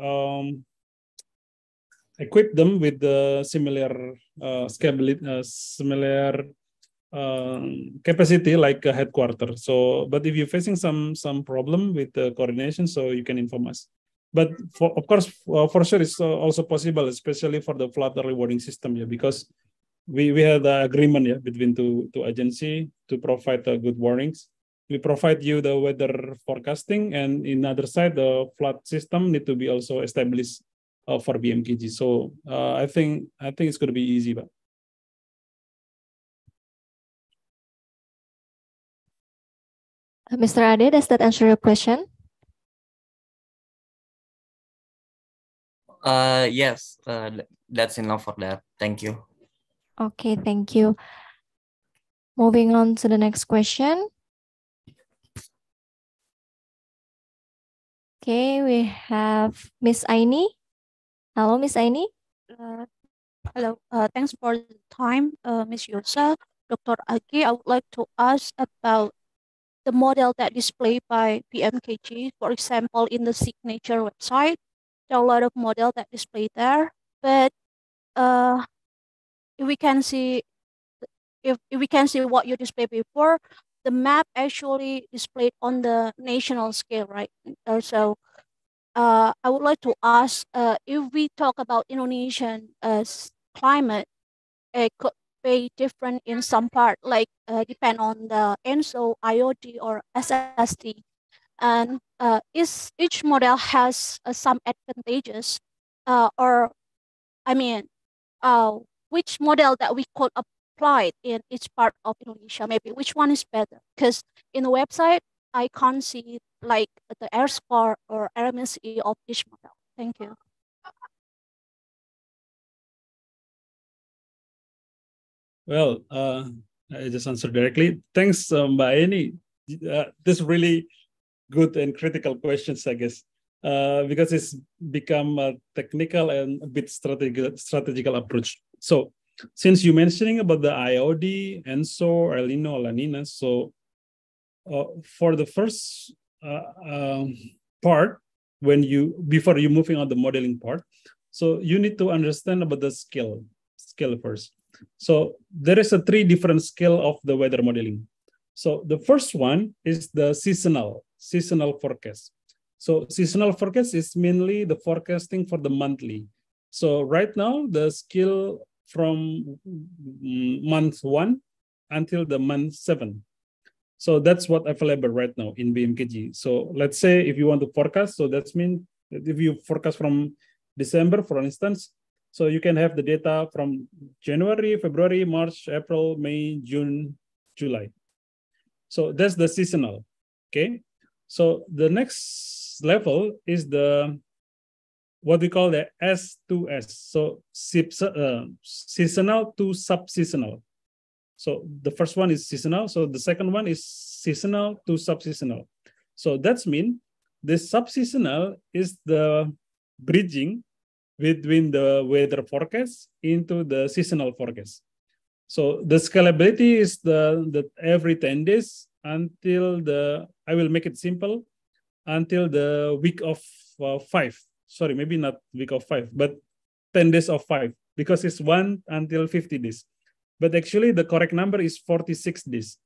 um, equip them with the similar uh, uh, similar um, capacity like a headquarters. So, but if you're facing some some problem with the coordination, so you can inform us. But for, of course, for, uh, for sure, it's also possible, especially for the Flutter rewarding system, yeah, because we we had the agreement yeah, between two two agency to provide the good warnings we provide you the weather forecasting and in other side the flood system need to be also established uh, for BMKG. So uh, I think I think it's going to be easy, but. Uh, Mr. Ade, does that answer your question? Uh, yes, uh, that's enough for that. Thank you. Okay, thank you. Moving on to the next question. Okay, we have Miss Aini. Hello, Miss Aini. Uh, hello, uh, thanks for the time, uh, Miss Yosa. Dr. Aki, I would like to ask about the model that displayed by PMKG, for example, in the signature website. There are a lot of model that display there, but uh, if we can see if, if we can see what you display before, the map actually displayed on the national scale, right? so uh, I would like to ask uh, if we talk about Indonesian uh, climate, it could be different in some part, like uh, depend on the ENSO, IoT, or SSD. And uh, is, each model has uh, some advantages, or I mean, which model that we could applied in each part of Indonesia, maybe which one is better. Because in the website, I can't see like the air score or RMSE of each model. Thank you. Well, uh, I just answered directly. Thanks, um, Mbak Uh, this really good and critical questions, I guess, uh, because it's become a technical and a bit strategic, strategical approach. So since you're mentioning about the IOD, ENSO, Arlino, Nina, so uh, for the first uh, um, part, when you before you moving on the modeling part, so you need to understand about the scale scale first. So there is a three different scale of the weather modeling. So the first one is the seasonal seasonal forecast. So seasonal forecast is mainly the forecasting for the monthly. So right now the skill from month one until the month seven. So that's what available right now in BMKG. So let's say if you want to forecast, so that's mean that if you forecast from December, for instance, so you can have the data from January, February, March, April, May, June, July. So that's the seasonal, okay? So the next level is the what we call the S to S. So uh, seasonal to sub-seasonal. So the first one is seasonal. So the second one is seasonal to sub-seasonal. So that's mean the sub-seasonal is the bridging between the weather forecast into the seasonal forecast. So the scalability is the, the every 10 days until the, I will make it simple, until the week of uh, five sorry, maybe not week of five, but 10 days of five because it's one until 50 days. But actually the correct number is 46 days.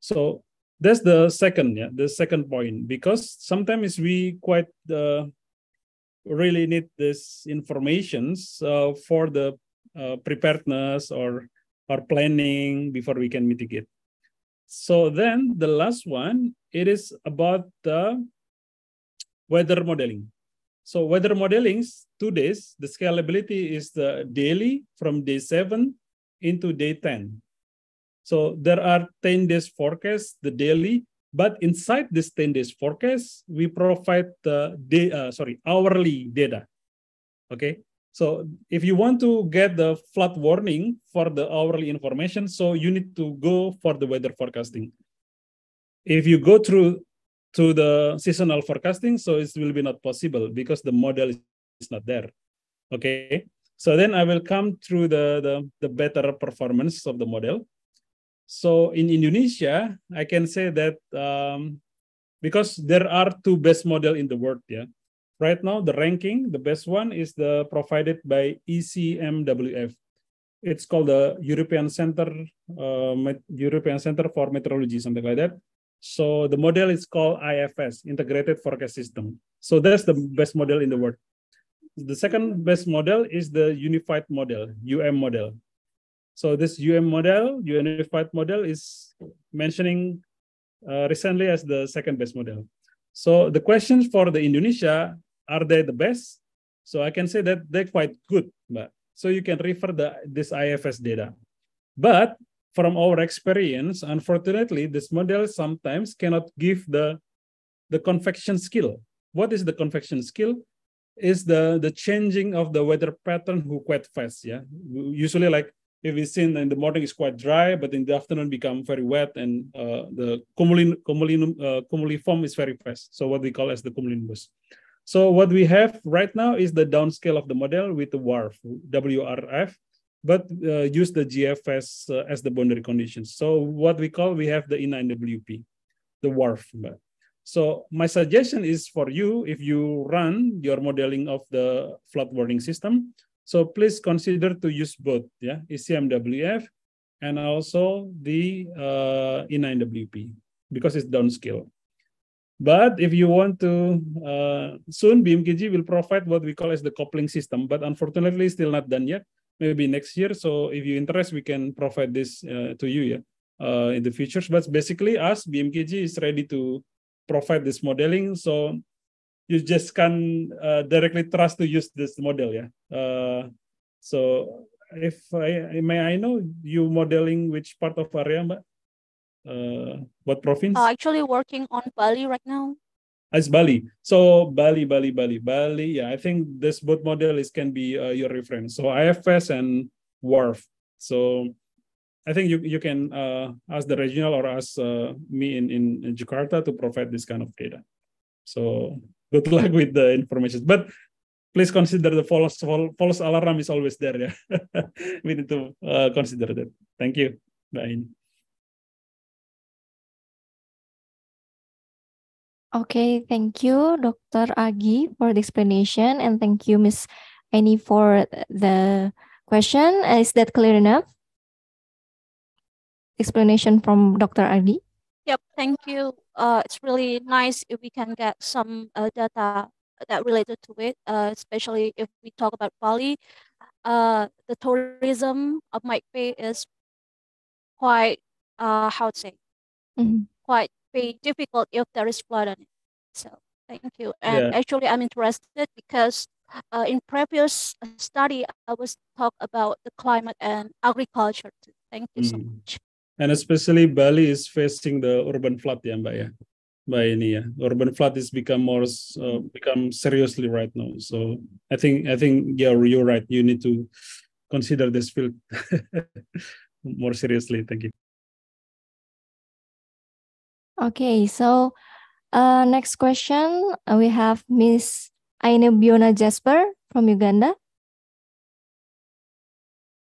So that's the second, yeah, the second point, because sometimes we quite uh, really need this information uh, for the uh, preparedness or, or planning before we can mitigate. So then the last one, it is about the weather modeling. So weather modeling, two days, the scalability is the daily from day seven into day 10. So there are 10 days forecast, the daily, but inside this 10 days forecast, we provide the day, uh, sorry, hourly data. Okay. So if you want to get the flood warning for the hourly information, so you need to go for the weather forecasting. If you go through to the seasonal forecasting, so it will be not possible because the model is not there. Okay, so then I will come through the, the, the better performance of the model. So in Indonesia, I can say that um, because there are two best model in the world, yeah. Right now, the ranking, the best one is the provided by ECMWF. It's called the European Center, uh, European Center for Meteorology, something like that. So the model is called IFS, Integrated Forecast System. So that's the best model in the world. The second best model is the unified model, UM model. So this UM model, unified model is mentioning uh, recently as the second best model. So the questions for the Indonesia, are they the best? So I can say that they're quite good, but so you can refer the this IFS data. But from our experience, unfortunately, this model sometimes cannot give the, the convection skill. What is the convection skill? Is the, the changing of the weather pattern who quite fast. Yeah. Usually like if we seen in the morning is quite dry, but in the afternoon become very wet and uh, the cumulin, cumulin, uh, cumuliform is very fast. So what we call as the cumulimbus. So what we have right now is the downscale of the model with the WARF, WRF, but uh, use the GF uh, as the boundary conditions. So what we call, we have the N9WP, the WARF. So my suggestion is for you, if you run your modeling of the flood warning system, so please consider to use both, yeah, ECMWF and also the uh, E9WP because it's downscale. But if you want to, uh, soon BMKG will provide what we call as the coupling system, but unfortunately still not done yet maybe next year. So if you interest, we can provide this uh, to you yeah, uh, in the future. But basically, us, BMKG is ready to provide this modeling. So you just can uh, directly trust to use this model. Yeah. Uh, so if I may, I know you modeling which part of area, but uh, what province? Uh, actually working on Bali right now as Bali. So Bali, Bali, Bali, Bali. Yeah, I think this boat model is can be uh, your reference. So IFS and Wharf. So I think you you can uh, ask the regional or ask uh, me in, in, in Jakarta to provide this kind of data. So good luck with the information. But please consider the false false alarm is always there. Yeah, we need to uh, consider that. Thank you. Bye. Okay, thank you, Dr. Agi, for the explanation, and thank you, Miss Annie, for the question. Uh, is that clear enough? Explanation from Dr. Agi. Yep, thank you. Uh, it's really nice if we can get some uh, data that related to it, uh, especially if we talk about Bali. Uh, the tourism of Mike Bay is quite, uh, how to say, mm -hmm. quite be difficult if there is flood on it. So thank you. And yeah. actually, I'm interested because uh, in previous uh, study, I was talk about the climate and agriculture. Too. Thank you mm. so much. And especially Bali is facing the urban flood, yeah, Mbak Yeah, Mbak ini urban flood is become more uh, become seriously right now. So I think I think yeah, you're right. You need to consider this field more seriously. Thank you. Okay, so uh, next question uh, we have Miss Aine Biona Jasper from Uganda.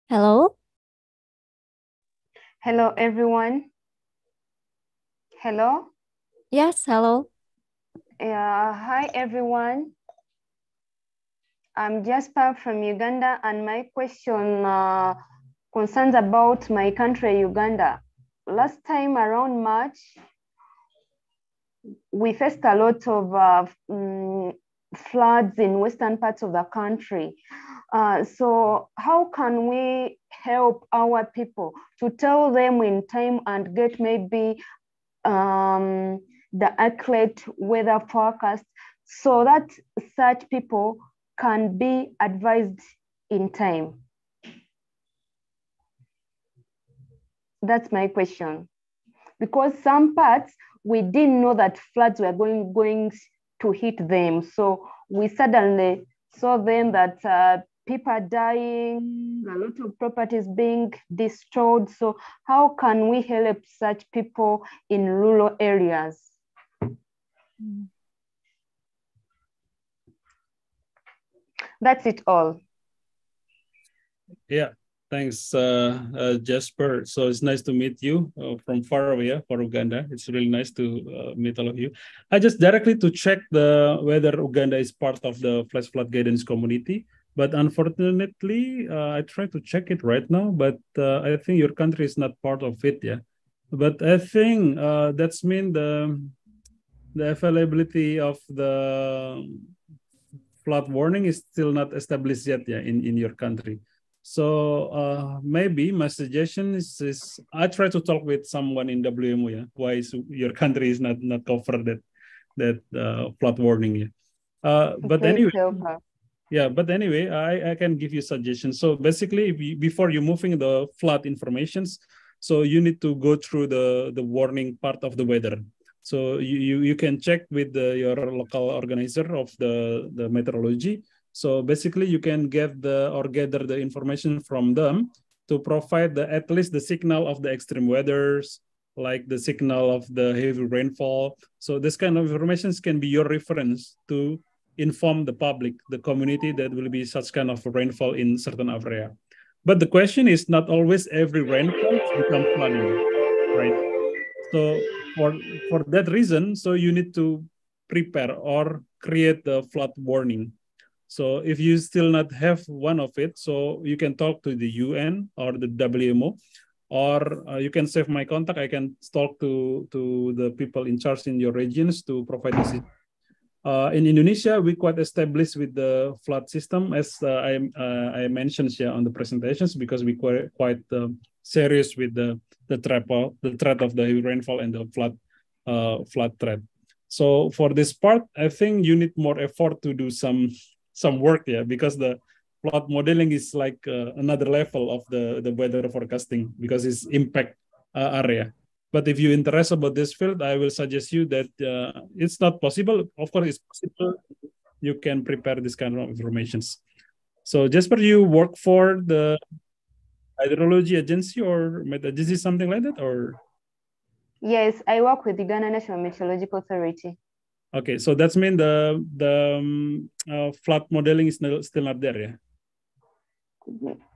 Hello. Hello, everyone. Hello. Yes, hello. Uh, hi, everyone. I'm Jasper from Uganda, and my question uh, concerns about my country, Uganda. Last time around March, we faced a lot of uh, um, floods in western parts of the country. Uh, so how can we help our people to tell them in time and get maybe um, the accurate weather forecast so that such people can be advised in time? That's my question. Because some parts we didn't know that floods were going, going to hit them. So we suddenly saw then that uh, people are dying, a lot of properties being destroyed. So how can we help such people in rural areas? That's it all. Yeah, Thanks, uh, uh, Jasper. So it's nice to meet you uh, from far away, yeah, uh, for Uganda. It's really nice to uh, meet all of you. I just directly to check the whether Uganda is part of the flash flood guidance community, but unfortunately, uh, I try to check it right now, but I think your country is not part of it, yeah. But I think that's mean the the availability of the flood warning is still not established yet, yeah, in in your country. So uh, maybe my suggestion is, is, I try to talk with someone in WMO. Yeah? Why is your country is not not covered that that uh, flood warning? Yeah? Uh, but anyway, yeah. But anyway, I, I can give you suggestions. So basically, you, before you moving the flood informations, so you need to go through the the warning part of the weather. So you you, you can check with the, uh, your local organizer of the the meteorology so basically you can get the or gather the information from them to provide the at least the signal of the extreme weathers, like the signal of the heavy rainfall. So this kind of information can be your reference to inform the public, the community that will be such kind of rainfall in certain area. But the question is not always every rainfall becomes flooding, right? So for, for that reason, so you need to prepare or create the flood warning so if you still not have one of it, so you can talk to the UN or the WMO, or uh, you can save my contact. I can talk to to the people in charge in your regions to provide this. Uh, in Indonesia, we quite established with the flood system, as uh, I uh, I mentioned here on the presentations, because we quite quite um, serious with the the threat of, the threat of the rainfall and the flood uh, flood threat. So for this part, I think you need more effort to do some some work yeah because the plot modeling is like uh, another level of the the weather forecasting because it's impact uh, area but if you're interested about this field i will suggest you that uh, it's not possible of course it's possible you can prepare this kind of informations so jasper you work for the hydrology agency or met agency something like that or yes i work with the ghana national meteorological authority Okay, so that's mean the the um, uh, flat modeling is still, not there, yeah.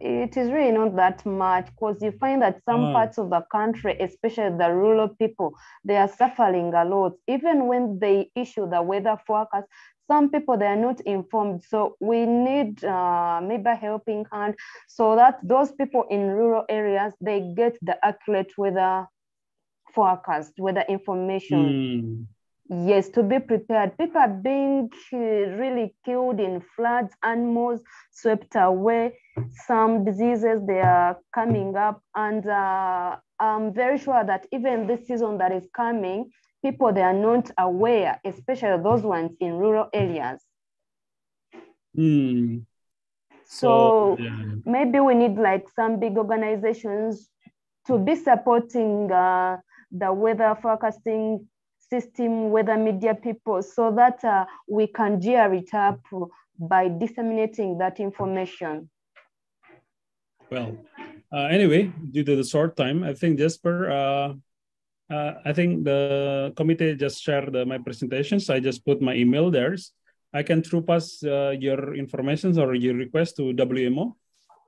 It is really not that much because you find that some ah. parts of the country, especially the rural people, they are suffering a lot. Even when they issue the weather forecast, some people they are not informed so we need uh, maybe helping hand so that those people in rural areas they get the accurate weather forecast weather information hmm. Yes, to be prepared. People are being really killed in floods, animals swept away, some diseases they are coming up. And uh, I'm very sure that even this season that is coming, people they are not aware, especially those ones in rural areas. Mm. So, so yeah. maybe we need like some big organizations to be supporting uh, the weather forecasting system, whether media people, so that uh, we can gear it up by disseminating that information. Well, uh, anyway, due to the short time, I think Jasper, uh, uh, I think the committee just shared the, uh, my presentations. I just put my email there. I can through uh, pass your information or your request to WMO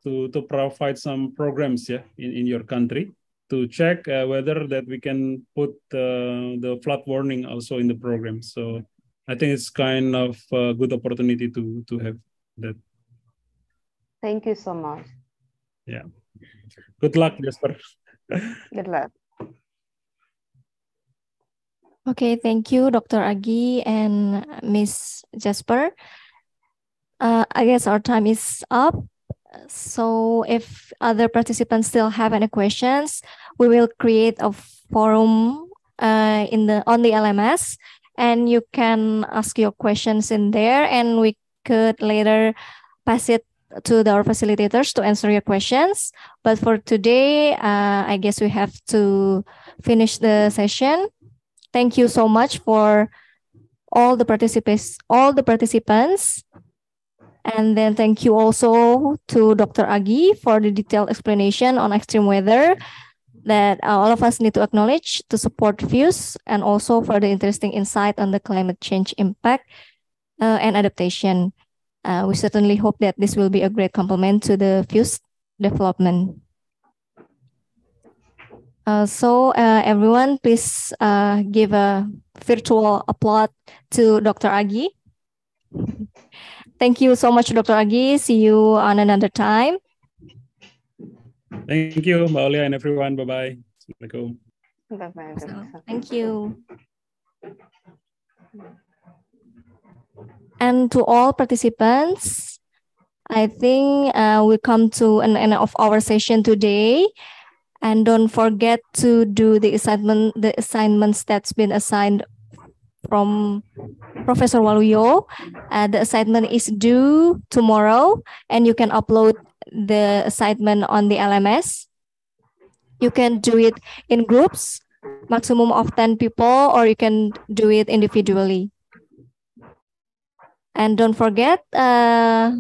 to, to provide some programs yeah, in, in your country to check uh, whether that we can put uh, the flood warning also in the program. So I think it's kind of a good opportunity to to have that. Thank you so much. Yeah. Good luck, Jasper. good luck. Okay, thank you, Dr. Agi and Miss Jasper. Uh, I guess our time is up so if other participants still have any questions, we will create a forum uh, in the on the LMS, and you can ask your questions in there, and we could later pass it to the, our facilitators to answer your questions. But for today, uh, I guess we have to finish the session. Thank you so much for all the participants, all the participants. And then thank you also to Dr. Agi for the detailed explanation on extreme weather that uh, all of us need to acknowledge to support views and also for the interesting insight on the climate change impact uh, and adaptation. Uh, we certainly hope that this will be a great complement to the FUSE development. Uh, so uh, everyone, please uh, give a virtual applaud to Dr. Agi. Thank you so much, Dr. Agi. See you on another time. Thank you, Maulia and everyone. Bye-bye. Bye-bye. bye thank you. And to all participants, I think uh, we come to an end of our session today. And don't forget to do the assignment, the assignments that's been assigned from Professor Waluyo. Uh, the assignment is due tomorrow, and you can upload the assignment on the LMS. You can do it in groups, maximum of 10 people, or you can do it individually. And don't forget, uh,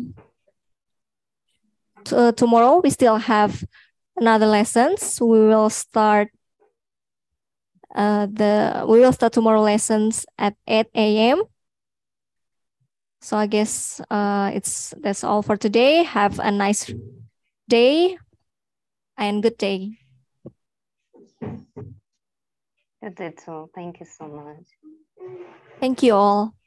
uh tomorrow we still have another lessons. We will start uh, the we will start tomorrow lessons at 8 a.m. So I guess uh, it's that's all for today. Have a nice day and good day. That's all. Thank you so much. Thank you all.